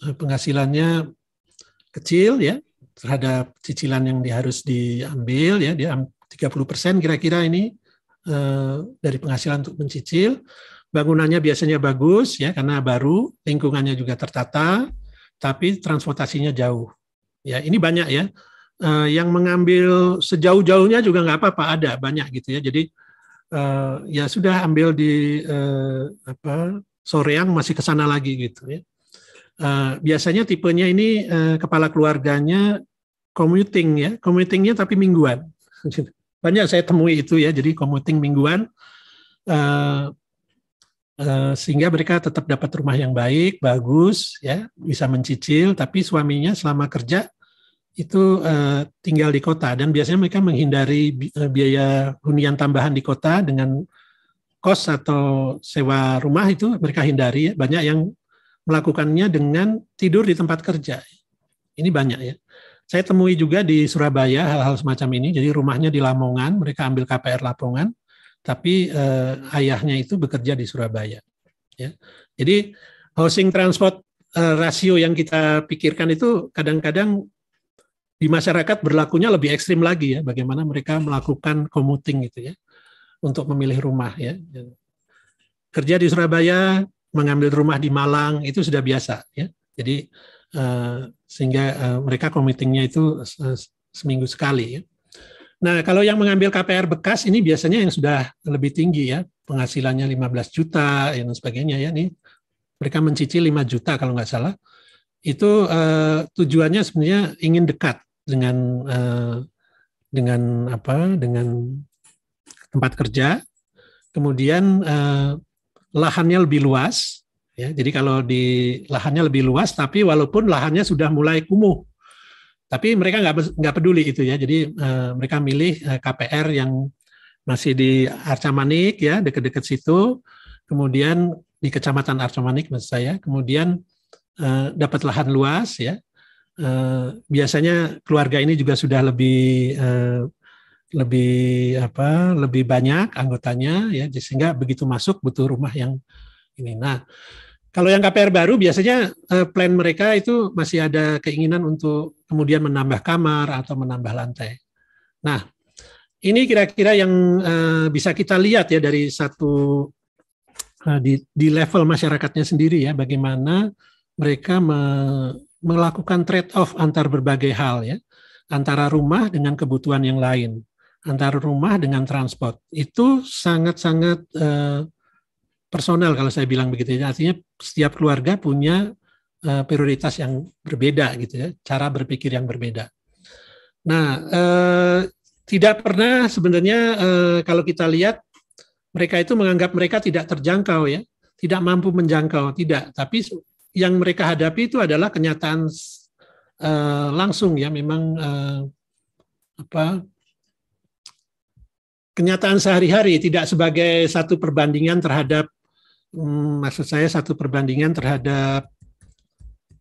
penghasilannya kecil ya terhadap cicilan yang harus diambil ya dia 30% kira-kira ini eh, dari penghasilan untuk mencicil bangunannya biasanya bagus ya karena baru, lingkungannya juga tertata, tapi transportasinya jauh. Ya, ini banyak ya. Uh, yang mengambil sejauh-jauhnya juga nggak apa-apa ada banyak gitu ya. Jadi uh, ya sudah ambil di uh, apa soreang masih ke sana lagi gitu ya. Uh, biasanya tipenya ini uh, kepala keluarganya commuting ya, commutingnya tapi mingguan. Banyak saya temui itu ya, jadi commuting mingguan. Eh, sehingga mereka tetap dapat rumah yang baik, bagus, ya bisa mencicil. Tapi suaminya selama kerja itu uh, tinggal di kota dan biasanya mereka menghindari eh, biaya hunian tambahan di kota dengan kos atau sewa rumah itu mereka hindari. Ya. Banyak yang melakukannya dengan tidur di tempat kerja. Ini banyak ya. Saya temui juga di Surabaya hal-hal semacam ini. Jadi rumahnya di Lamongan, mereka ambil KPR Lamongan, tapi eh, ayahnya itu bekerja di Surabaya. Ya. Jadi housing transport eh, rasio yang kita pikirkan itu kadang-kadang di masyarakat berlakunya lebih ekstrim lagi ya, bagaimana mereka melakukan commuting gitu ya, untuk memilih rumah ya. Kerja di Surabaya, mengambil rumah di Malang itu sudah biasa ya. Jadi eh, sehingga eh, mereka commutingnya itu eh, seminggu sekali ya. Nah, kalau yang mengambil KPR bekas ini biasanya yang sudah lebih tinggi ya, penghasilannya 15 juta dan sebagainya ya nih. Mereka mencicil 5 juta kalau nggak salah. Itu eh, tujuannya sebenarnya ingin dekat dengan eh, dengan apa? dengan tempat kerja. Kemudian eh, lahannya lebih luas ya. Jadi kalau di lahannya lebih luas tapi walaupun lahannya sudah mulai kumuh tapi mereka nggak nggak peduli itu ya. Jadi uh, mereka milih uh, eh, KPR yang masih di Arca Manik ya, dekat-dekat situ. Kemudian di Kecamatan Arca Manik maksud saya. Kemudian uh, dapat lahan luas ya. uh, biasanya keluarga ini juga sudah lebih uh, lebih apa lebih banyak anggotanya ya sehingga begitu masuk butuh rumah yang ini. Nah, kalau yang KPR baru biasanya eh, plan mereka itu masih ada keinginan untuk kemudian menambah kamar atau menambah lantai. Nah, ini kira-kira yang eh, bisa kita lihat ya dari satu eh, di, di level masyarakatnya sendiri ya bagaimana mereka me, melakukan trade-off antar berbagai hal ya antara rumah dengan kebutuhan yang lain, antara rumah dengan transport itu sangat-sangat eh, personal kalau saya bilang begitu ya. Artinya setiap keluarga punya uh, prioritas yang berbeda gitu ya, cara berpikir yang berbeda. Nah, eh, tidak pernah sebenarnya eh, kalau kita lihat mereka itu menganggap mereka tidak terjangkau ya, tidak mampu menjangkau, tidak. Tapi yang mereka hadapi itu adalah kenyataan eh, langsung ya, memang eh, apa kenyataan sehari-hari tidak sebagai satu perbandingan terhadap Hmm, maksud saya satu perbandingan terhadap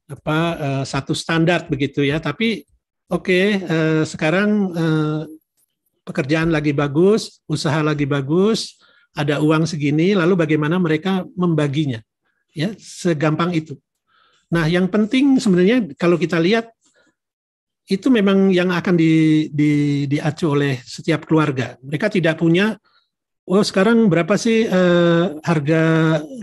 apa eh, satu standar begitu ya tapi oke okay, eh, sekarang eh, pekerjaan lagi bagus usaha lagi bagus ada uang segini lalu bagaimana mereka membaginya ya segampang itu nah yang penting sebenarnya kalau kita lihat itu memang yang akan di, di, diacu oleh setiap keluarga mereka tidak punya oh, sekarang berapa sih uh, harga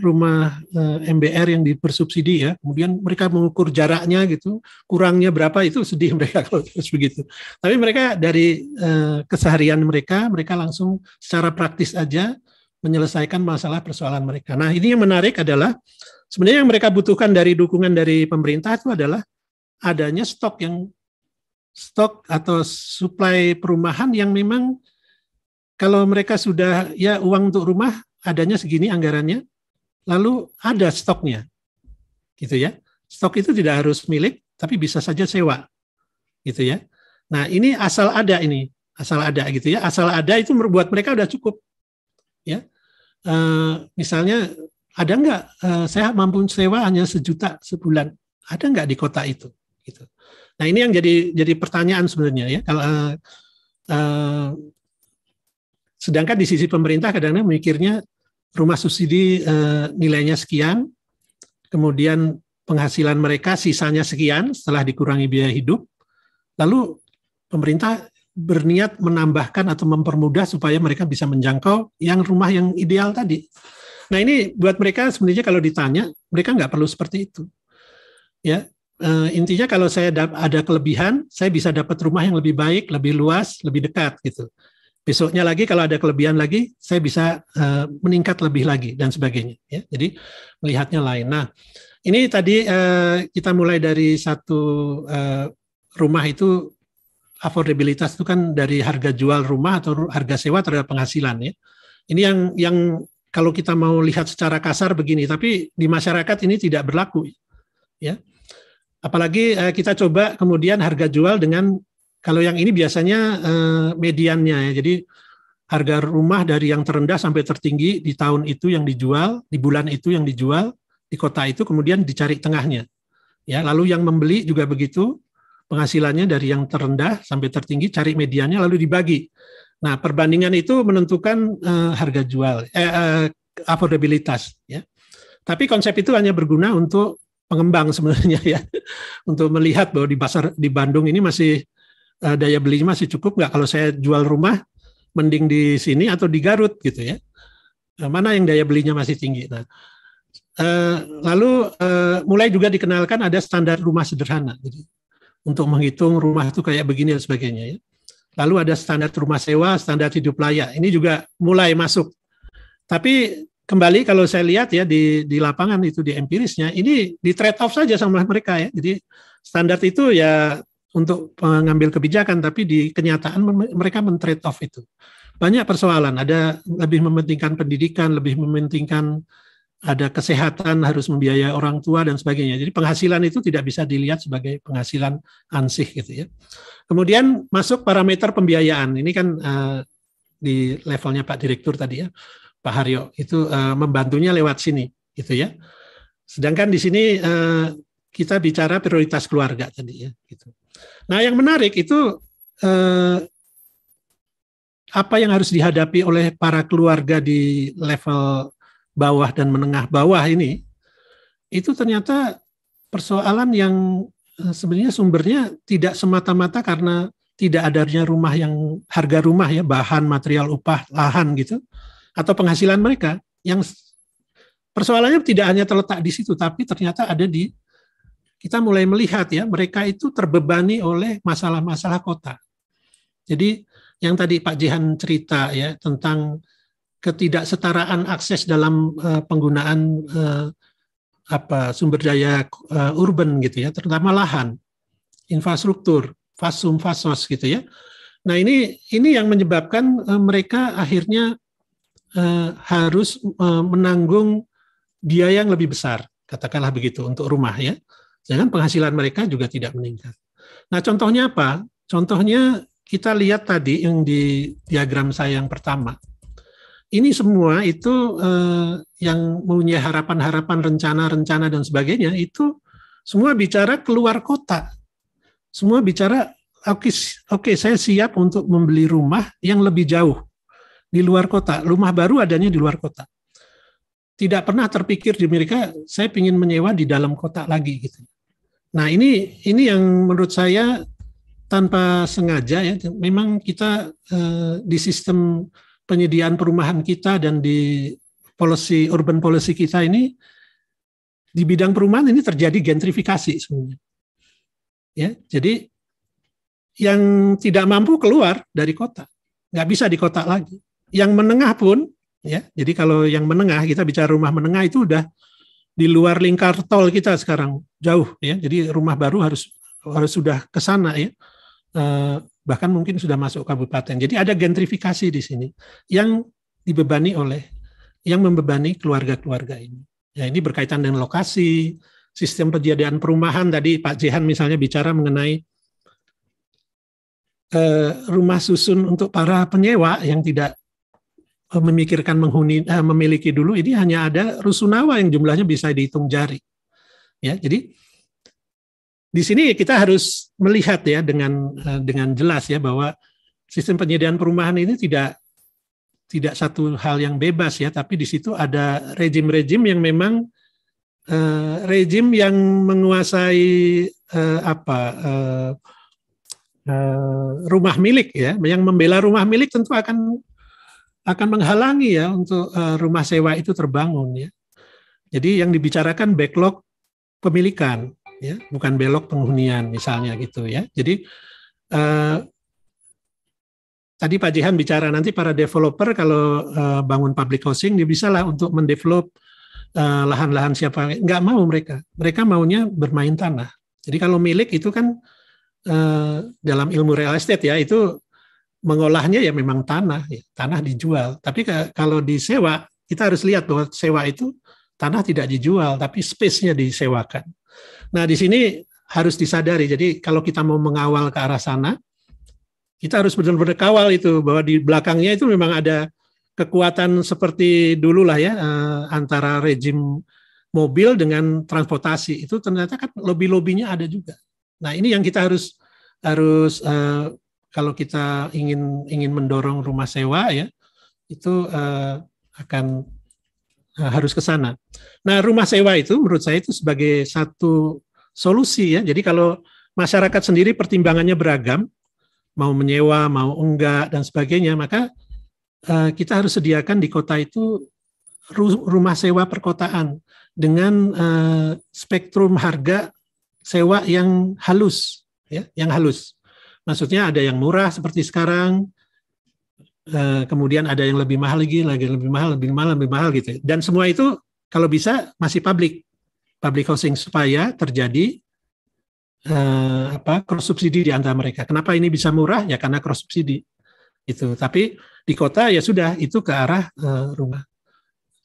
rumah uh, eh, MBR yang dipersubsidi ya? Kemudian mereka mengukur jaraknya gitu, kurangnya berapa itu sedih mereka kalau terus begitu. Tapi mereka dari uh, keseharian mereka, mereka langsung secara praktis aja menyelesaikan masalah persoalan mereka. Nah, ini yang menarik adalah sebenarnya yang mereka butuhkan dari dukungan dari pemerintah itu adalah adanya stok yang stok atau supply perumahan yang memang kalau mereka sudah ya uang untuk rumah adanya segini anggarannya, lalu ada stoknya, gitu ya. Stok itu tidak harus milik, tapi bisa saja sewa, gitu ya. Nah ini asal ada ini, asal ada gitu ya. Asal ada itu membuat mereka udah cukup, ya. E, misalnya ada nggak e, saya mampu sewa hanya sejuta sebulan, ada nggak di kota itu, gitu. Nah ini yang jadi jadi pertanyaan sebenarnya ya. Kalau e, Sedangkan di sisi pemerintah kadang-kadang mikirnya rumah subsidi eh, nilainya sekian, kemudian penghasilan mereka sisanya sekian setelah dikurangi biaya hidup, lalu pemerintah berniat menambahkan atau mempermudah supaya mereka bisa menjangkau yang rumah yang ideal tadi. Nah ini buat mereka sebenarnya kalau ditanya, mereka nggak perlu seperti itu. Ya eh, intinya kalau saya ada kelebihan, saya bisa dapat rumah yang lebih baik, lebih luas, lebih dekat gitu besoknya lagi kalau ada kelebihan lagi saya bisa uh, meningkat lebih lagi dan sebagainya ya jadi melihatnya lain nah ini tadi uh, kita mulai dari satu uh, rumah itu affordabilitas itu kan dari harga jual rumah atau harga sewa terhadap penghasilan ya ini yang yang kalau kita mau lihat secara kasar begini tapi di masyarakat ini tidak berlaku ya apalagi uh, kita coba kemudian harga jual dengan kalau yang ini biasanya eh, mediannya ya. Jadi harga rumah dari yang terendah sampai tertinggi di tahun itu yang dijual, di bulan itu yang dijual, di kota itu kemudian dicari tengahnya. Ya, lalu yang membeli juga begitu, penghasilannya dari yang terendah sampai tertinggi cari mediannya lalu dibagi. Nah, perbandingan itu menentukan eh, harga jual eh, eh, affordabilitas ya. Tapi konsep itu hanya berguna untuk pengembang sebenarnya ya. Untuk melihat bahwa di pasar di Bandung ini masih uh, daya belinya masih cukup nggak kalau saya jual rumah mending di sini atau di Garut gitu ya uh, mana yang daya belinya masih tinggi nah uh, lalu uh, mulai juga dikenalkan ada standar rumah sederhana jadi untuk menghitung rumah itu kayak begini dan sebagainya ya lalu ada standar rumah sewa standar hidup layak ini juga mulai masuk tapi kembali kalau saya lihat ya di di lapangan itu di empirisnya ini di trade off saja sama mereka ya. Jadi standar itu ya untuk mengambil kebijakan, tapi di kenyataan mereka men-trade off itu. Banyak persoalan, ada lebih mementingkan pendidikan, lebih mementingkan ada kesehatan, harus membiayai orang tua dan sebagainya. Jadi penghasilan itu tidak bisa dilihat sebagai penghasilan ansih gitu ya. Kemudian masuk parameter pembiayaan. Ini kan uh, di levelnya Pak Direktur tadi ya, Pak Haryo itu uh, membantunya lewat sini gitu ya. Sedangkan di sini uh, kita bicara prioritas keluarga tadi ya gitu. Nah, yang menarik itu eh, apa yang harus dihadapi oleh para keluarga di level bawah dan menengah bawah ini itu ternyata persoalan yang eh, sebenarnya sumbernya tidak semata-mata karena tidak adanya rumah yang harga rumah ya bahan material upah lahan gitu atau penghasilan mereka yang persoalannya tidak hanya terletak di situ tapi ternyata ada di kita mulai melihat ya mereka itu terbebani oleh masalah-masalah kota. Jadi yang tadi Pak Jihan cerita ya tentang ketidaksetaraan akses dalam uh, penggunaan uh, apa sumber daya uh, urban gitu ya, terutama lahan, infrastruktur, fasum fasos gitu ya. Nah ini ini yang menyebabkan uh, mereka akhirnya uh, harus uh, menanggung biaya yang lebih besar, katakanlah begitu untuk rumah ya. Sedangkan penghasilan mereka juga tidak meningkat. Nah, contohnya apa? Contohnya kita lihat tadi yang di diagram saya yang pertama. Ini semua itu eh, yang punya harapan-harapan, rencana-rencana dan sebagainya itu semua bicara keluar kota. Semua bicara oke okay, saya siap untuk membeli rumah yang lebih jauh di luar kota. Rumah baru adanya di luar kota. Tidak pernah terpikir di mereka saya ingin menyewa di dalam kota lagi gitu. Nah, ini ini yang menurut saya tanpa sengaja ya memang kita eh, di sistem penyediaan perumahan kita dan di policy urban policy kita ini di bidang perumahan ini terjadi gentrifikasi sebenarnya. Ya, jadi yang tidak mampu keluar dari kota, nggak bisa di kota lagi. Yang menengah pun ya, jadi kalau yang menengah kita bicara rumah menengah itu udah di luar lingkar tol kita sekarang jauh ya. Jadi rumah baru harus harus sudah ke sana ya. Eh, bahkan mungkin sudah masuk kabupaten. Jadi ada gentrifikasi di sini yang dibebani oleh yang membebani keluarga-keluarga ini. Ya ini berkaitan dengan lokasi, sistem perjadian perumahan tadi Pak Jihan misalnya bicara mengenai eh, rumah susun untuk para penyewa yang tidak Eh, memikirkan menghuni eh, memiliki dulu ini hanya ada rusunawa yang jumlahnya bisa dihitung jari. Ya, jadi di sini kita harus melihat ya dengan eh, dengan jelas ya bahwa sistem penyediaan perumahan ini tidak tidak satu hal yang bebas ya, tapi di situ ada rejim-rejim yang memang eh, rejim yang menguasai eh, apa eh, eh rumah milik ya, yang membela rumah milik tentu akan akan menghalangi ya untuk eh, rumah sewa itu terbangun ya. Jadi yang dibicarakan backlog pemilikan ya, bukan belok penghunian misalnya gitu ya. Jadi eh, tadi Pak Jihan bicara nanti para developer kalau eh, bangun public housing dia bisalah untuk mendevelop eh, lahan-lahan siapa nggak mau mereka. Mereka maunya bermain tanah. Jadi kalau milik itu kan eh, dalam ilmu real estate ya itu mengolahnya ya memang tanah, ya, tanah dijual. Tapi ke, kalau disewa, kita harus lihat bahwa sewa itu tanah tidak dijual, tapi space-nya disewakan. Nah, di sini harus disadari. Jadi kalau kita mau mengawal ke arah sana, kita harus benar-benar kawal itu bahwa di belakangnya itu memang ada kekuatan seperti dulu lah ya eh, antara rejim mobil dengan transportasi itu ternyata kan lobby-lobbynya ada juga. Nah, ini yang kita harus harus eh, kalau kita ingin ingin mendorong rumah sewa ya itu uh, akan uh, harus ke sana. Nah, rumah sewa itu menurut saya itu sebagai satu solusi ya. Jadi kalau masyarakat sendiri pertimbangannya beragam, mau menyewa, mau enggak dan sebagainya, maka uh, kita harus sediakan di kota itu rumah sewa perkotaan dengan uh, spektrum harga sewa yang halus ya, yang halus. Maksudnya ada yang murah seperti sekarang, eh, kemudian ada yang lebih mahal lagi, lagi lebih mahal, lebih mahal, lebih mahal gitu. Dan semua itu kalau bisa masih publik, public housing supaya terjadi eh, apa cross subsidi di antara mereka. Kenapa ini bisa murah? Ya karena cross subsidi itu. Tapi di kota ya sudah itu ke arah eh, rumah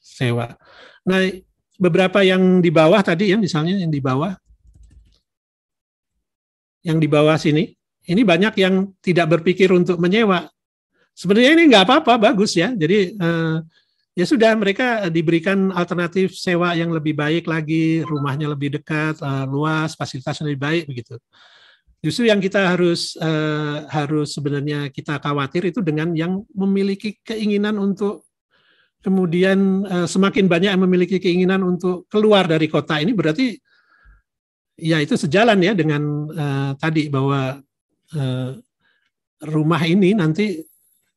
sewa. Nah beberapa yang di bawah tadi ya misalnya yang di bawah, yang di bawah sini ini banyak yang tidak berpikir untuk menyewa. Sebenarnya ini nggak apa-apa, bagus ya. Jadi eh, ya sudah mereka diberikan alternatif sewa yang lebih baik lagi, rumahnya lebih dekat, eh, luas, fasilitasnya lebih baik begitu. Justru yang kita harus eh, harus sebenarnya kita khawatir itu dengan yang memiliki keinginan untuk kemudian semakin banyak yang memiliki keinginan untuk keluar dari kota ini berarti ya itu sejalan ya dengan eh, tadi bahwa Eh, rumah ini nanti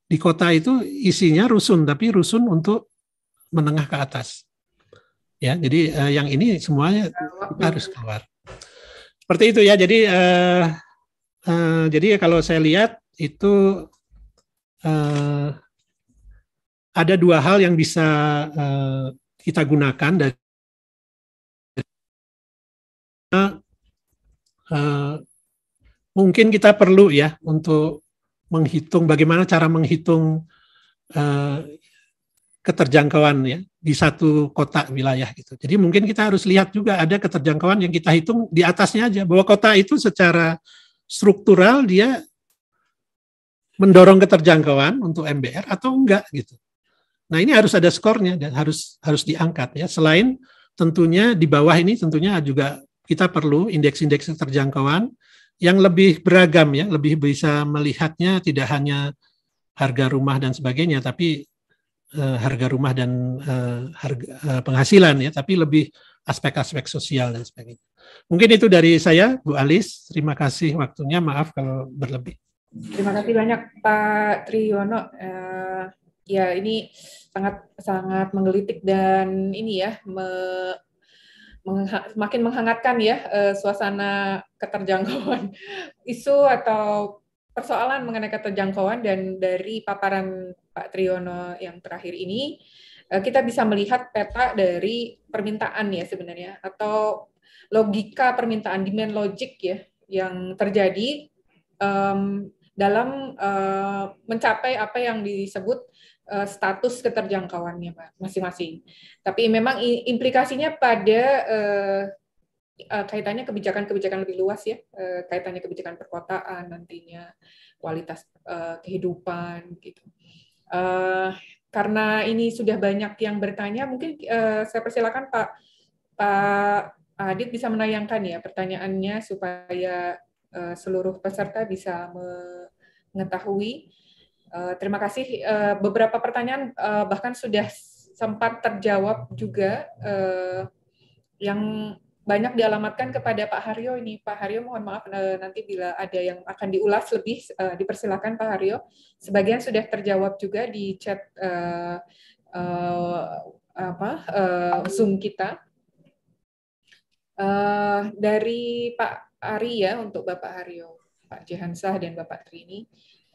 di kota itu isinya rusun tapi rusun untuk menengah ke atas ya jadi uh, yang ini semuanya harus keluar seperti itu ya jadi uh, uh, jadi kalau saya lihat itu uh, ada dua hal yang bisa uh, kita gunakan dari uh, mungkin kita perlu ya untuk menghitung bagaimana cara menghitung uh, keterjangkauan ya di satu kota wilayah gitu. Jadi mungkin kita harus lihat juga ada keterjangkauan yang kita hitung di atasnya aja bahwa kota itu secara struktural dia mendorong keterjangkauan untuk MBR atau enggak gitu. Nah, ini harus ada skornya dan harus harus diangkat ya. Selain tentunya di bawah ini tentunya juga kita perlu indeks-indeks keterjangkauan yang lebih beragam ya, lebih bisa melihatnya tidak hanya harga rumah dan sebagainya, tapi uh, harga rumah dan uh, harga uh, penghasilan ya, tapi lebih aspek-aspek sosial dan sebagainya. Mungkin itu dari saya, Bu Alis. Terima kasih waktunya. Maaf kalau berlebih. Terima kasih banyak Pak Triyono. Uh, ya ini sangat sangat menggelitik dan ini ya me, semakin menghangatkan ya eh, suasana keterjangkauan isu atau persoalan mengenai keterjangkauan dan dari paparan Pak Triyono yang terakhir ini eh, kita bisa melihat peta dari permintaan ya sebenarnya atau logika permintaan demand logic ya yang terjadi dalam eh, mencapai apa yang disebut Eh, status keterjangkauannya masing-masing. Tapi memang implikasinya pada eh, eh, kaitannya kebijakan-kebijakan lebih luas ya, kaitannya kebijakan perkotaan nantinya, kualitas kehidupan gitu. Karena ini sudah banyak yang bertanya, mungkin saya persilakan Pak Pak Adit bisa menayangkan ya pertanyaannya supaya seluruh peserta bisa mengetahui Eh, terima kasih. Uh, beberapa pertanyaan uh, bahkan sudah sempat terjawab juga uh, yang banyak dialamatkan kepada Pak Haryo ini. Pak Haryo mohon maaf uh, nanti bila ada yang akan diulas lebih uh, dipersilakan Pak Haryo. Sebagian sudah terjawab juga di chat uh, uh, apa uh, Zoom kita. Uh, dari Pak Ari ya untuk Bapak Haryo, Pak Jehansah dan Bapak Trini.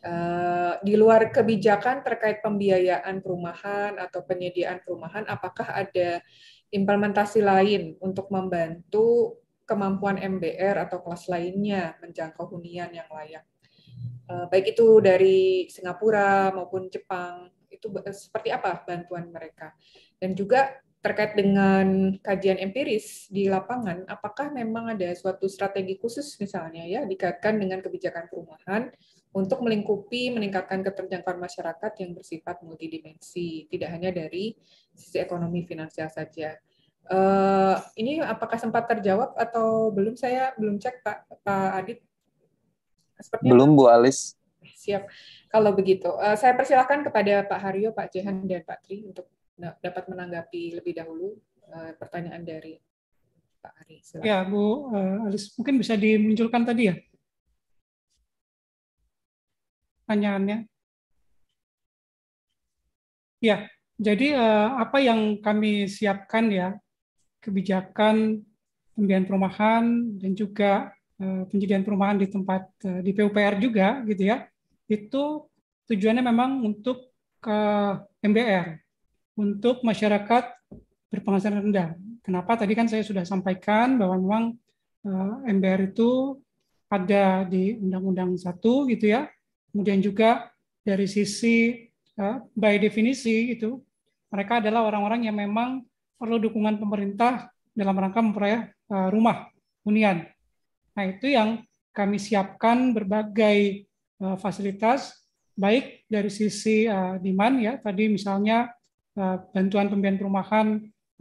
Eh, di luar kebijakan terkait pembiayaan perumahan atau penyediaan perumahan, apakah ada implementasi lain untuk membantu kemampuan MBR atau kelas lainnya menjangkau hunian yang layak? Eh, baik itu dari Singapura maupun Jepang, itu seperti apa bantuan mereka? Dan juga terkait dengan kajian empiris di lapangan, apakah memang ada suatu strategi khusus misalnya ya dikaitkan dengan kebijakan perumahan untuk melingkupi meningkatkan keterjangkauan masyarakat yang bersifat multidimensi, tidak hanya dari sisi ekonomi finansial saja. Uh, ini apakah sempat terjawab atau belum? Saya belum cek Pak Pak Adit. Sepertinya belum Bu Alis. Siap. Kalau begitu, uh, saya persilahkan kepada Pak Haryo, Pak Jehan, dan Pak Tri untuk dapat menanggapi lebih dahulu uh, pertanyaan dari Pak Ari. Ya Bu uh, Alis, mungkin bisa dimunculkan tadi ya pertanyaannya? Ya, jadi eh, apa yang kami siapkan ya, kebijakan pembiayaan perumahan dan juga eh, penjadian perumahan di tempat eh, di PUPR juga gitu ya, itu tujuannya memang untuk ke MBR, untuk masyarakat berpenghasilan rendah. Kenapa? Tadi kan saya sudah sampaikan bahwa memang MBR itu ada di Undang-Undang satu gitu ya, Kemudian juga dari sisi eh, by definisi itu mereka adalah orang-orang yang memang perlu dukungan pemerintah dalam rangka memperoleh eh, rumah hunian. Nah, itu yang kami siapkan berbagai eh, fasilitas baik dari sisi demand ya tadi misalnya bantuan pembiayaan perumahan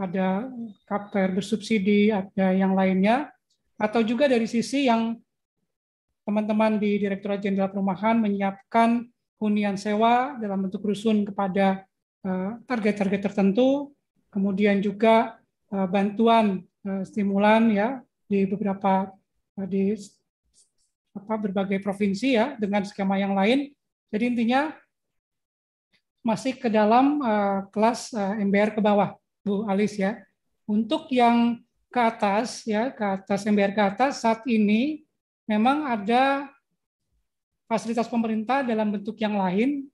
ada KPR bersubsidi ada yang lainnya atau juga dari sisi yang teman-teman di Direktorat Jenderal Perumahan menyiapkan hunian sewa dalam bentuk rusun kepada eh, target-target tertentu, kemudian juga eh, bantuan eh, stimulan ya di beberapa di apa, berbagai provinsi ya dengan skema yang lain. Jadi intinya masih ke dalam kelas MBR ke bawah, Bu Alis ya. Untuk yang ke atas ya, ke atas MBR ke atas saat ini memang ada fasilitas pemerintah dalam bentuk yang lain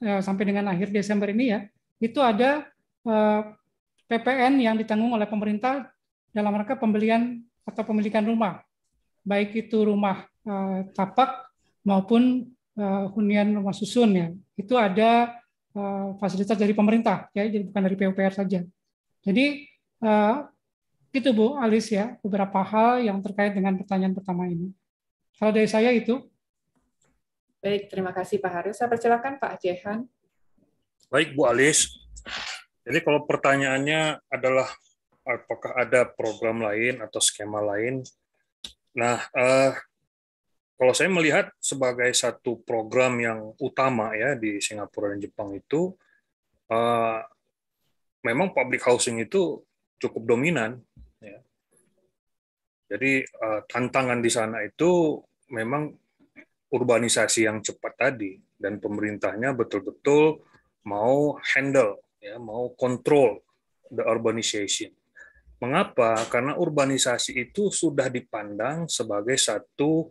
eh, sampai dengan akhir Desember ini ya, itu ada eh, PPN yang ditanggung oleh pemerintah dalam rangka pembelian atau pemilikan rumah, baik itu rumah eh, tapak maupun hunian rumah susun ya, itu ada fasilitas dari pemerintah ya, jadi bukan dari PUPR saja. Jadi itu Bu Alis ya, beberapa hal yang terkait dengan pertanyaan pertama ini. Kalau dari saya itu. Baik, terima kasih Pak Harus. Saya persilakan Pak Jehan. Baik, Bu Alis. Jadi kalau pertanyaannya adalah apakah ada program lain atau skema lain. Nah, eh, kalau saya melihat sebagai satu program yang utama ya di Singapura dan Jepang itu, eh, memang public housing itu cukup dominan jadi uh, tantangan di sana itu memang urbanisasi yang cepat tadi dan pemerintahnya betul-betul mau handle ya, mau kontrol the urbanization. Mengapa? Karena urbanisasi itu sudah dipandang sebagai satu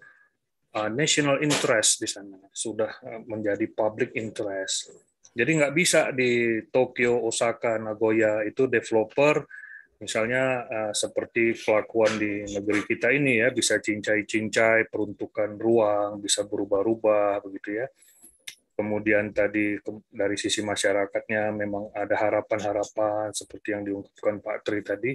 uh, national interest di sana, sudah eh, menjadi public interest. Jadi nggak bisa di Tokyo, Osaka, Nagoya itu developer misalnya eh, seperti kelakuan di negeri kita ini ya bisa cincai-cincai peruntukan ruang bisa berubah-ubah begitu ya kemudian tadi dari sisi masyarakatnya memang ada harapan-harapan seperti yang diungkapkan Pak Tri tadi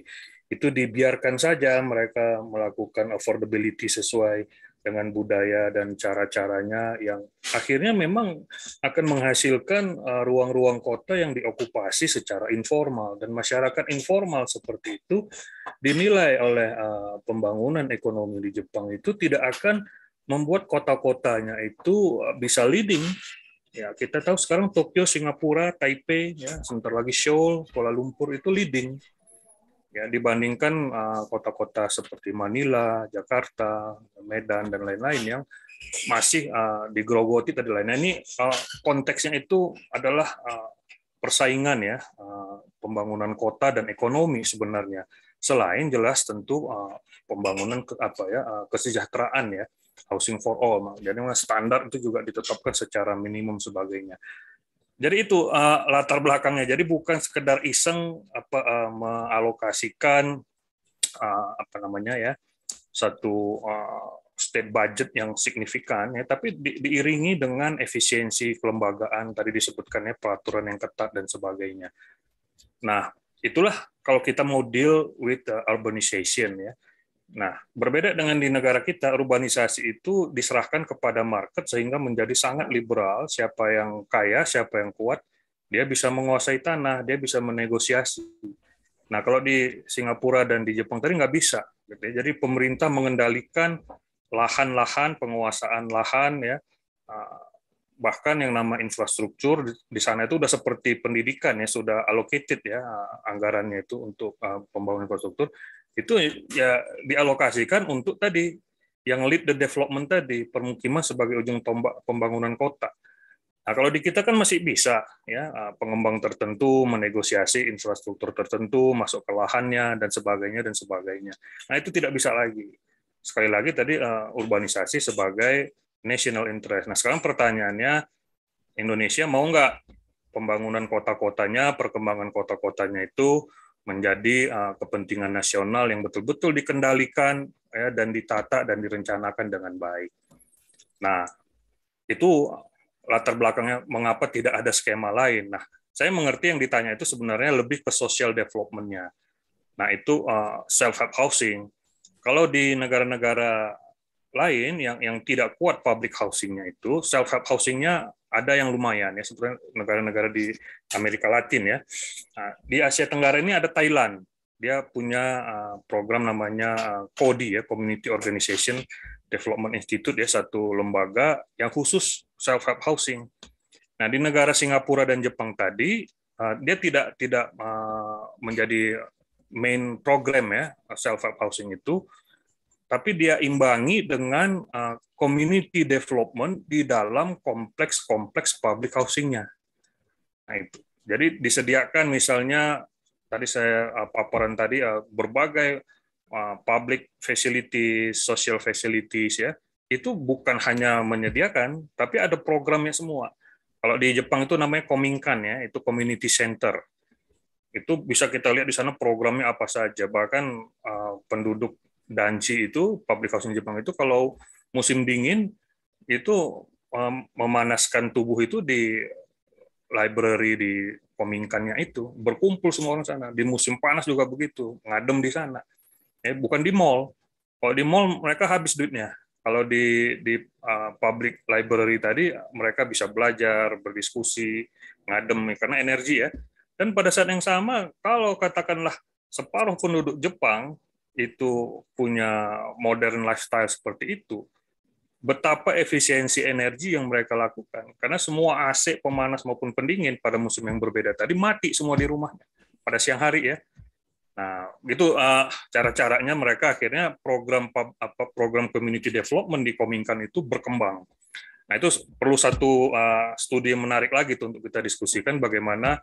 itu dibiarkan saja mereka melakukan affordability sesuai dengan budaya dan cara-caranya yang akhirnya memang akan menghasilkan eh, ruang-ruang kota yang diokupasi secara informal dan masyarakat informal seperti itu dinilai oleh eh, pembangunan ekonomi di Jepang itu tidak akan membuat kota-kotanya itu eh, bisa leading ya kita tahu sekarang Tokyo, Singapura, Taipei ya sebentar lagi Seoul, Kuala Lumpur itu leading ya dibandingkan eh, kota-kota uh, seperti Manila, Jakarta, Medan dan lain-lain yang masih uh, eh, digrogoti tadi lainnya ini uh, konteksnya itu adalah uh, persaingan ya uh, pembangunan kota dan ekonomi sebenarnya selain jelas tentu uh, pembangunan ke, apa ya uh, kesejahteraan ya housing for all jadi standar itu juga ditetapkan secara minimum sebagainya jadi itu uh, latar belakangnya. Jadi bukan sekedar iseng apa uh, mengalokasikan uh, apa namanya ya satu uh, state budget yang signifikan ya, tapi di, diiringi dengan efisiensi kelembagaan tadi disebutkannya peraturan yang ketat dan sebagainya. Nah itulah kalau kita mau deal with uh, urbanization ya Nah, berbeda dengan di negara kita, urbanisasi itu diserahkan kepada market sehingga menjadi sangat liberal. Siapa yang kaya, siapa yang kuat, dia bisa menguasai tanah, dia bisa menegosiasi. Nah, kalau di Singapura dan di Jepang tadi nggak bisa. Gitu ya. Jadi pemerintah mengendalikan lahan-lahan, penguasaan lahan, ya ah, bahkan yang nama infrastruktur di sana itu sudah seperti pendidikan ya sudah allocated ya anggarannya itu untuk ah, pembangunan infrastruktur itu ya dialokasikan untuk tadi yang lead the development tadi permukiman sebagai ujung tombak pembangunan kota. Nah, kalau di kita kan masih bisa ya ah, pengembang tertentu menegosiasi infrastruktur tertentu masuk ke lahannya dan sebagainya dan sebagainya. Nah itu tidak bisa lagi. Sekali lagi tadi ah, urbanisasi sebagai national interest. Nah sekarang pertanyaannya Indonesia mau nggak pembangunan kota-kotanya, perkembangan kota-kotanya itu menjadi eh, kepentingan nasional yang betul-betul dikendalikan ya, dan ditata dan direncanakan dengan baik. Nah, itu latar belakangnya mengapa tidak ada skema lain. Nah, saya mengerti yang ditanya itu sebenarnya lebih ke social development-nya. Nah, itu eh, self-help housing. Kalau di negara-negara lain yang yang tidak kuat public housing-nya itu, self-help housing-nya ada yang lumayan ya sebenarnya negara-negara di Amerika Latin ya. Nah, di Asia Tenggara ini ada Thailand. Dia punya eh, program namanya eh, CODI ya Community Organization Development Institute ya satu lembaga yang khusus self help housing. Nah, di negara Singapura dan Jepang tadi eh, dia tidak tidak menjadi main program ya self help housing itu tapi dia imbangi dengan uh, community development di dalam kompleks-kompleks public housingnya. Nah itu. Jadi disediakan misalnya tadi saya uh, paparan tadi uh, berbagai uh, public facilities, social facilities ya itu bukan hanya menyediakan, tapi ada programnya semua. Kalau di Jepang itu namanya Kominkan ya, itu community center. Itu bisa kita lihat di sana programnya apa saja, bahkan uh, penduduk Danchi itu public housing Jepang itu kalau musim dingin itu memanaskan tubuh itu di library di pemingkannya itu berkumpul semua orang sana di musim panas juga begitu ngadem di sana eh, bukan di mall kalau di mall mereka habis duitnya kalau di di uh, public library tadi mereka bisa belajar berdiskusi ngadem karena energi ya dan pada saat yang sama kalau katakanlah separuh penduduk Jepang itu punya modern lifestyle seperti itu, betapa efisiensi energi yang mereka lakukan. Karena semua AC, pemanas maupun pendingin pada musim yang berbeda tadi mati semua di rumahnya pada siang hari ya. Nah, itu uh, eh, cara-caranya mereka akhirnya program apa program community development di Kominkan itu berkembang. Nah, itu perlu satu uh, studi yang menarik lagi tuh untuk kita diskusikan bagaimana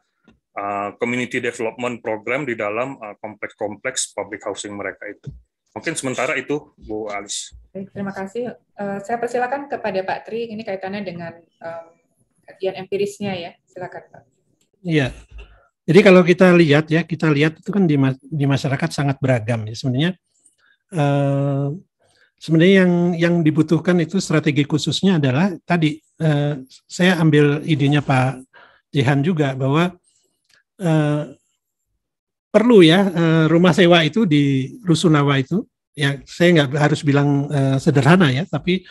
Eh, community development program di dalam eh, kompleks-kompleks public housing mereka itu. Mungkin sementara itu, Bu Alis. terima kasih. Eh, saya persilakan kepada Pak Tri. Ini kaitannya dengan kajian empirisnya ya. Silakan Pak. Iya. Jadi kalau kita lihat ya, kita lihat itu kan di, masyarakat sangat beragam ya. Sebenarnya sebenarnya yang yang dibutuhkan itu strategi khususnya adalah tadi saya ambil idenya Pak Jihan juga bahwa Eh, perlu ya uh, rumah sewa itu di Rusunawa itu ya saya nggak harus bilang uh, sederhana ya tapi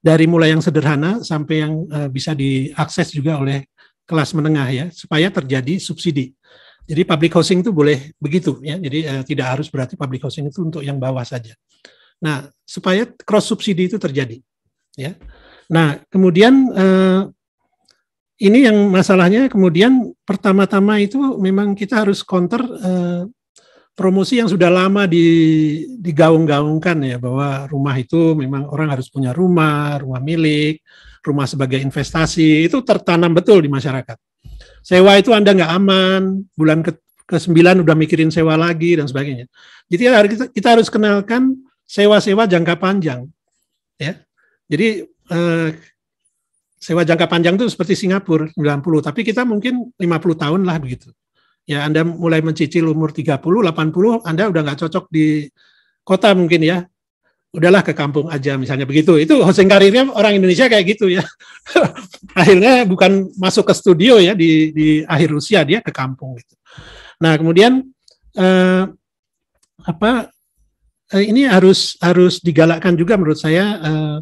dari mulai yang sederhana sampai yang uh, bisa diakses juga oleh kelas menengah ya supaya terjadi subsidi. Jadi public housing itu boleh begitu ya. Jadi uh, tidak harus berarti public housing itu untuk yang bawah saja. Nah, supaya cross subsidi itu terjadi ya. Nah, kemudian uh, ini yang masalahnya kemudian pertama-tama itu memang kita harus counter eh, promosi yang sudah lama di, digaung-gaungkan ya bahwa rumah itu memang orang harus punya rumah, rumah milik, rumah sebagai investasi itu tertanam betul di masyarakat. Sewa itu anda nggak aman, bulan ke, ke sembilan udah mikirin sewa lagi dan sebagainya. Jadi kita, kita harus kenalkan sewa-sewa jangka panjang, ya. Jadi eh, sewa jangka panjang itu seperti Singapura 90, tapi kita mungkin 50 tahun lah begitu. Ya Anda mulai mencicil umur 30, 80 Anda udah nggak cocok di kota mungkin ya. Udahlah ke kampung aja misalnya begitu. Itu hosting karirnya orang Indonesia kayak gitu ya. Akhirnya bukan masuk ke studio ya di di akhir usia dia ke kampung gitu. Nah, kemudian eh, apa eh, ini harus harus digalakkan juga menurut saya eh,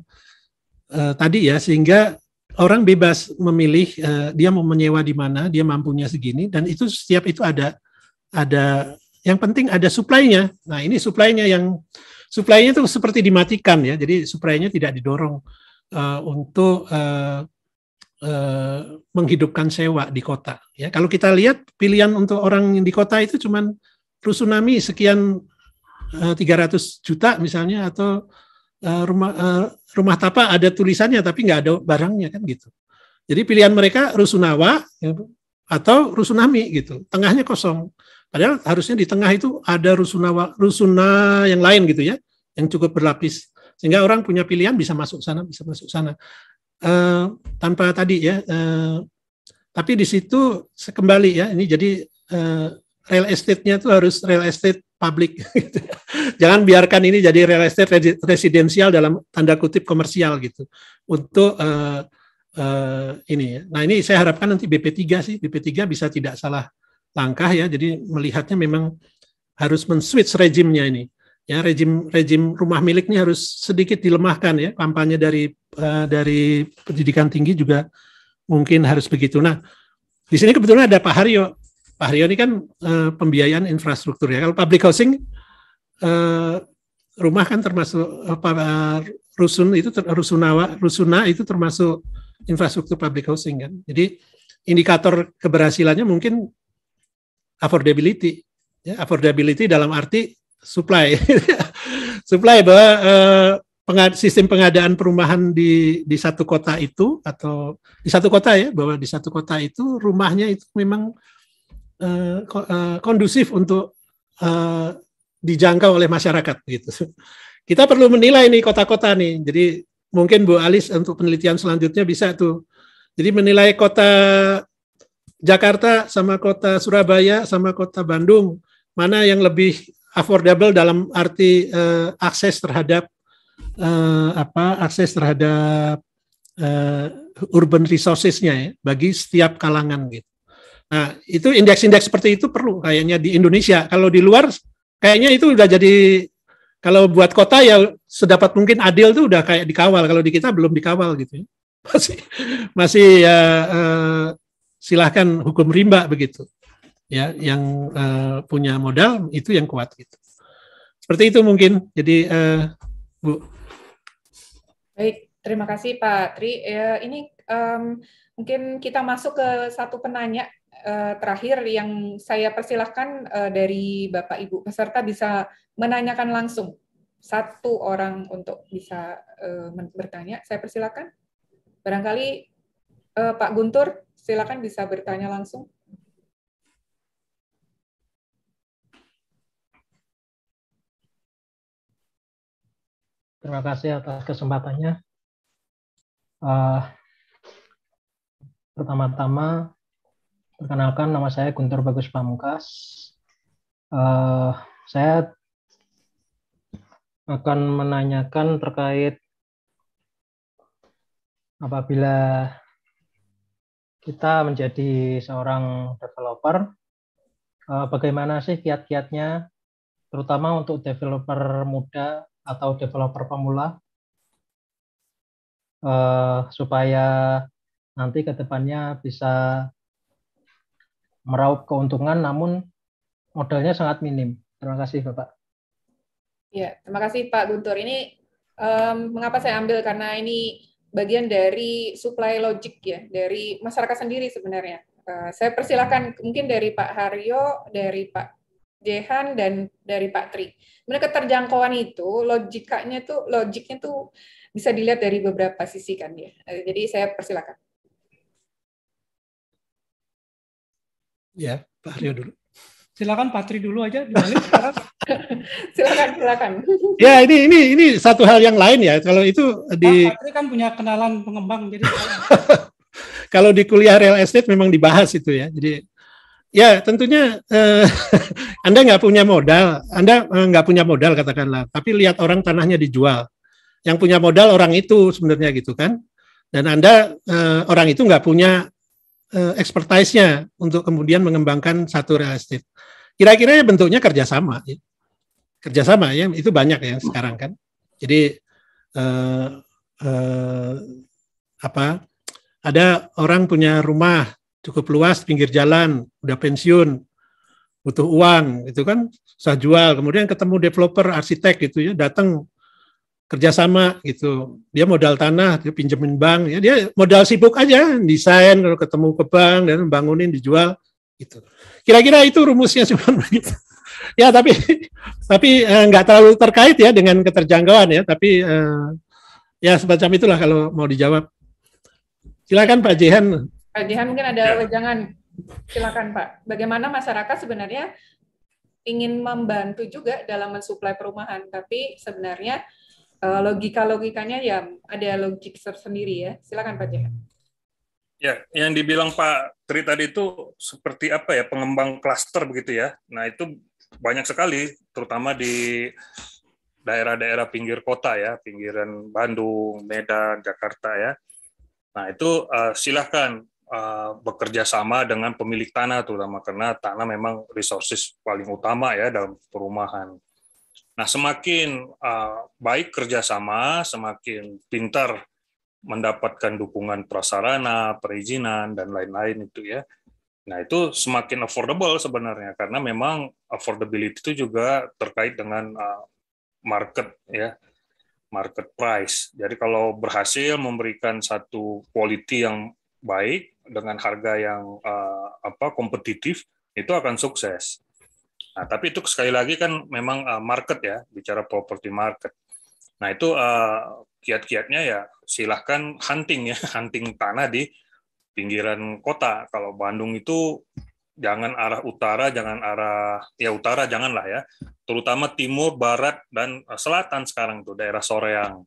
eh, tadi ya sehingga orang bebas memilih uh, dia mau menyewa di mana, dia mampunya segini dan itu setiap itu ada ada yang penting ada suplainya. Nah, ini suplainya yang suplainya itu seperti dimatikan ya. Jadi suplainya tidak didorong uh, untuk uh, uh, menghidupkan sewa di kota ya. Kalau kita lihat pilihan untuk orang di kota itu cuman tsunami sekian uh, 300 juta misalnya atau uh, rumah uh, rumah tapa ada tulisannya tapi nggak ada barangnya kan gitu. Jadi pilihan mereka rusunawa ya, atau rusunami gitu. Tengahnya kosong. Padahal harusnya di tengah itu ada rusunawa, rusuna yang lain gitu ya, yang cukup berlapis. Sehingga orang punya pilihan bisa masuk sana, bisa masuk sana. Uh, tanpa tadi ya, uh, tapi di situ sekembali ya, ini jadi uh, real estate-nya itu harus real estate publik. Jangan biarkan ini jadi real estate residensial dalam tanda kutip komersial gitu. Untuk uh, uh, ini. Ya. Nah ini saya harapkan nanti BP3 sih. BP3 bisa tidak salah langkah ya. Jadi melihatnya memang harus men-switch rejimnya ini. Ya, rejim rejim rumah milik ini harus sedikit dilemahkan ya. Kampanye dari uh, dari pendidikan tinggi juga mungkin harus begitu. Nah, di sini kebetulan ada Pak Haryo Pak Haryo ini kan uh, pembiayaan infrastruktur ya. Kalau public housing uh, rumah kan termasuk apa eh, rusun itu ter, rusunawa rusuna itu termasuk infrastruktur public housing kan. Jadi indikator keberhasilannya mungkin affordability ya affordability dalam arti supply supply bahwa uh, sistem pengadaan perumahan di di satu kota itu atau di satu kota ya bahwa di satu kota itu rumahnya itu memang Eh, eh, kondusif untuk uh, dijangkau oleh masyarakat gitu. Kita perlu menilai nih kota-kota nih. Jadi mungkin Bu Alis untuk penelitian selanjutnya bisa tuh. Jadi menilai kota Jakarta sama kota Surabaya sama kota Bandung mana yang lebih affordable dalam arti uh, akses terhadap uh, apa akses terhadap uh, urban resourcesnya ya bagi setiap kalangan gitu. Nah, itu indeks-indeks seperti itu perlu kayaknya di Indonesia. Kalau di luar kayaknya itu udah jadi kalau buat kota ya sedapat mungkin adil tuh udah kayak dikawal. Kalau di kita belum dikawal gitu. Ya. Masih masih ya uh, silahkan hukum rimba begitu. Ya, yang uh, punya modal itu yang kuat gitu. Seperti itu mungkin. Jadi uh, Bu. Baik, terima kasih Pak Tri. Ya, ini um, mungkin kita masuk ke satu penanya Eh, terakhir yang saya persilahkan eh, dari Bapak Ibu peserta bisa menanyakan langsung satu orang untuk bisa eh, bertanya. Saya persilahkan. Barangkali Pak Guntur silakan bisa bertanya langsung. Terima kasih atas kesempatannya. Uh, Pertama-tama, Perkenalkan, nama saya Guntur Bagus Pamungkas. Uh, saya akan menanyakan terkait apabila kita menjadi seorang developer, uh, bagaimana sih kiat-kiatnya, terutama untuk developer muda atau developer pemula, uh, supaya nanti ke depannya bisa meraup keuntungan namun modalnya sangat minim. Terima kasih Bapak. Ya, terima kasih Pak Guntur. Ini um, mengapa saya ambil karena ini bagian dari supply logic ya dari masyarakat sendiri sebenarnya. Uh, saya persilahkan mungkin dari Pak Haryo, dari Pak Jehan dan dari Pak Tri. Mereka keterjangkauan itu logikanya tuh logiknya tuh bisa dilihat dari beberapa sisi kan ya. Eh, jadi saya persilahkan. Ya, Pak Rio dulu. Silakan Patri dulu aja silakan, silakan. Ya, ini ini ini satu hal yang lain ya. Kalau itu di Pak Patri kan punya kenalan pengembang jadi Kalau di kuliah real estate memang dibahas itu ya. Jadi ya tentunya eh, Anda nggak punya modal, Anda eh, nggak punya modal katakanlah, tapi lihat orang tanahnya dijual. Yang punya modal orang itu sebenarnya gitu kan. Dan Anda eh, orang itu nggak punya uh, expertise-nya untuk kemudian mengembangkan satu real estate. Kira-kira ya bentuknya kerjasama, ya. kerjasama ya itu banyak ya sekarang kan. Jadi uh, uh, apa ada orang punya rumah cukup luas pinggir jalan, udah pensiun, butuh uang, itu kan susah jual. Kemudian ketemu developer, arsitek gitu ya, datang kerjasama gitu. Dia modal tanah, dia pinjemin bank, ya dia modal sibuk aja, desain kalau ketemu ke bank dan bangunin dijual gitu. Kira-kira itu rumusnya cuma begitu. ya tapi tapi eh, nggak eh, terlalu terkait ya dengan keterjangkauan ya, tapi eh, ya semacam itulah kalau mau dijawab. Silakan Pak Jihan. Pak Jihan mungkin ada ya. wejangan. Silakan Pak. Bagaimana masyarakat sebenarnya ingin membantu juga dalam mensuplai perumahan, tapi sebenarnya Eh, logika-logikanya ya ada logik tersendiri ya. Silakan Pak Jaya. Ya, yang dibilang Pak Tri tadi itu seperti apa ya, pengembang klaster begitu ya. Nah, itu banyak sekali, terutama di daerah-daerah pinggir kota ya, pinggiran Bandung, Medan, Jakarta ya. Nah, itu uh, eh, silahkan uh, eh, bekerja sama dengan pemilik tanah terutama karena tanah memang resources paling utama ya dalam perumahan. Nah, semakin uh, baik kerjasama, semakin pintar mendapatkan dukungan prasarana, perizinan, dan lain-lain itu ya. Nah, itu semakin affordable sebenarnya, karena memang affordability itu juga terkait dengan uh, market ya, market price. Jadi kalau berhasil memberikan satu quality yang baik dengan harga yang uh, apa kompetitif, itu akan sukses. Nah, tapi itu sekali lagi kan memang eh, market ya, bicara property market. Nah, itu eh, kiat-kiatnya ya silahkan hunting ya, hunting tanah di pinggiran kota. Kalau Bandung itu jangan arah utara, jangan arah ya utara janganlah ya. Terutama timur, barat dan eh, selatan sekarang tuh daerah Soreang.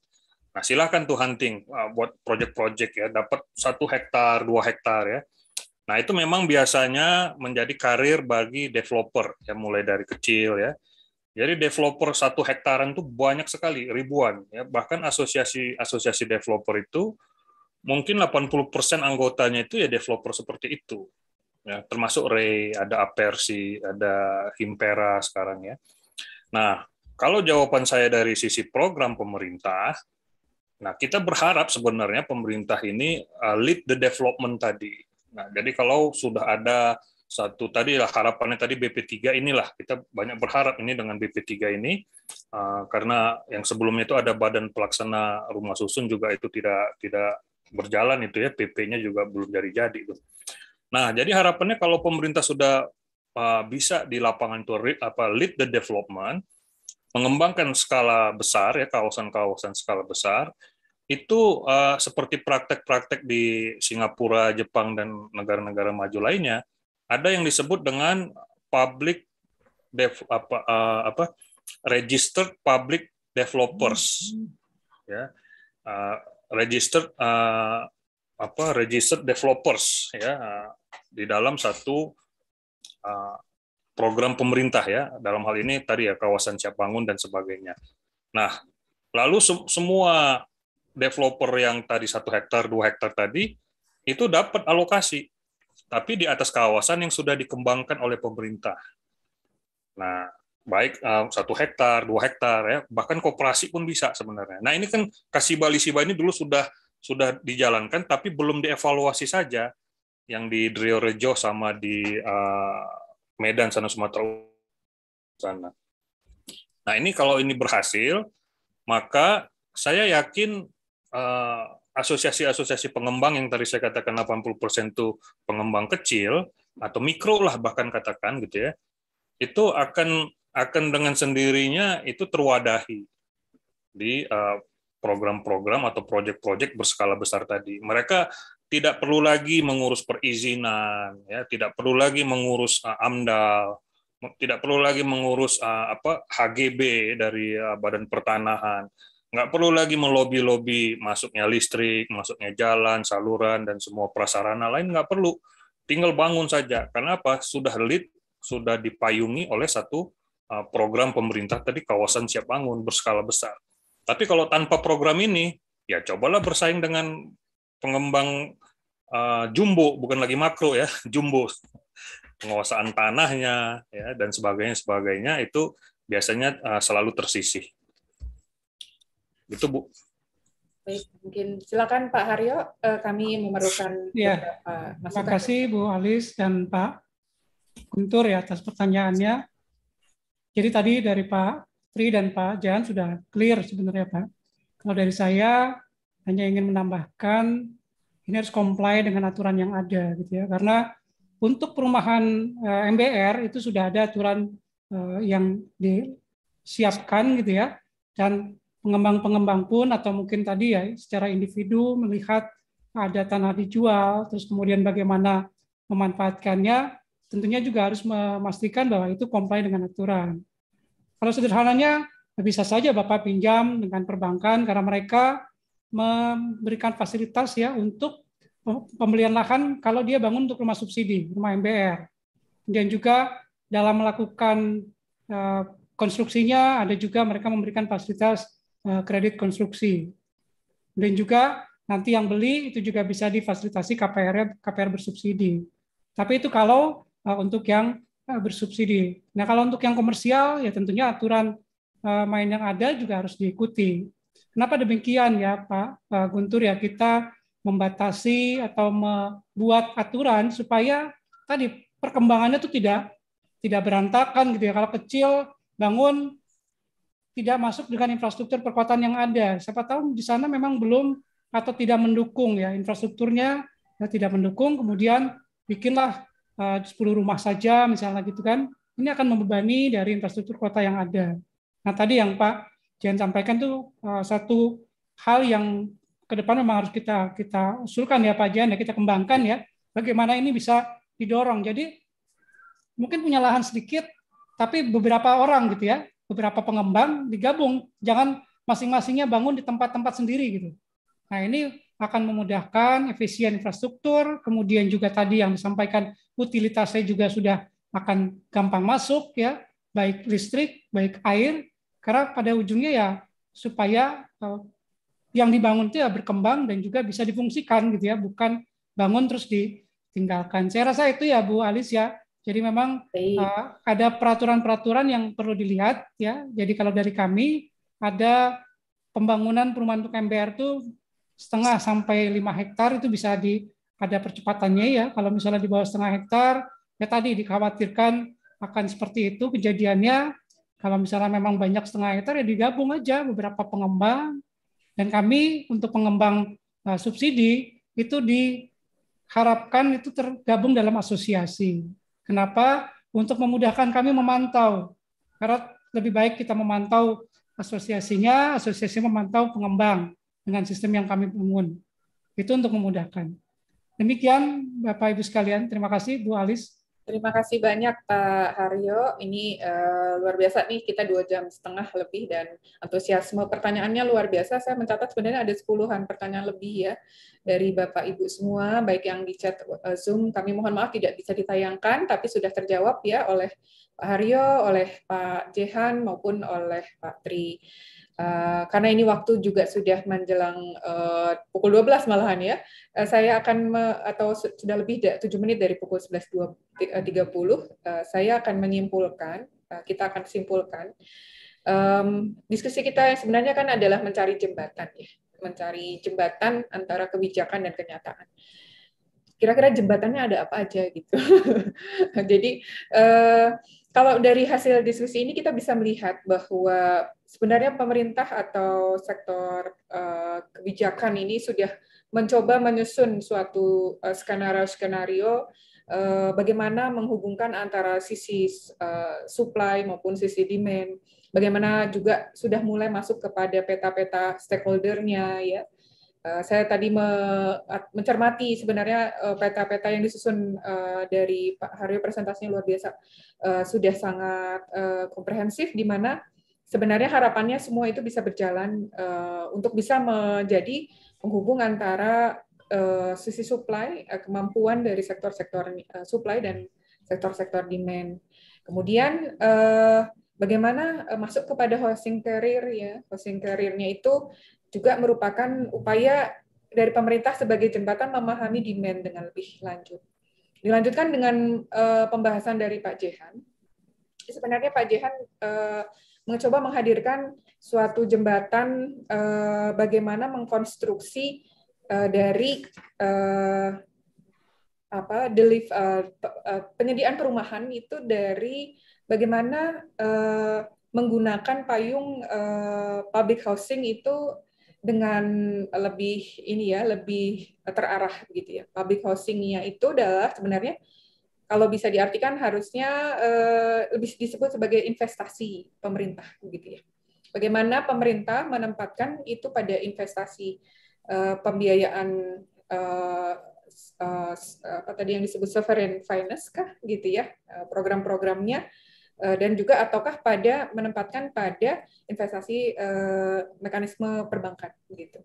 Nah, silahkan tuh hunting buat project-project ya, dapat satu hektar, dua hektar ya Nah, itu memang biasanya menjadi karir bagi developer ya mulai dari kecil ya. Jadi developer satu hektaran itu banyak sekali, ribuan ya. Bahkan asosiasi asosiasi developer itu mungkin 80% anggotanya itu ya developer seperti itu. Ya, termasuk Ray, ada Apersi, ada Impera sekarang ya. Nah, kalau jawaban saya dari sisi program pemerintah, nah kita berharap sebenarnya pemerintah ini uh, lead the development tadi Nah, jadi kalau sudah ada satu tadi lah harapannya tadi BP3 inilah kita banyak berharap ini dengan BP3 ini eh, karena yang sebelumnya itu ada badan pelaksana rumah susun juga itu tidak tidak berjalan itu ya PP-nya juga belum jadi-jadi itu. Nah, jadi harapannya kalau pemerintah sudah eh, bisa di lapangan itu apa lead the development, mengembangkan skala besar ya kawasan-kawasan skala besar, itu uh, seperti praktek-praktek di Singapura, Jepang, dan negara-negara maju lainnya, ada yang disebut dengan public dev, apa, uh, apa registered public developers, hmm. ya, uh, registered uh, apa registered developers, ya, uh, di dalam satu uh, program pemerintah ya, dalam hal ini tadi ya kawasan siap bangun dan sebagainya. Nah, lalu semua developer yang tadi satu hektar dua hektar tadi itu dapat alokasi tapi di atas kawasan yang sudah dikembangkan oleh pemerintah. Nah, baik eh, satu hektar, dua hektar ya, bahkan koperasi pun bisa sebenarnya. Nah, ini kan kasih bali siba ini dulu sudah sudah dijalankan tapi belum dievaluasi saja yang di Drio Rejo sama di eh, Medan sana Sumatera sana. Nah, ini kalau ini berhasil, maka saya yakin Eh, asosiasi-asosiasi pengembang yang tadi saya katakan 80% itu pengembang kecil atau mikro lah bahkan katakan gitu ya itu akan akan dengan sendirinya itu terwadahi di eh, program-program atau proyek-proyek berskala besar tadi mereka tidak perlu lagi mengurus perizinan ya tidak perlu lagi mengurus eh, amdal tidak perlu lagi mengurus apa HGB dari Badan Pertanahan Nggak perlu lagi melobi-lobi masuknya listrik, masuknya jalan, saluran, dan semua prasarana lain nggak perlu. Tinggal bangun saja. Karena apa? Sudah lead, sudah dipayungi oleh satu uh, program pemerintah tadi kawasan siap bangun berskala besar. Tapi kalau tanpa program ini, ya cobalah bersaing dengan pengembang uh, jumbo, bukan lagi makro ya, jumbo. Penguasaan tanahnya ya dan sebagainya sebagainya itu biasanya uh, selalu tersisih itu Bu. Baik, mungkin silakan Pak Haryo, eh, kami memerlukan ya. Terima kasih Bu Alis dan Pak Guntur ya atas pertanyaannya. Jadi tadi dari Pak Tri dan Pak Jan sudah clear sebenarnya Pak. Kalau dari saya hanya ingin menambahkan ini harus comply dengan aturan yang ada gitu ya. Karena untuk perumahan eh, MBR itu sudah ada aturan eh, yang disiapkan gitu ya dan pengembang-pengembang pun atau mungkin tadi ya secara individu melihat ada tanah dijual, terus kemudian bagaimana memanfaatkannya, tentunya juga harus memastikan bahwa itu comply dengan aturan. Kalau sederhananya, ya bisa saja Bapak pinjam dengan perbankan karena mereka memberikan fasilitas ya untuk pembelian lahan kalau dia bangun untuk rumah subsidi, rumah MBR. Kemudian juga dalam melakukan eh, konstruksinya ada juga mereka memberikan fasilitas Eh, kredit konstruksi. Dan juga nanti yang beli itu juga bisa difasilitasi KPR KPR bersubsidi. Tapi itu kalau eh, untuk yang eh, bersubsidi. Nah, kalau untuk yang komersial ya tentunya aturan main yang ada juga harus diikuti. Kenapa demikian ya Pak Guntur ya kita membatasi atau membuat aturan supaya tadi perkembangannya itu tidak tidak berantakan gitu ya. Kalau kecil bangun tidak masuk dengan infrastruktur perkotaan yang ada. Siapa tahu di sana memang belum atau tidak mendukung ya infrastrukturnya ya, tidak mendukung. Kemudian bikinlah eh, uh, 10 rumah saja misalnya gitu kan. Ini akan membebani dari infrastruktur kota yang ada. Nah tadi yang Pak Jan sampaikan tuh uh, satu hal yang ke depan memang harus kita kita usulkan ya Pak Jan ya kita kembangkan ya bagaimana ini bisa didorong. Jadi mungkin punya lahan sedikit tapi beberapa orang gitu ya beberapa pengembang digabung. Jangan masing-masingnya bangun di tempat-tempat sendiri gitu. Nah ini akan memudahkan efisien infrastruktur, kemudian juga tadi yang disampaikan utilitasnya juga sudah akan gampang masuk ya, baik listrik, baik air, karena pada ujungnya ya supaya eh, yang dibangun itu ya berkembang dan juga bisa difungsikan gitu ya, bukan bangun terus ditinggalkan. Saya rasa itu ya Bu Alis ya jadi memang uh, ada peraturan-peraturan yang perlu dilihat ya. Jadi kalau dari kami ada pembangunan perumahan untuk MBR itu setengah sampai lima hektar itu bisa di ada percepatannya ya. Kalau misalnya di bawah setengah hektar ya tadi dikhawatirkan akan seperti itu kejadiannya. Kalau misalnya memang banyak setengah hektar ya digabung aja beberapa pengembang dan kami untuk pengembang uh, subsidi itu diharapkan itu tergabung dalam asosiasi. Kenapa? Untuk memudahkan kami memantau. Karena lebih baik kita memantau asosiasinya, asosiasi memantau pengembang dengan sistem yang kami bangun. Itu untuk memudahkan. Demikian Bapak Ibu sekalian, terima kasih Bu Alis. Terima kasih banyak Pak Haryo. Ini uh, luar biasa nih kita dua jam setengah lebih dan antusiasme pertanyaannya luar biasa. Saya mencatat sebenarnya ada sepuluhan pertanyaan lebih ya dari Bapak Ibu semua, baik yang di chat uh, Zoom. Kami mohon maaf tidak bisa ditayangkan, tapi sudah terjawab ya oleh Pak Haryo, oleh Pak Jehan maupun oleh Pak Tri. Uh, karena ini waktu juga sudah menjelang uh, pukul 12 malahan ya, uh, saya akan me, atau sudah lebih 7 menit dari pukul 11.30, uh, saya akan menyimpulkan, uh, kita akan simpulkan, um, diskusi kita yang sebenarnya kan adalah mencari jembatan ya, mencari jembatan antara kebijakan dan kenyataan kira-kira jembatannya ada apa aja gitu. Jadi uh, kalau dari hasil diskusi ini kita bisa melihat bahwa sebenarnya pemerintah atau sektor eh, kebijakan ini sudah mencoba menyusun suatu eh, skenario-skenario eh, bagaimana menghubungkan antara sisi supply maupun sisi demand, bagaimana juga sudah mulai masuk kepada peta-peta stakeholdernya ya. saya tadi mencermati sebenarnya peta-peta yang disusun dari Pak Haryo presentasinya luar biasa sudah sangat komprehensif di mana sebenarnya harapannya semua itu bisa berjalan eh, untuk bisa menjadi penghubung antara eh, sisi supply, eh, kemampuan dari sektor-sektor supply dan sektor-sektor demand. Kemudian bagaimana masuk kepada housing career ya, housing career-nya itu juga merupakan upaya dari pemerintah sebagai jembatan memahami demand dengan lebih lanjut. Dilanjutkan dengan uh, pembahasan dari Pak Jehan. Sebenarnya Pak Jehan uh, mencoba menghadirkan suatu jembatan eh, bagaimana mengkonstruksi eh, dari eh, apa delif, eh, eh, penyediaan perumahan itu dari bagaimana eh, menggunakan payung eh, public housing itu dengan lebih ini ya lebih terarah gitu ya public housingnya itu adalah sebenarnya kalau bisa diartikan harusnya eh, lebih disebut sebagai investasi pemerintah begitu ya. Bagaimana pemerintah menempatkan itu pada investasi eh, pembiayaan eh, apa tadi yang disebut sovereign finance kah gitu ya program-programnya dan juga ataukah pada menempatkan pada investasi mekanisme perbankan gitu.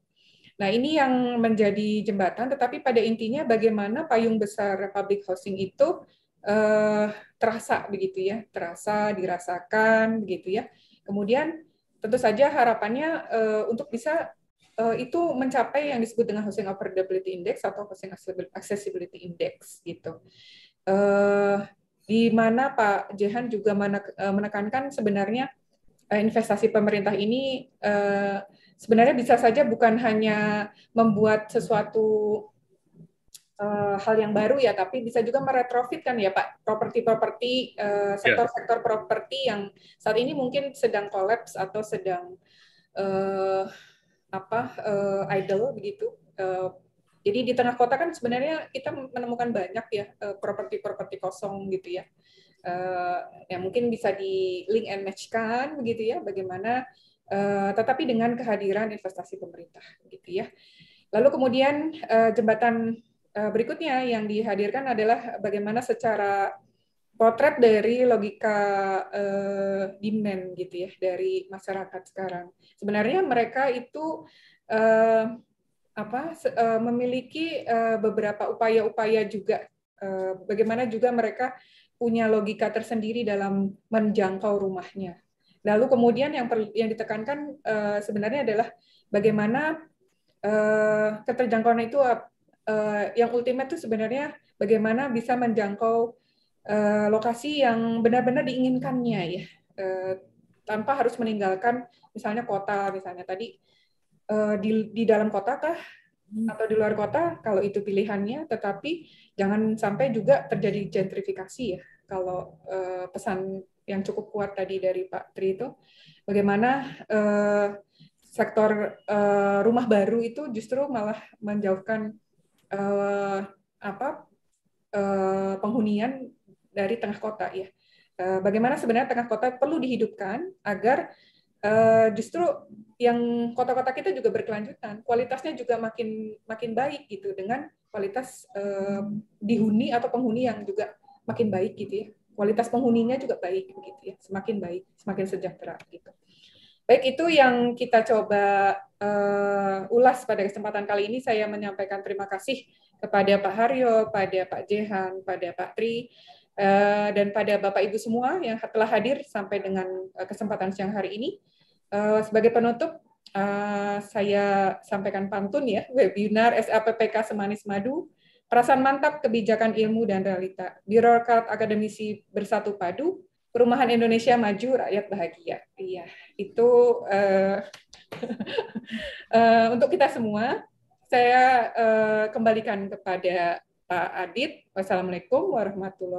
Nah, ini yang menjadi jembatan, tetapi pada intinya bagaimana payung besar public housing itu eh, terasa begitu ya, terasa, dirasakan begitu ya. Kemudian tentu saja harapannya eh, untuk bisa eh, itu mencapai yang disebut dengan housing affordability index atau housing accessibility index gitu. Eh, di mana Pak Jehan juga eh, menekankan sebenarnya eh, investasi pemerintah ini eh, sebenarnya bisa saja bukan hanya membuat sesuatu uh, hal yang baru ya, tapi bisa juga meretrofit kan ya Pak, properti-properti uh, sektor-sektor properti yang saat ini mungkin sedang kolaps atau sedang uh, apa uh, idle begitu. Uh, jadi di tengah kota kan sebenarnya kita menemukan banyak ya uh, properti-properti kosong gitu ya. Uh, ya mungkin bisa di link and match kan begitu ya, bagaimana Eh, tetapi dengan kehadiran investasi pemerintah gitu ya. Lalu kemudian eh, jembatan eh, berikutnya yang dihadirkan adalah bagaimana secara potret dari logika demand gitu ya dari masyarakat sekarang. Sebenarnya mereka itu apa memiliki beberapa upaya-upaya juga bagaimana juga mereka punya logika tersendiri dalam menjangkau rumahnya Lalu kemudian yang perlu yang ditekankan eh, sebenarnya adalah bagaimana eh, keterjangkauan itu eh, yang ultimate itu sebenarnya bagaimana bisa menjangkau lokasi yang benar-benar diinginkannya ya tanpa harus meninggalkan misalnya kota misalnya tadi di di dalam kota kah hmm. atau di luar kota kalau itu pilihannya tetapi jangan sampai juga terjadi gentrifikasi ya kalau pesan yang cukup kuat tadi dari Pak Tri itu, bagaimana uh, sektor uh, rumah baru itu justru malah menjauhkan uh, apa uh, penghunian dari tengah kota ya. Uh, bagaimana sebenarnya tengah kota perlu dihidupkan agar Uh, justru yang kota-kota kita juga berkelanjutan, kualitasnya juga makin makin baik gitu dengan kualitas uh, dihuni atau penghuni yang juga makin baik gitu ya kualitas penghuninya juga baik begitu ya semakin baik semakin sejahtera gitu baik itu yang kita coba uh, ulas pada kesempatan kali ini saya menyampaikan terima kasih kepada Pak Haryo pada Pak Jehan pada Pak Tri uh, dan pada Bapak Ibu semua yang telah hadir sampai dengan eh, kesempatan siang hari ini uh, sebagai penutup uh, saya sampaikan pantun ya webinar SAPPK Semanis Madu Perasaan mantap kebijakan ilmu dan realita. Birokrat akademisi bersatu padu, perumahan Indonesia maju, rakyat bahagia. Iya, itu uh, uh, untuk kita semua. Saya uh, kembalikan kepada Pak Adit. Wassalamualaikum warahmatullahi